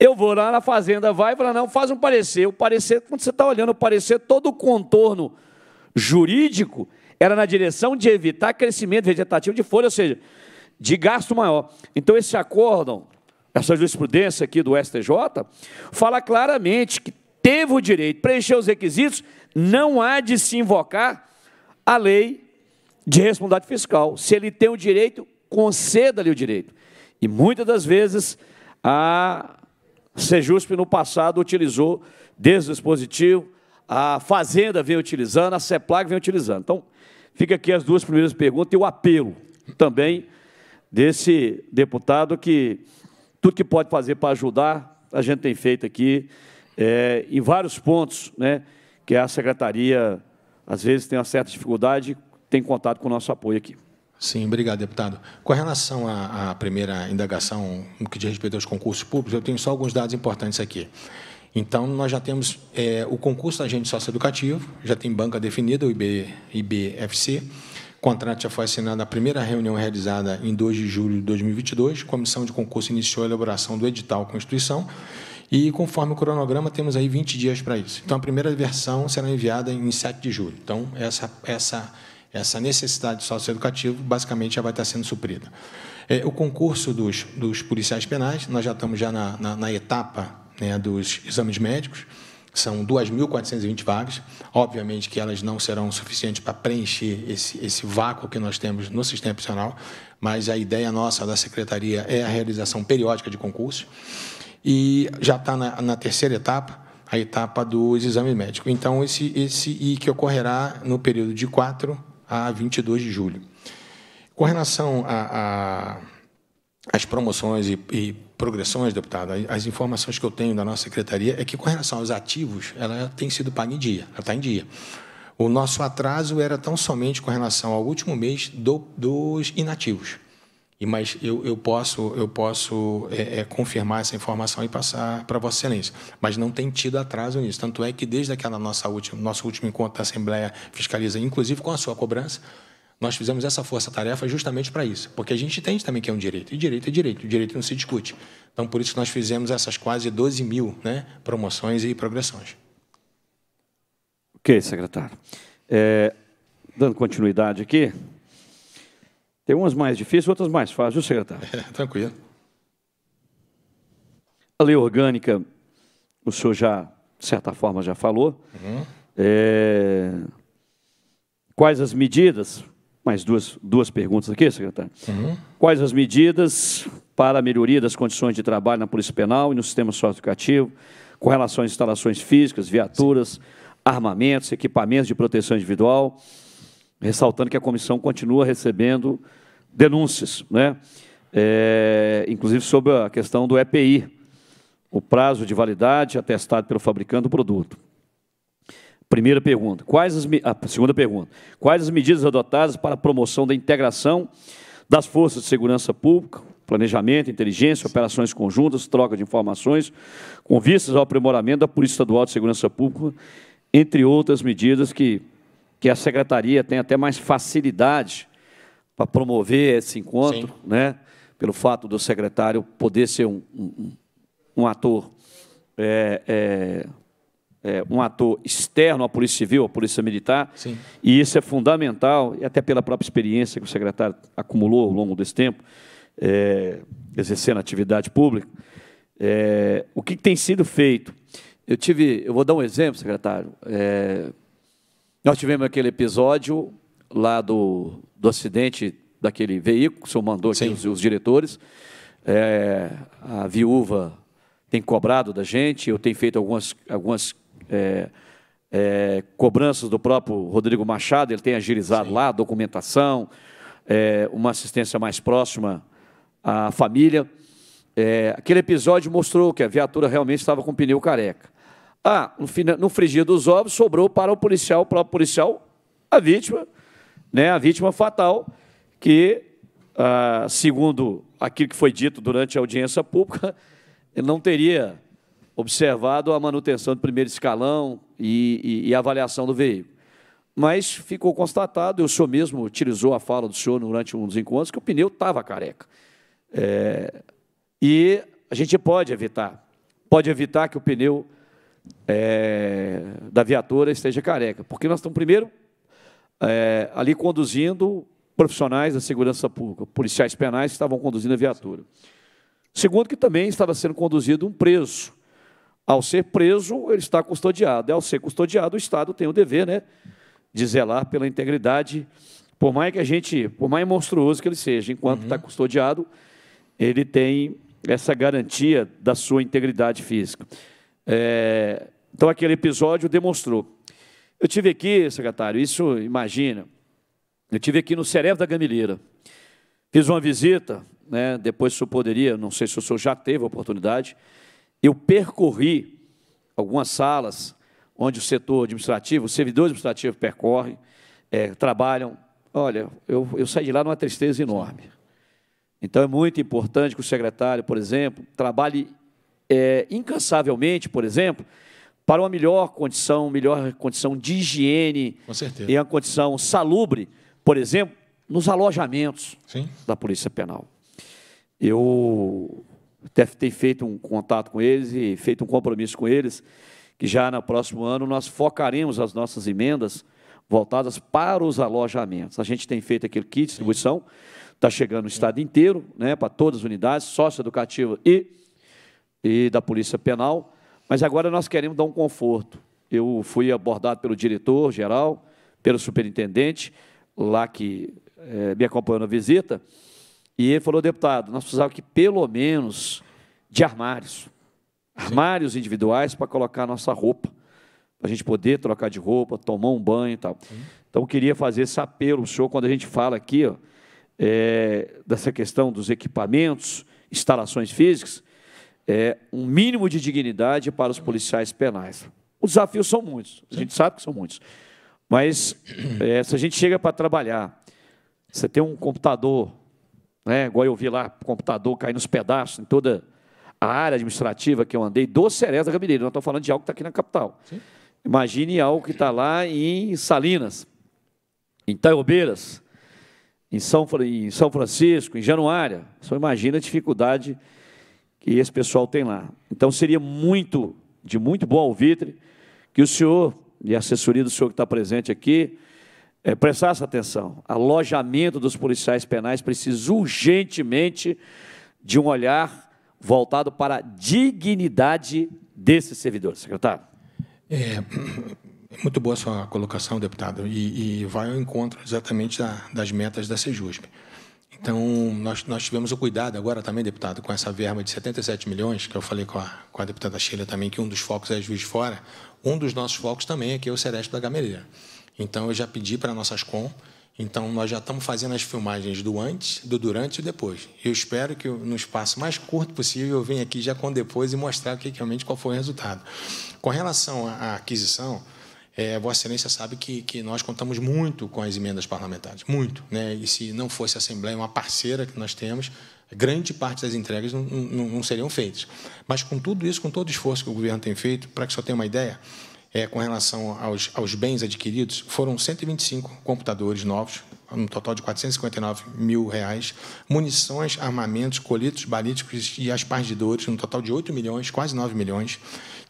eu vou lá na fazenda, vai para não, faz um parecer. O parecer, quando você está olhando o parecer, todo o contorno jurídico era na direção de evitar crescimento vegetativo de folha, ou seja, de gasto maior. Então, esse acórdão, essa jurisprudência aqui do STJ, fala claramente que teve o direito, preencheu os requisitos, não há de se invocar a lei de responsabilidade fiscal. Se ele tem o direito, conceda-lhe o direito. E muitas das vezes a Sejusp no passado utilizou desde o dispositivo, a Fazenda vem utilizando, a CEPLAG vem utilizando. Então, fica aqui as duas primeiras perguntas e o apelo também desse deputado que tudo que pode fazer para ajudar, a gente tem feito aqui é, em vários pontos, né, que a secretaria às vezes tem uma certa dificuldade, tem contato com o nosso apoio aqui. Sim, obrigado, deputado. Com relação à, à primeira indagação, no que diz respeito aos concursos públicos, eu tenho só alguns dados importantes aqui. Então, nós já temos é, o concurso da agente socioeducativo, já tem banca definida, o IB, IBFC. O contrato já foi assinado na primeira reunião é realizada em 2 de julho de 2022. A comissão de concurso iniciou a elaboração do edital Constituição. E, conforme o cronograma, temos aí 20 dias para isso. Então, a primeira versão será enviada em 7 de julho. Então, essa, essa essa necessidade socioeducativa basicamente já vai estar sendo suprida. É, o concurso dos, dos, policiais penais, nós já estamos já na, na, na etapa né, dos exames médicos, são 2.420 vagas. Obviamente que elas não serão suficientes para preencher esse, esse vácuo que nós temos no sistema profissional, mas a ideia nossa da secretaria é a realização periódica de concursos. E já está na, na terceira etapa, a etapa dos exames médicos. Então, esse, esse e que ocorrerá no período de 4 a 22 de julho. Com relação às promoções e, e, progressões, deputada, as informações que eu tenho da nossa secretaria é que, com relação aos ativos, ela tem sido paga em dia, ela está em dia. O nosso atraso era tão somente com relação ao último mês do, dos inativos. E, mas eu, eu posso, eu posso é, é, confirmar essa informação e passar para Vossa Excelência. Mas não tem tido atraso nisso. Tanto é que desde aquela nossa última, nosso último encontro da Assembleia Fiscaliza, inclusive com a sua cobrança, nós fizemos essa força-tarefa justamente para isso, porque a gente entende também que é um direito, e direito é direito, o direito não se discute. Então, por isso que nós fizemos essas quase 12 mil né, promoções e progressões. Ok, secretário. É, dando continuidade aqui, tem umas mais difíceis, outras mais fáceis, viu, secretário? É, tranquilo. A lei orgânica, o senhor já, de certa forma, já falou. Uhum. É... Quais as medidas? Mais duas, duas perguntas aqui, secretário. Uhum. Quais as medidas para a melhoria das condições de trabalho na Polícia Penal e no sistema socioeducativo, com relação às instalações físicas, viaturas, Sim. armamentos, equipamentos de proteção individual? Ressaltando que a comissão continua recebendo denúncias, né? É, inclusive sobre a questão do EPI, o prazo de validade atestado pelo fabricante do produto. Primeira pergunta. Quais as, a ah, segunda pergunta. Quais as medidas adotadas para a promoção da integração das forças de segurança pública, planejamento, inteligência, operações conjuntas, troca de informações, com vistas ao aprimoramento da Polícia Estadual de Segurança Pública, entre outras medidas que, que a Secretaria tem até mais facilidade para promover esse encontro, né? pelo fato do secretário poder ser um, um, um ator é, é, é, um ator externo à Polícia Civil, à Polícia Militar, Sim. e isso é fundamental, e até pela própria experiência que o secretário acumulou ao longo desse tempo, é, exercendo atividade pública, é, o que tem sido feito? Eu tive, eu vou dar um exemplo, secretário. É, nós tivemos aquele episódio lá do do acidente daquele veículo, o senhor mandou aqui os, os, diretores. É, a viúva tem cobrado da gente, eu tenho feito algumas, algumas é, é, cobranças do próprio Rodrigo Machado, ele tem agilizado Sim. lá a documentação, é, uma assistência mais próxima à família. É, aquele episódio mostrou que a viatura realmente estava com pneu careca. Ah, no, no frigir dos ovos, sobrou para o policial, o próprio policial, a vítima, né, a vítima fatal, que, ah, segundo aquilo que foi dito durante a audiência pública, não teria observado a manutenção do primeiro escalão e, e, e, a avaliação do veículo. Mas ficou constatado, e o senhor mesmo utilizou a fala do senhor durante um dos encontros, que o pneu estava careca. É, e a gente pode evitar, pode evitar que o pneu é, da viatura esteja careca, porque nós estamos primeiro é, ali conduzindo profissionais da segurança pública, policiais penais que estavam conduzindo a viatura. Segundo, que também estava sendo conduzido um preso. Ao ser preso, ele está custodiado. E, ao ser custodiado, o Estado tem o dever né, de zelar pela integridade, por mais que a gente, por mais monstruoso que ele seja, enquanto uhum. está custodiado, ele tem essa garantia da sua integridade física. É, então, aquele episódio demonstrou eu tive aqui, secretário, isso imagina. Eu tive aqui no Cerevo da Gamileira, Fiz uma visita, né, depois se eu poderia, não sei se o senhor já teve a oportunidade. Eu percorri algumas salas onde o setor administrativo, os servidores administrativos percorrem, é, trabalham. Olha, eu, eu saí de lá numa tristeza enorme. Então é muito importante que o secretário, por exemplo, trabalhe é, incansavelmente, por exemplo, para uma melhor condição, melhor condição de higiene e uma condição salubre, por exemplo, nos alojamentos Sim. da Polícia Penal. Eu até tenho feito um contato com eles e feito um compromisso com eles que já no próximo ano nós focaremos as nossas emendas voltadas para os alojamentos. A gente tem feito aquele kit de distribuição, está chegando no estado inteiro, né, para todas as unidades, socioeducativa e, e da Polícia Penal. Mas agora nós queremos dar um conforto. Eu fui abordado pelo diretor geral, pelo superintendente, lá que é, me acompanhou na visita, e ele falou, deputado, nós precisávamos que pelo menos de armários, armários Sim. individuais para colocar a nossa roupa, para a gente poder trocar de roupa, tomar um banho e tal. Sim. Então, queria fazer esse apelo, senhor, quando a gente fala aqui ó, é, dessa questão dos equipamentos, instalações físicas, é, um mínimo de dignidade para os policiais penais. Os desafios são muitos, a gente sabe que são muitos. Mas é, se a gente chega para trabalhar, você tem um computador, né, igual eu vi lá, computador caindo nos pedaços em toda a área administrativa que eu andei, do Ceres da Gambineira, não estou falando de algo que está aqui na capital. Sim. Imagine algo que está lá em Salinas, em Taiobeiras, em São, em São Francisco, em Januária. Só imagina a dificuldade que esse pessoal tem lá. Então seria muito, de muito bom alvitre, que o senhor e a assessoria do senhor que está presente aqui é, prestasse atenção. Alojamento dos policiais penais precisa urgentemente de um olhar voltado para a dignidade desses servidores. Secretário. É, é, muito boa a sua colocação, deputado, e, e vai ao encontro exatamente da, das metas da Sejusp. Então, nós, nós tivemos o cuidado agora também, deputado, com essa verba de 77 milhões, que eu falei com a, com a deputada Sheila também, que um dos focos é Juiz de Fora. Um dos nossos focos também é que é o Seresp da Gameleira. Então, eu já pedi para nossas com então, nós já estamos fazendo as filmagens do antes, do durante e depois. Eu espero que, no espaço mais curto possível, eu venha aqui já com depois e mostrar que, realmente qual foi o resultado. Com relação à aquisição, é, Vossa Excelência sabe que, que nós contamos muito com as emendas parlamentares, muito. Né? E se não fosse a Assembleia uma parceira que nós temos, grande parte das entregas não, não, não seriam feitas. Mas com tudo isso, com todo o esforço que o governo tem feito, para que só tenha uma ideia, é, com relação aos, aos bens adquiridos, foram 125 computadores novos, um total de 459 mil reais, munições, armamentos, colitos balísticos e aspargidores, um total de 8 milhões, quase 9 milhões.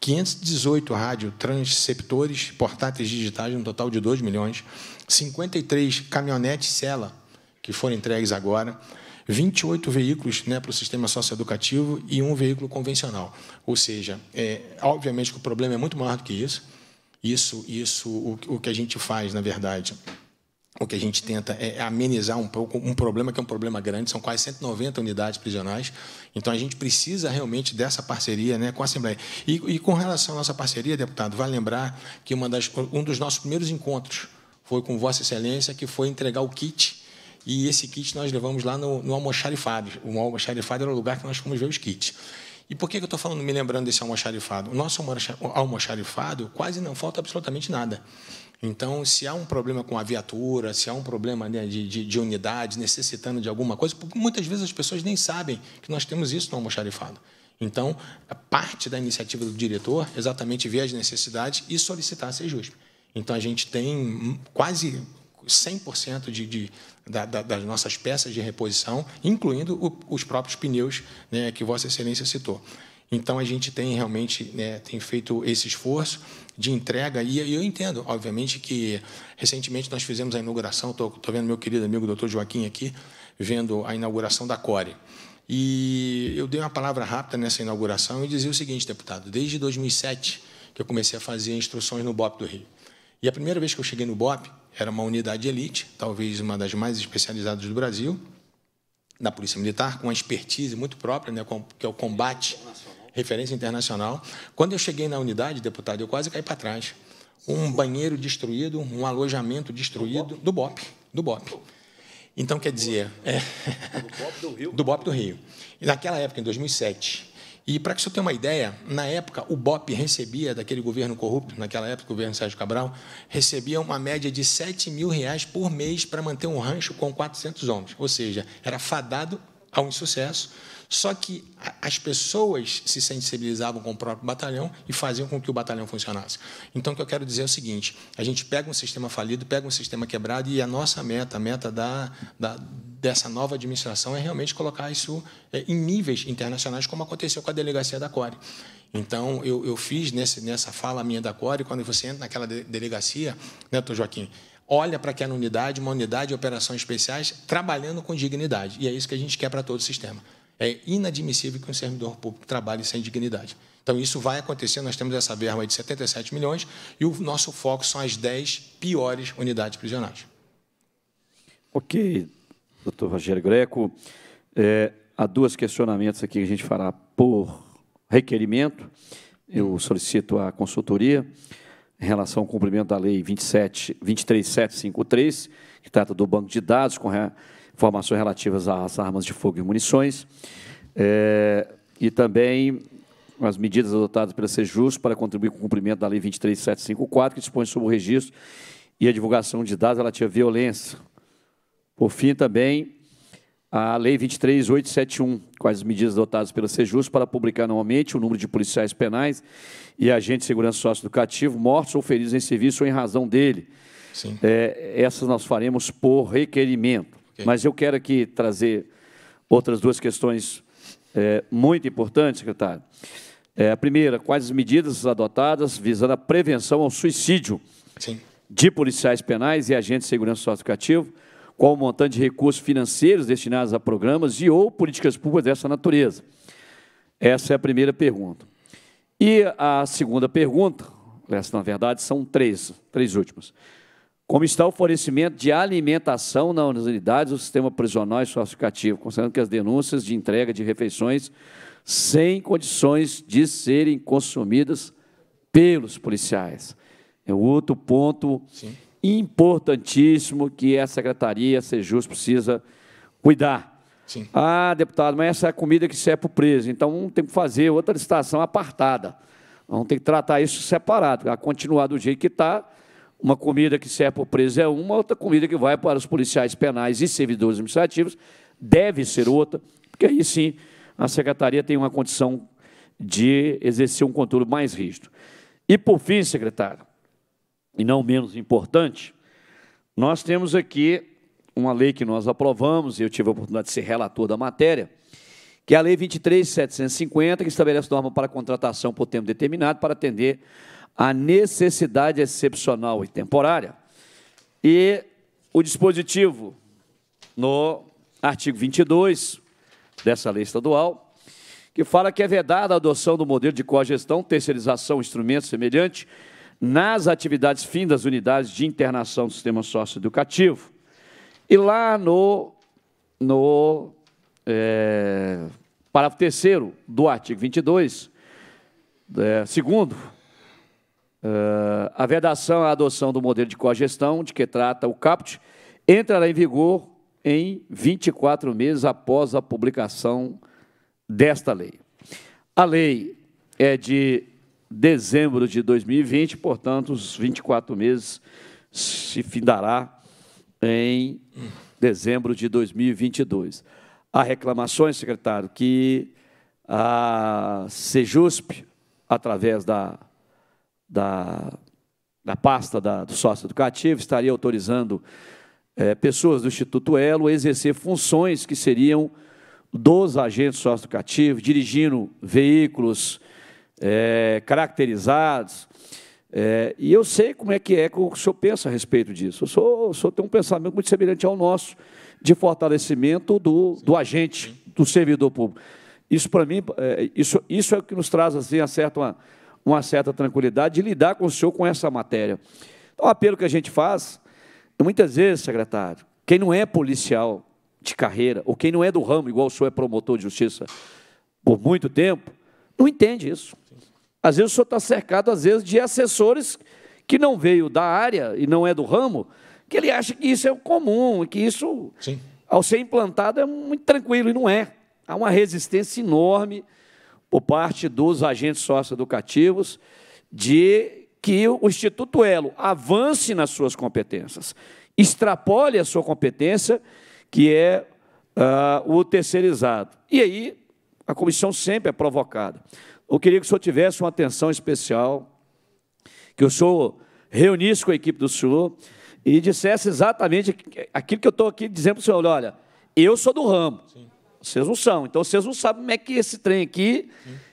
518 rádio transceptores portáteis digitais, um total de 2 milhões, 53 caminhonetes Sela, que foram entregues agora, 28 veículos né, para o sistema socioeducativo e um veículo convencional. Ou seja, é, obviamente que o problema é muito maior do que isso. Isso, isso o, o que a gente faz, na verdade, o que a gente tenta é amenizar um pouco um problema que é um problema grande, são quase 190 unidades prisionais. Então a gente precisa realmente dessa parceria né, com a Assembleia. E, e com relação à nossa parceria, deputado, vale lembrar que uma das, um dos nossos primeiros encontros foi com Vossa Excelência, que foi entregar o kit. E esse kit nós levamos lá no, no almoxarifado. O almoxarifado era o lugar que nós fomos ver os kits. E por que eu estou falando, me lembrando desse almoxarifado? O nosso almoxarifado quase não falta absolutamente nada. Então, se há um problema com a viatura, se há um problema né, de, de, de, unidade, necessitando de alguma coisa, porque muitas vezes as pessoas nem sabem que nós temos isso no almoxarifado. Então, parte da iniciativa do diretor é exatamente ver as necessidades e solicitar ser justo. Então, a gente tem quase 100% de, de, da, da, das nossas peças de reposição, incluindo o, os próprios pneus né, que Vossa Excelência citou. Então, a gente tem realmente né, tem feito esse esforço de entrega. E, eu entendo, obviamente, que recentemente nós fizemos a inauguração, estou vendo meu querido amigo doutor Joaquim aqui, vendo a inauguração da Core. E eu dei uma palavra rápida nessa inauguração e dizia o seguinte, deputado, desde 2007 que eu comecei a fazer instruções no BOP do Rio. E a primeira vez que eu cheguei no BOP, era uma unidade elite, talvez uma das mais especializadas do Brasil, da Polícia Militar, com uma expertise muito própria, né, que é o combate referência internacional. Quando eu cheguei na unidade, deputado, eu quase caí para trás. Um banheiro destruído, um alojamento destruído do BOP, do BOP. Então, quer dizer, é, do BOP do Rio. E naquela época, em 2007, e para que você tenha uma ideia, na época o BOP recebia, daquele governo corrupto, naquela época, o governo Sérgio Cabral, recebia uma média de 7 mil reais por mês para manter um rancho com 400 homens. Ou seja, era fadado a um insucesso, só que as pessoas se sensibilizavam com o próprio batalhão e faziam com que o batalhão funcionasse. Então, o que eu quero dizer é o seguinte: a gente pega um sistema falido, pega um sistema quebrado, e a nossa meta, a meta da, da dessa nova administração, é realmente colocar isso é, em níveis internacionais, como aconteceu com a delegacia da Core. Então, eu, eu fiz nesse, nessa fala minha da Core, quando você entra naquela delegacia, né, doutor Joaquim? olha para aquela unidade, uma unidade de operações especiais, trabalhando com dignidade. E é isso que a gente quer para todo o sistema. É inadmissível que um servidor público trabalhe sem dignidade. Então, isso vai acontecer. Nós temos essa verba de 77 milhões e o nosso foco são as 10 piores unidades prisionais. Ok, doutor Rogério Greco. É, há dois questionamentos aqui que a gente fará por requerimento. Eu solicito a consultoria em relação ao cumprimento da Lei 27, 23753, que trata do banco de dados com relação informações relativas às armas de fogo e munições, é, e também as medidas adotadas pela Sejus para contribuir com o cumprimento da Lei 23754, que dispõe sobre o registro e a divulgação de dados relativos à violência. Por fim, também, a Lei 23871, quais as medidas adotadas pela Sejus para publicar anualmente o número de policiais penais e agentes de segurança socioeducativo mortos ou feridos em serviço ou em razão dele. É, essas nós faremos por requerimento. Mas eu quero aqui trazer outras duas questões é, muito importantes, secretário. É, a primeira, quais as medidas adotadas visando a prevenção ao suicídio Sim. de policiais penais e agentes de segurança socioeducativo, qual o montante de recursos financeiros destinados a programas e ou políticas públicas dessa natureza? Essa é a primeira pergunta. E a segunda pergunta, essa na verdade são três, três últimas. Como está o fornecimento de alimentação nas unidades do sistema prisional e sociocativo, considerando que as denúncias de entrega de refeições sem condições de serem consumidas pelos policiais. É outro ponto Sim. importantíssimo que a Secretaria a Sejus precisa cuidar. Sim. Ah, deputado, mas essa é a comida que serve para o preso, então um tem que fazer outra licitação apartada. Vamos ter que tratar isso separado. A continuar do jeito que está, uma comida que serve é para o preso é uma, outra comida que vai para os policiais penais e servidores administrativos deve ser outra, porque aí sim a secretaria tem uma condição de exercer um controle mais rígido. E por fim, secretário, e não menos importante, nós temos aqui uma lei que nós aprovamos, e eu tive a oportunidade de ser relator da matéria, que é a Lei 23.750, que estabelece norma para contratação por tempo determinado para atender a necessidade excepcional e temporária. E o dispositivo no artigo 22 dessa lei estadual, que fala que é vedada a adoção do modelo de cogestão, terceirização, instrumento semelhante nas atividades fim das unidades de internação do sistema socioeducativo. E lá no, no é, parágrafo 3 do artigo 22, é, eh, segundo, Uh, a vedação à é adoção do modelo de cogestão de que trata o CAPT entrará em vigor em 24 meses após a publicação desta lei. A lei é de dezembro de 2020, portanto, os 24 meses se findará em dezembro de 2022. Há reclamações, secretário, que a Sejusp, através da da, da pasta da, do sócio educativo, estaria autorizando é, pessoas do Instituto Elo a exercer funções que seriam dos agentes sócio educativos dirigindo veículos é, caracterizados. É, e eu sei como é que é que o senhor pensa a respeito disso. O senhor, o tem um pensamento muito semelhante ao nosso, de fortalecimento do, do agente, do servidor público. Isso, para mim, é, isso, isso é o que nos traz assim, a certa uma, uma certa tranquilidade de lidar com o senhor com essa matéria. Então, o apelo que a gente faz, muitas vezes, secretário, quem não é policial de carreira, ou quem não é do ramo, igual o senhor é promotor de justiça por muito tempo, não entende isso. Às vezes o senhor está cercado, às vezes, de assessores que não veio da área e não é do ramo, que ele acha que isso é comum, que isso, Sim. ao ser implantado, é muito tranquilo, e não é. Há uma resistência enorme por parte dos agentes socioeducativos de que o Instituto Elo avance nas suas competências, extrapole a sua competência, que é uh, o terceirizado. E aí a comissão sempre é provocada. Eu queria que o senhor tivesse uma atenção especial, que o senhor reunisse com a equipe do senhor e dissesse exatamente aquilo que eu estou aqui dizendo para o senhor: olha, eu sou do ramo. Sim. Vocês não são. Então vocês não sabem como é que esse trem aqui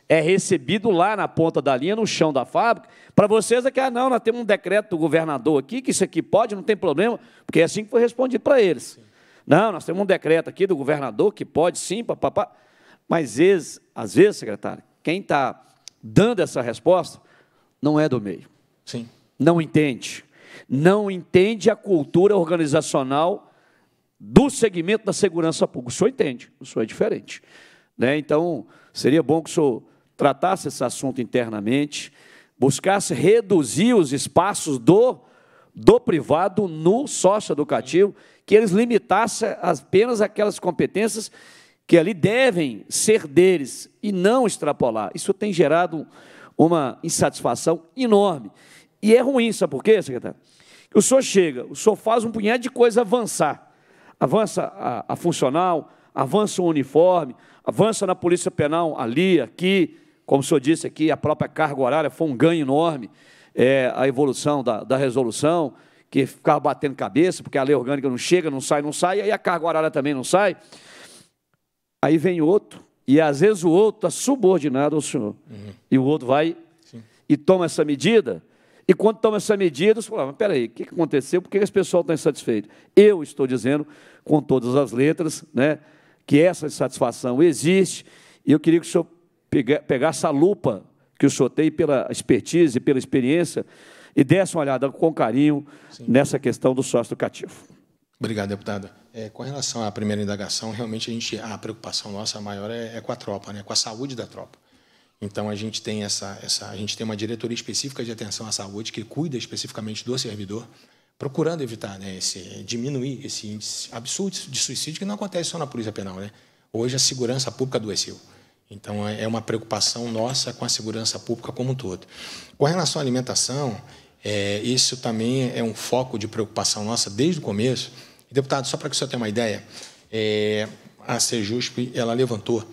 é recebido lá na ponta da linha, no chão da fábrica. Para vocês é que, ah, não, nós temos um decreto do governador aqui, que isso aqui pode, não tem problema, porque é assim que foi respondido para eles. Não, nós temos um decreto aqui do governador que pode sim, papapá. Mas vezes, às vezes, secretário, quem está dando essa resposta não é do meio. Sim. Não entende. Não entende a cultura organizacional do segmento da segurança pública. O senhor entende, o senhor é diferente. Né? Então, seria bom que o senhor tratasse esse assunto internamente, buscasse reduzir os espaços do, do privado no sócio educativo, que eles limitassem apenas aquelas competências que ali devem ser deles e não extrapolar. Isso tem gerado uma insatisfação enorme. E é ruim, sabe por quê, secretário? O senhor chega, o senhor faz um punhado de coisa avançar avança a, a funcional, avança o uniforme, avança na polícia penal ali, aqui, como o senhor disse aqui, a própria carga horária foi um ganho enorme, é, a evolução da, da resolução, que ficava batendo cabeça, porque a lei orgânica não chega, não sai, não sai, e aí a carga horária também não sai. Aí vem outro, e às vezes o outro está subordinado ao senhor. Uhum. E o outro vai Sim. e toma essa medida e quando toma essa medida, você fala, mas peraí, o que aconteceu? Por que esse pessoal está insatisfeito? Eu estou dizendo, com todas as letras, né, que essa insatisfação existe, e eu queria que o senhor pegasse a lupa que o senhor tem pela expertise, pela experiência, e desse uma olhada com carinho Sim. nessa questão do sócio educativo. Obrigado, deputado. É, com relação à primeira indagação, realmente a, gente, a preocupação nossa maior é, é com a tropa, né, com a saúde da tropa. Então a gente tem essa, essa, a gente tem uma diretoria específica de atenção à saúde que cuida especificamente do servidor, procurando evitar, né, esse, diminuir esse índice absurdo de suicídio que não acontece só na polícia penal, né? Hoje a segurança pública adoeceu. Então é, é uma preocupação nossa com a segurança pública como um todo. Com relação à alimentação, é, isso também é um foco de preocupação nossa desde o começo. E, deputado, só para que o senhor tenha uma ideia, é, a Sejusp ela levantou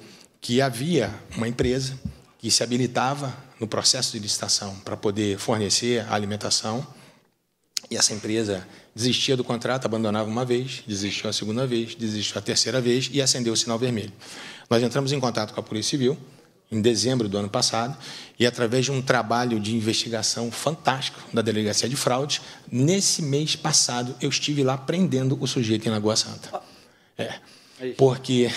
que havia uma empresa que se habilitava no processo de licitação para poder fornecer a alimentação. E essa empresa desistia do contrato, abandonava uma vez, desistiu a segunda vez, desistiu a terceira vez e acendeu o sinal vermelho. Nós entramos em contato com a Polícia Civil em dezembro do ano passado e, através de um trabalho de investigação fantástico da Delegacia de Fraudes, nesse mês passado eu estive lá prendendo o sujeito em Lagoa Santa. É, porque.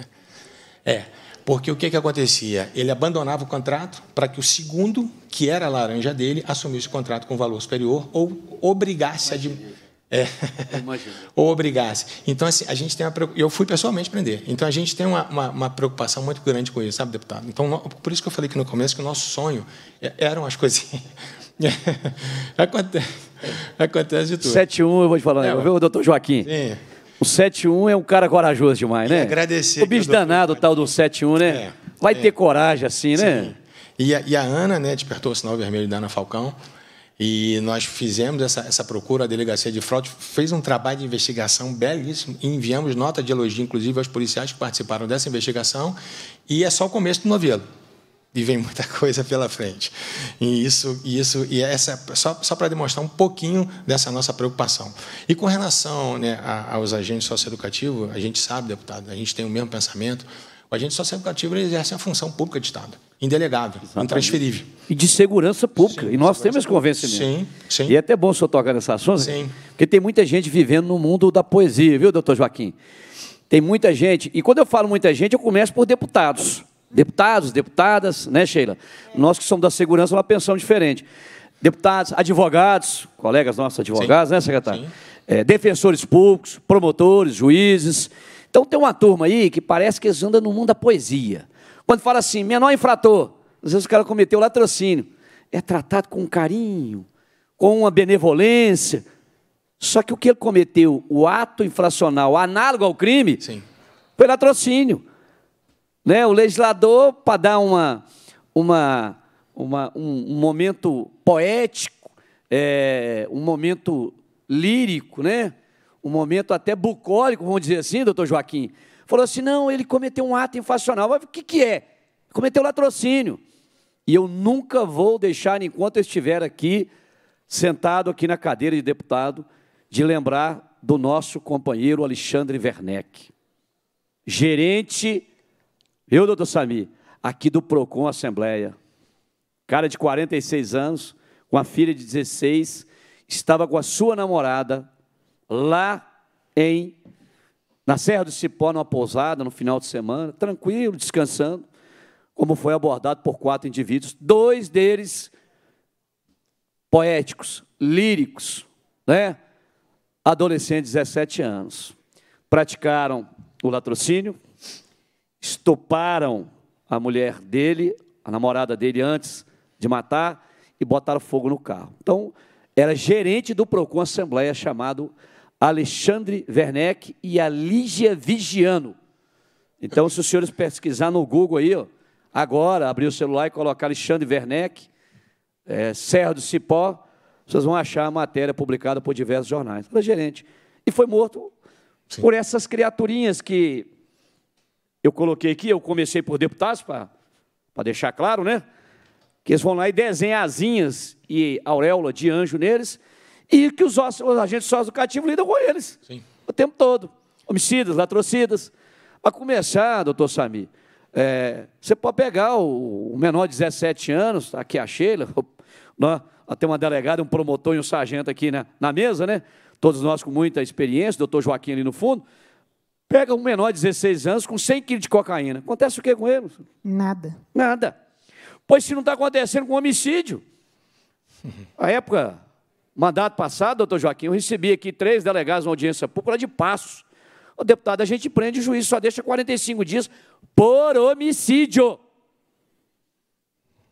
é. Porque o que, que acontecia? Ele abandonava o contrato para que o segundo, que era a laranja dele, assumisse o contrato com valor superior ou obrigasse a. É, ou obrigasse. Então, assim, a gente tem uma. Eu fui pessoalmente prender. Então, a gente tem uma, uma, uma, preocupação muito grande com isso, sabe, deputado? Então, por isso que eu falei que no começo que o nosso sonho é, eram as coisinhas. Acontece, é. acontece de tudo. 7-1, eu vou te falar, é, viu, doutor Joaquim? Sim. O 7-1 é um cara corajoso demais, né? E agradecer. O bicho danado, o tal do 7-1, né? É, Vai é. ter coragem assim, né? Sim. né? E a, e a, Ana, né, despertou o sinal vermelho da Ana Falcão. E nós fizemos essa, essa procura, a delegacia de fraude fez um trabalho de investigação belíssimo e enviamos nota de elogio, inclusive, aos policiais que participaram dessa investigação. E é só o começo do novelo e vem muita coisa pela frente. E isso, e isso, e essa só, só para demonstrar um pouquinho dessa nossa preocupação. E com relação né, aos agentes socioeducativos, a gente sabe, deputado, a gente tem o mesmo pensamento. O agente socioeducativo exerce a função pública de Estado, indelegável, Exatamente. intransferível. E de segurança pública. Sim, e nós temos esse convencimento. Sim, sim. E é até bom o senhor tocar nessa assunto, sim. porque tem muita gente vivendo no mundo da poesia, viu, doutor Joaquim? Tem muita gente. E quando eu falo muita gente, eu começo por deputados Deputados, deputadas, né, Sheila? Nós que somos da segurança, uma pensão diferente. Deputados, advogados, colegas nossos advogados, Sim. né, secretário? É, defensores públicos, promotores, juízes. Então tem uma turma aí que parece que eles andam no mundo da poesia. Quando fala assim, menor infrator, às vezes o cara cometeu latrocínio. É tratado com carinho, com uma benevolência. Só que o que ele cometeu, o ato infracional análogo ao crime, Sim. foi latrocínio. Né? O legislador, para dar uma, uma, uma um, um, momento poético, é, um momento lírico, né? um momento até bucólico, vamos dizer assim, doutor Joaquim, falou assim: não, ele cometeu um ato infacional. Mas o que, que é? Cometeu latrocínio. E eu nunca vou deixar, enquanto eu estiver aqui, sentado aqui na cadeira de deputado, de lembrar do nosso companheiro Alexandre Werneck, gerente eu, doutor Sami, aqui do PROCON Assembleia, cara de 46 anos, com a filha de 16, estava com a sua namorada lá em na Serra do Cipó, numa pousada, no final de semana, tranquilo, descansando, como foi abordado por quatro indivíduos, dois deles poéticos, líricos, né? adolescentes de 17 anos. Praticaram o latrocínio, estoparam a mulher dele, a namorada dele antes de matar e botaram fogo no carro. Então, era gerente do Procon Assembleia chamado Alexandre Werneck e a Lígia Vigiano. Então, se os senhores pesquisar no Google aí, ó, agora, abrir o celular e colocar Alexandre Werneck, é, Serra do Cipó, vocês vão achar a matéria publicada por diversos jornais. Era gerente. E foi morto Sim. por essas criaturinhas que eu coloquei aqui, eu comecei por deputados, para deixar claro, né? Que eles vão lá e desenham asinhas e auréola de anjo neles, e que os, os agentes socioeducativos lidam com eles Sim. o tempo todo. Homicidas, latrocidas. Para começar, doutor Sami, é, você pode pegar o, menor de 17 anos, tá aqui a Sheila, nós, né? tem uma delegada, um promotor e um sargento aqui na, né? na mesa, né? Todos nós com muita experiência, doutor Joaquim ali no fundo. Pega um menor de 16 anos com 100 quilos de cocaína. Acontece o que com ele? Nada. Nada. Pois se não está acontecendo com homicídio. A época, mandato passado, doutor Joaquim, eu recebi aqui três delegados na audiência pública de passos. O deputado, a gente prende o juiz, só deixa 45 dias por homicídio.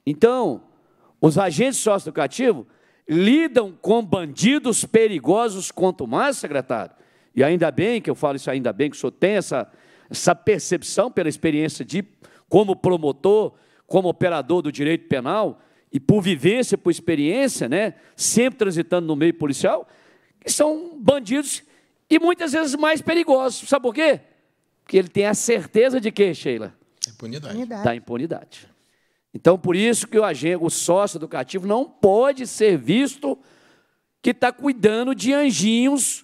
Então, os agentes socioeducativos lidam com bandidos perigosos quanto mais, secretário, e ainda bem que eu falo isso, ainda bem que o senhor tem essa, essa percepção pela experiência de, como promotor, como operador do direito penal, e por vivência, por experiência, né, sempre transitando no meio policial, que são bandidos e muitas vezes mais perigosos. Sabe por quê? Porque ele tem a certeza de quê, Sheila? Impunidade. impunidade. Da impunidade. Então, por isso que o agente, o sócio educativo, não pode ser visto que está cuidando de anjinhos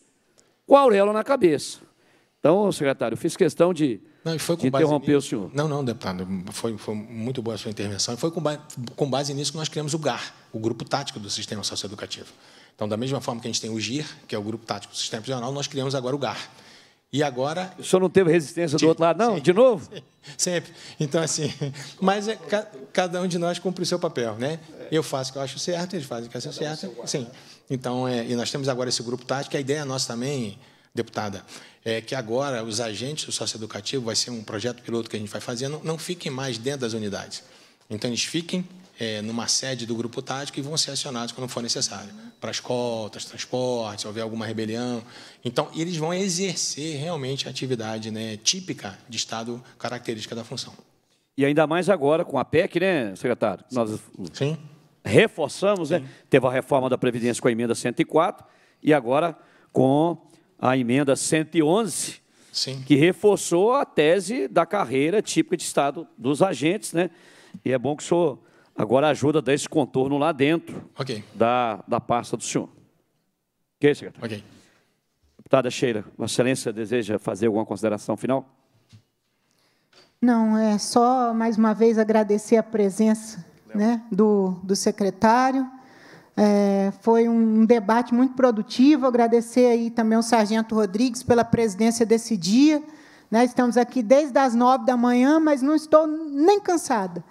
com a auréola na cabeça. Então, secretário, eu fiz questão de, não, de interromper nisso. o senhor. Não, não, deputado, foi, foi, muito boa a sua intervenção. Foi com, ba com base nisso que nós criamos o GAR, o Grupo Tático do Sistema Socioeducativo. Então, da mesma forma que a gente tem o GIR, que é o Grupo Tático do Sistema Prisional, nós criamos agora o GAR. E agora. O senhor não teve resistência do outro lado, não? de novo? Sempre. Então, assim. Mas é, ca, cada um de nós cumpre o seu papel, né? Eu faço o que eu acho certo, eles fazem o que acham certo. Sim. Então, é, e nós temos agora esse grupo tático, a ideia nossa também, deputada, é que agora os agentes do socioeducativo, vai ser um projeto piloto que a gente vai fazer, não, não fiquem mais dentro das unidades. Então, eles fiquem é, numa sede do grupo tático e vão ser acionados quando for necessário, para escoltas, transportes, se houver alguma rebelião. Então, eles vão exercer realmente a atividade né, típica de Estado, característica da função. E ainda mais agora com a PEC, né, secretário? Nós... Sim reforçamos, né? Teve a reforma da Previdência com a emenda 104 e agora com a emenda 111, Sim. que reforçou a tese da carreira típica de Estado dos agentes, né? E é bom que o senhor agora ajuda a dar esse contorno lá dentro okay. da, da pasta do senhor. Ok, secretário? Ok. Deputada Sheila, Vossa Excelência deseja fazer alguma consideração final? Não, é só mais uma vez agradecer a presença né, do, do secretário. É, foi um debate muito produtivo. Agradecer aí também ao Sargento Rodrigues pela presidência desse dia. Né, estamos aqui desde as nove da manhã, mas não estou nem cansada,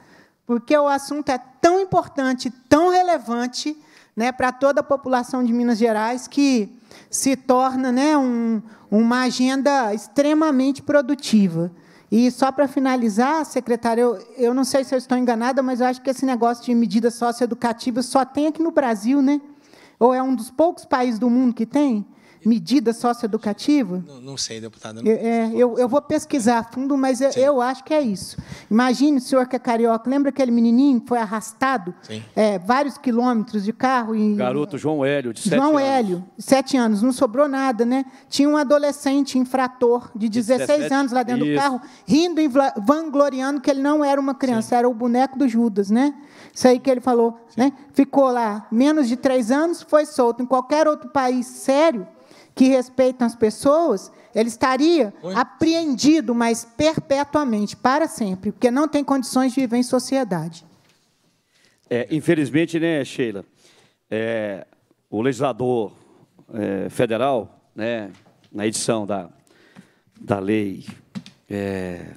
porque o assunto é tão importante, tão relevante né, para toda a população de Minas Gerais que se torna né, um, uma agenda extremamente produtiva. E só para finalizar, secretária, eu, eu não sei se eu estou enganada, mas eu acho que esse negócio de medidas socioeducativas só tem aqui no Brasil, né? Ou é um dos poucos países do mundo que tem? medida socioeducativa? Não, não sei, deputada. Não... É, eu, eu vou pesquisar a fundo, mas eu, eu, acho que é isso. Imagine o senhor que é carioca, lembra aquele menininho que foi arrastado é, vários quilômetros de carro? E... Garoto João Hélio, de 7 anos. João Hélio, sete anos, não sobrou nada, né? Tinha um adolescente infrator de 16 de 17... anos lá dentro isso. do carro, rindo e vangloriando que ele não era uma criança, Sim. era o boneco do Judas, né? Isso aí que ele falou, né? Ficou lá menos de três anos, foi solto. Em qualquer outro país sério, que respeitam as pessoas, ele estaria Oi? apreendido, mas perpetuamente, para sempre, porque não tem condições de viver em sociedade. É, infelizmente, né, Sheila, é, o legislador é, federal, né, na edição da, da lei é,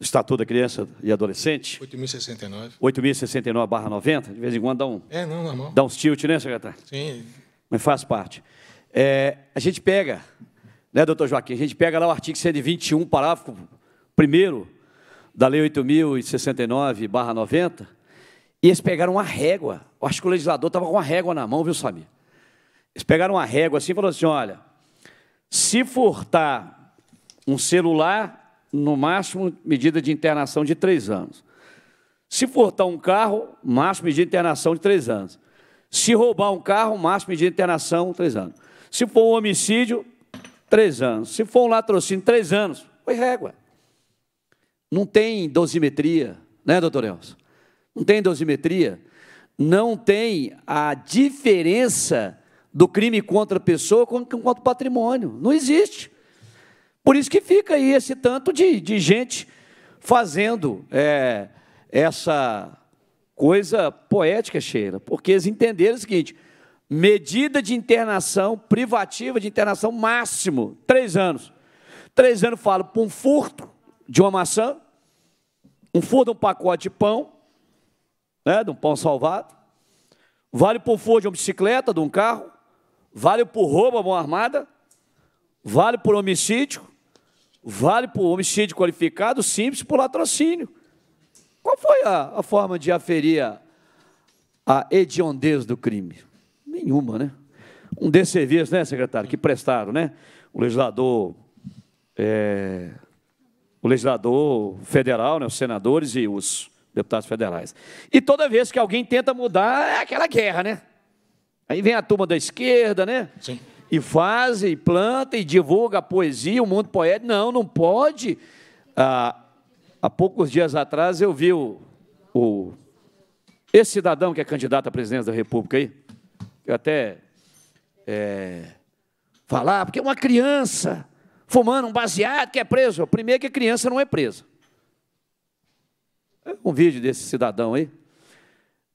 Estatuto da Criança e Adolescente. 8.069. 8.069 barra 90. De vez em quando dá um. É, não, normal. Dá uns tilt, né, secretário? Sim. Mas faz parte. É, a gente pega, né, doutor Joaquim? A gente pega lá o artigo 121, parágrafo 1 da Lei 8.069 barra 90. E eles pegaram uma régua. Eu acho que o legislador estava com uma régua na mão, viu, Samir? Eles pegaram uma régua assim e falaram assim: olha, se furtar um celular no máximo, medida de internação de três anos. Se furtar um carro, máximo de internação de três anos. Se roubar um carro, máximo de internação, três anos. Se for um homicídio, três anos. Se for um latrocínio, três anos. Foi régua. Não tem dosimetria, né, doutor Elcio? Não tem dosimetria. Não tem a diferença do crime contra a pessoa contra o patrimônio. Não existe. Por isso que fica aí esse tanto de, de gente fazendo é, essa coisa poética, Sheila, porque eles entenderam o seguinte: medida de internação privativa de internação máximo, três anos. Três anos falo para um furto de uma maçã, um furto de um pacote de pão, né, de um pão salvado, vale por furto de uma bicicleta, de um carro, vale por roubo a mão armada, Vale por homicídio, vale por homicídio qualificado, simples por latrocínio. Qual foi a, a forma de aferir a, a hediondez do crime? Nenhuma, né? Um desserviço, né, secretário, que prestaram, né? O legislador, é, o legislador federal, né, os senadores e os deputados federais. E toda vez que alguém tenta mudar, é aquela guerra, né? Aí vem a turma da esquerda, né? Sim e faz, e planta, e divulga a poesia, o mundo poético. Não, não pode. Ah, há poucos dias atrás eu vi o, o, esse cidadão que é candidato à presidência da República aí, eu até é, falar, porque uma criança fumando um baseado que é preso. Primeiro que a criança não é presa. É um vídeo desse cidadão aí.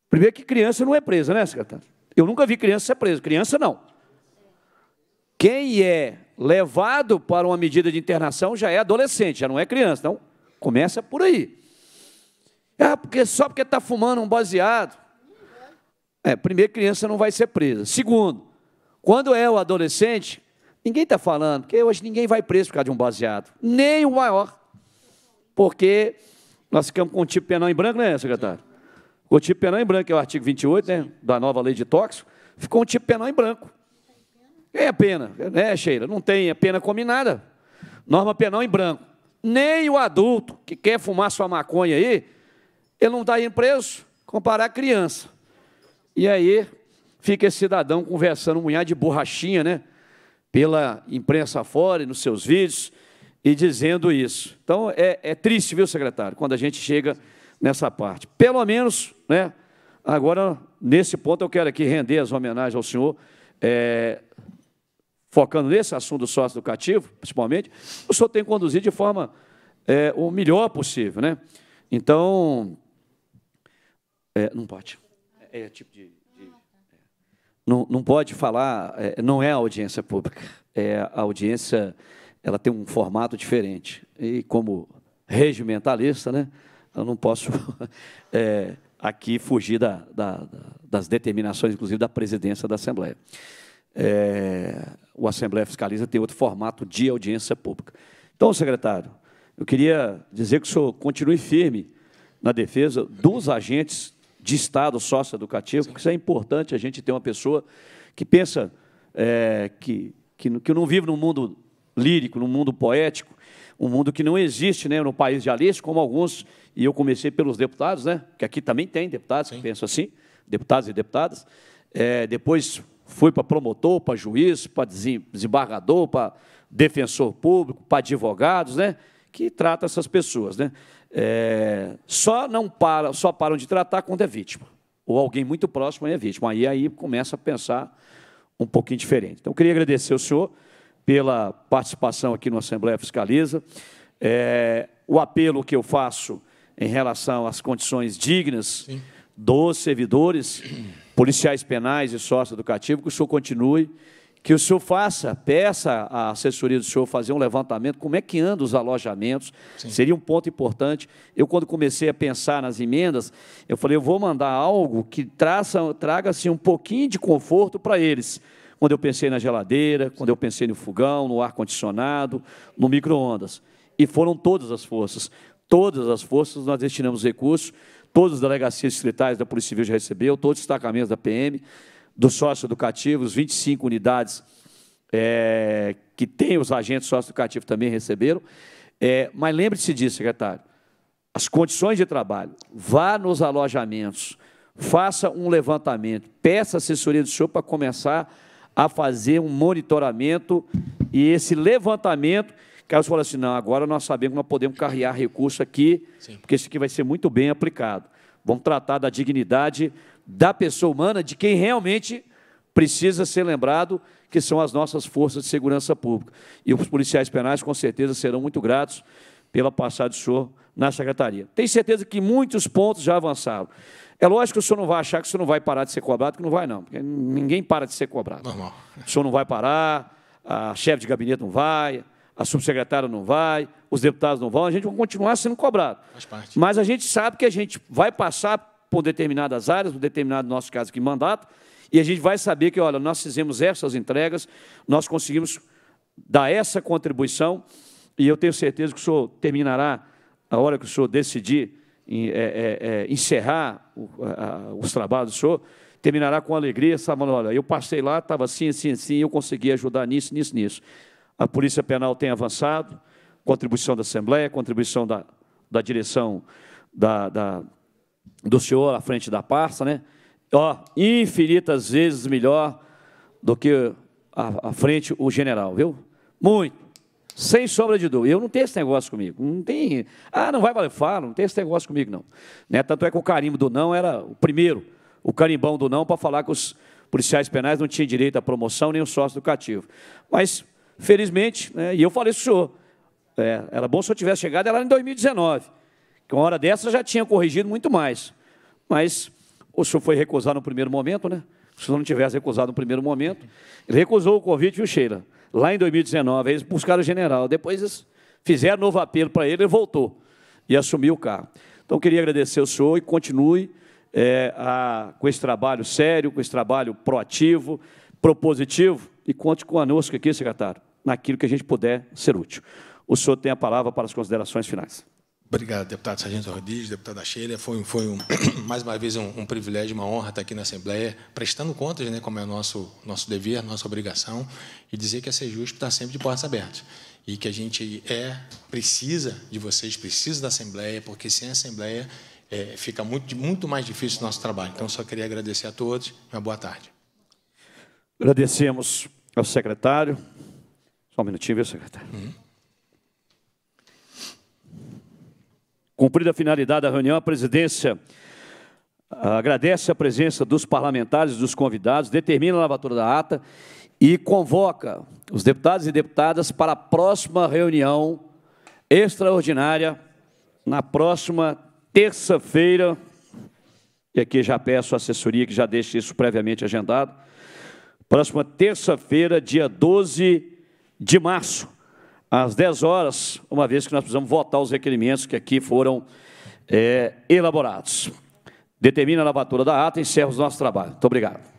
Primeiro que criança não é presa, né, secretário? Eu nunca vi criança ser presa. Criança não. Quem é levado para uma medida de internação já é adolescente, já não é criança. Então, começa por aí. Ah, porque só porque está fumando um baseado. É, primeiro, criança não vai ser presa. Segundo, quando é o adolescente, ninguém está falando, porque hoje ninguém vai preso por causa de um baseado, nem o maior. Porque nós ficamos com o tipo penal em branco, né, secretário? Com O tipo penal em branco, que é o artigo 28 né, da nova lei de tóxico, ficou um tipo penal em branco. É a pena, né, Sheila? Não tem a é pena combinada. Norma penal em branco. Nem o adulto que quer fumar sua maconha aí, ele não está indo preso, comparar a criança. E aí fica esse cidadão conversando um munhar de borrachinha, né? Pela imprensa fora e nos seus vídeos e dizendo isso. Então é, é triste, viu, secretário, quando a gente chega nessa parte. Pelo menos, né? Agora, nesse ponto, eu quero aqui render as homenagens ao senhor. É, focando nesse assunto sócio educativo, principalmente, o senhor tem conduzido de forma é, o melhor possível. Né? Então, é, não pode. É, é tipo de. de é. não, não pode falar, é, não é a audiência pública. É, a audiência ela tem um formato diferente. E como regimentalista, né, eu não posso é, aqui fugir da, da, das determinações, inclusive, da presidência da Assembleia. É, o Assembleia Fiscaliza tem outro formato de audiência pública. Então, secretário, eu queria dizer que o senhor continue firme na defesa dos agentes de Estado sócio-educativo, porque isso é importante a gente ter uma pessoa que pensa é, que, que, que não vive num mundo lírico, num mundo poético, um mundo que não existe né, no país de Alice, como alguns, e eu comecei pelos deputados, né, que aqui também tem deputados Sim. que pensam assim, deputados e deputadas, é, depois Fui para promotor, para juiz, para desembargador, para defensor público, para advogados, né? Que trata essas pessoas, né? É, só não para, só param de tratar quando é vítima ou alguém muito próximo é vítima. Aí aí começa a pensar um pouquinho diferente. Então, queria agradecer ao senhor pela participação aqui no Assembleia Fiscaliza. É, o apelo que eu faço em relação às condições dignas Sim. dos servidores policiais penais e sócio educativo, que o senhor continue, que o senhor faça, peça à assessoria do senhor fazer um levantamento, como é que andam os alojamentos, Sim. seria um ponto importante. Eu, quando comecei a pensar nas emendas, eu falei, eu vou mandar algo que traça, traga assim, um pouquinho de conforto para eles, quando eu pensei na geladeira, quando eu pensei no fogão, no ar-condicionado, no micro-ondas. E foram todas as forças. Todas as forças nós destinamos recursos Todas as delegacias secretárias da Polícia Civil já recebeu, todos os destacamentos da PM, do sócio educativo, 25 unidades é, que tem os agentes sócio educativos também receberam. É, mas lembre-se disso, secretário. As condições de trabalho. Vá nos alojamentos, faça um levantamento, peça assessoria do senhor para começar a fazer um monitoramento e esse levantamento Carlos falou assim: não, agora nós sabemos que nós podemos carregar recurso aqui, Sim. porque isso aqui vai ser muito bem aplicado. Vamos tratar da dignidade da pessoa humana, de quem realmente precisa ser lembrado, que são as nossas forças de segurança pública. E os policiais penais, com certeza, serão muito gratos pela passada do senhor na secretaria. Tenho certeza que muitos pontos já avançaram. É lógico que o senhor não vai achar que o senhor não vai parar de ser cobrado, que não vai, não. Porque ninguém para de ser cobrado. Normal. O senhor não vai parar, a chefe de gabinete não vai, a subsecretária não vai, os deputados não vão, a gente vai continuar sendo cobrado. Mas a gente sabe que a gente vai passar por determinadas áreas, por determinado nosso caso aqui, mandato, e a gente vai saber que, olha, nós fizemos essas entregas, nós conseguimos dar essa contribuição, e eu tenho certeza que o senhor terminará, a hora que o senhor decidir é, é, é, encerrar o, a, os trabalhos do senhor, terminará com alegria, sabe, olha, eu passei lá, estava assim, assim, assim, eu consegui ajudar nisso, nisso, nisso. A Polícia Penal tem avançado, contribuição da Assembleia, contribuição da, da direção da, da, do senhor à frente da parça, né? Ó, infinitas vezes melhor do que à, à frente o general, viu? Muito. Sem sombra de dúvida. Eu não tenho esse negócio comigo. Não tem. Ah, não vai valer. Falo, não tem esse negócio comigo, não. Né? Tanto é que o carimbo do não era o primeiro, o carimbão do não, para falar que os policiais penais não tinham direito à promoção nem o sócio educativo. Mas Felizmente, né, e eu falei isso senhor, é, era bom se eu tivesse chegado era em 2019, que uma hora dessa já tinha corrigido muito mais. Mas o senhor foi recusar no primeiro momento, né? Se o não tivesse recusado no primeiro momento, ele recusou o convite, viu, Sheila? Lá em 2019, eles buscaram o general. Depois eles fizeram novo apelo para ele, ele voltou e assumiu o cargo. Então, queria agradecer ao senhor e continue é, a, com esse trabalho sério, com esse trabalho proativo, propositivo, e conte conosco aqui, secretário, naquilo que a gente puder ser útil. O senhor tem a palavra para as considerações finais. Obrigado, deputado Sargento Rodrigues, deputada Sheila. Foi, foi um, mais uma vez um, um, privilégio, uma honra estar aqui na Assembleia, prestando contas, né, como é nosso, nosso dever, nossa obrigação, e dizer que a é Sejusp está sempre de portas abertas. E que a gente é, precisa de vocês, precisa da Assembleia, porque sem a Assembleia é, fica muito, muito mais difícil o nosso trabalho. Então, só queria agradecer a todos. Uma boa tarde. Agradecemos ao secretário. Só um minutinho, viu, secretário? Uhum. Cumprida a finalidade da reunião, a presidência ah, agradece a presença dos parlamentares, dos convidados, determina a lavatura da ata e convoca os deputados e deputadas para a próxima reunião extraordinária, na próxima terça-feira. E aqui já peço a assessoria que já deixe isso previamente agendado próxima terça-feira, dia 12 de março, às 10 horas, uma vez que nós precisamos votar os requerimentos que aqui foram é, elaborados. Determina a lavatura da ata e encerra os nossos trabalhos. Muito obrigado.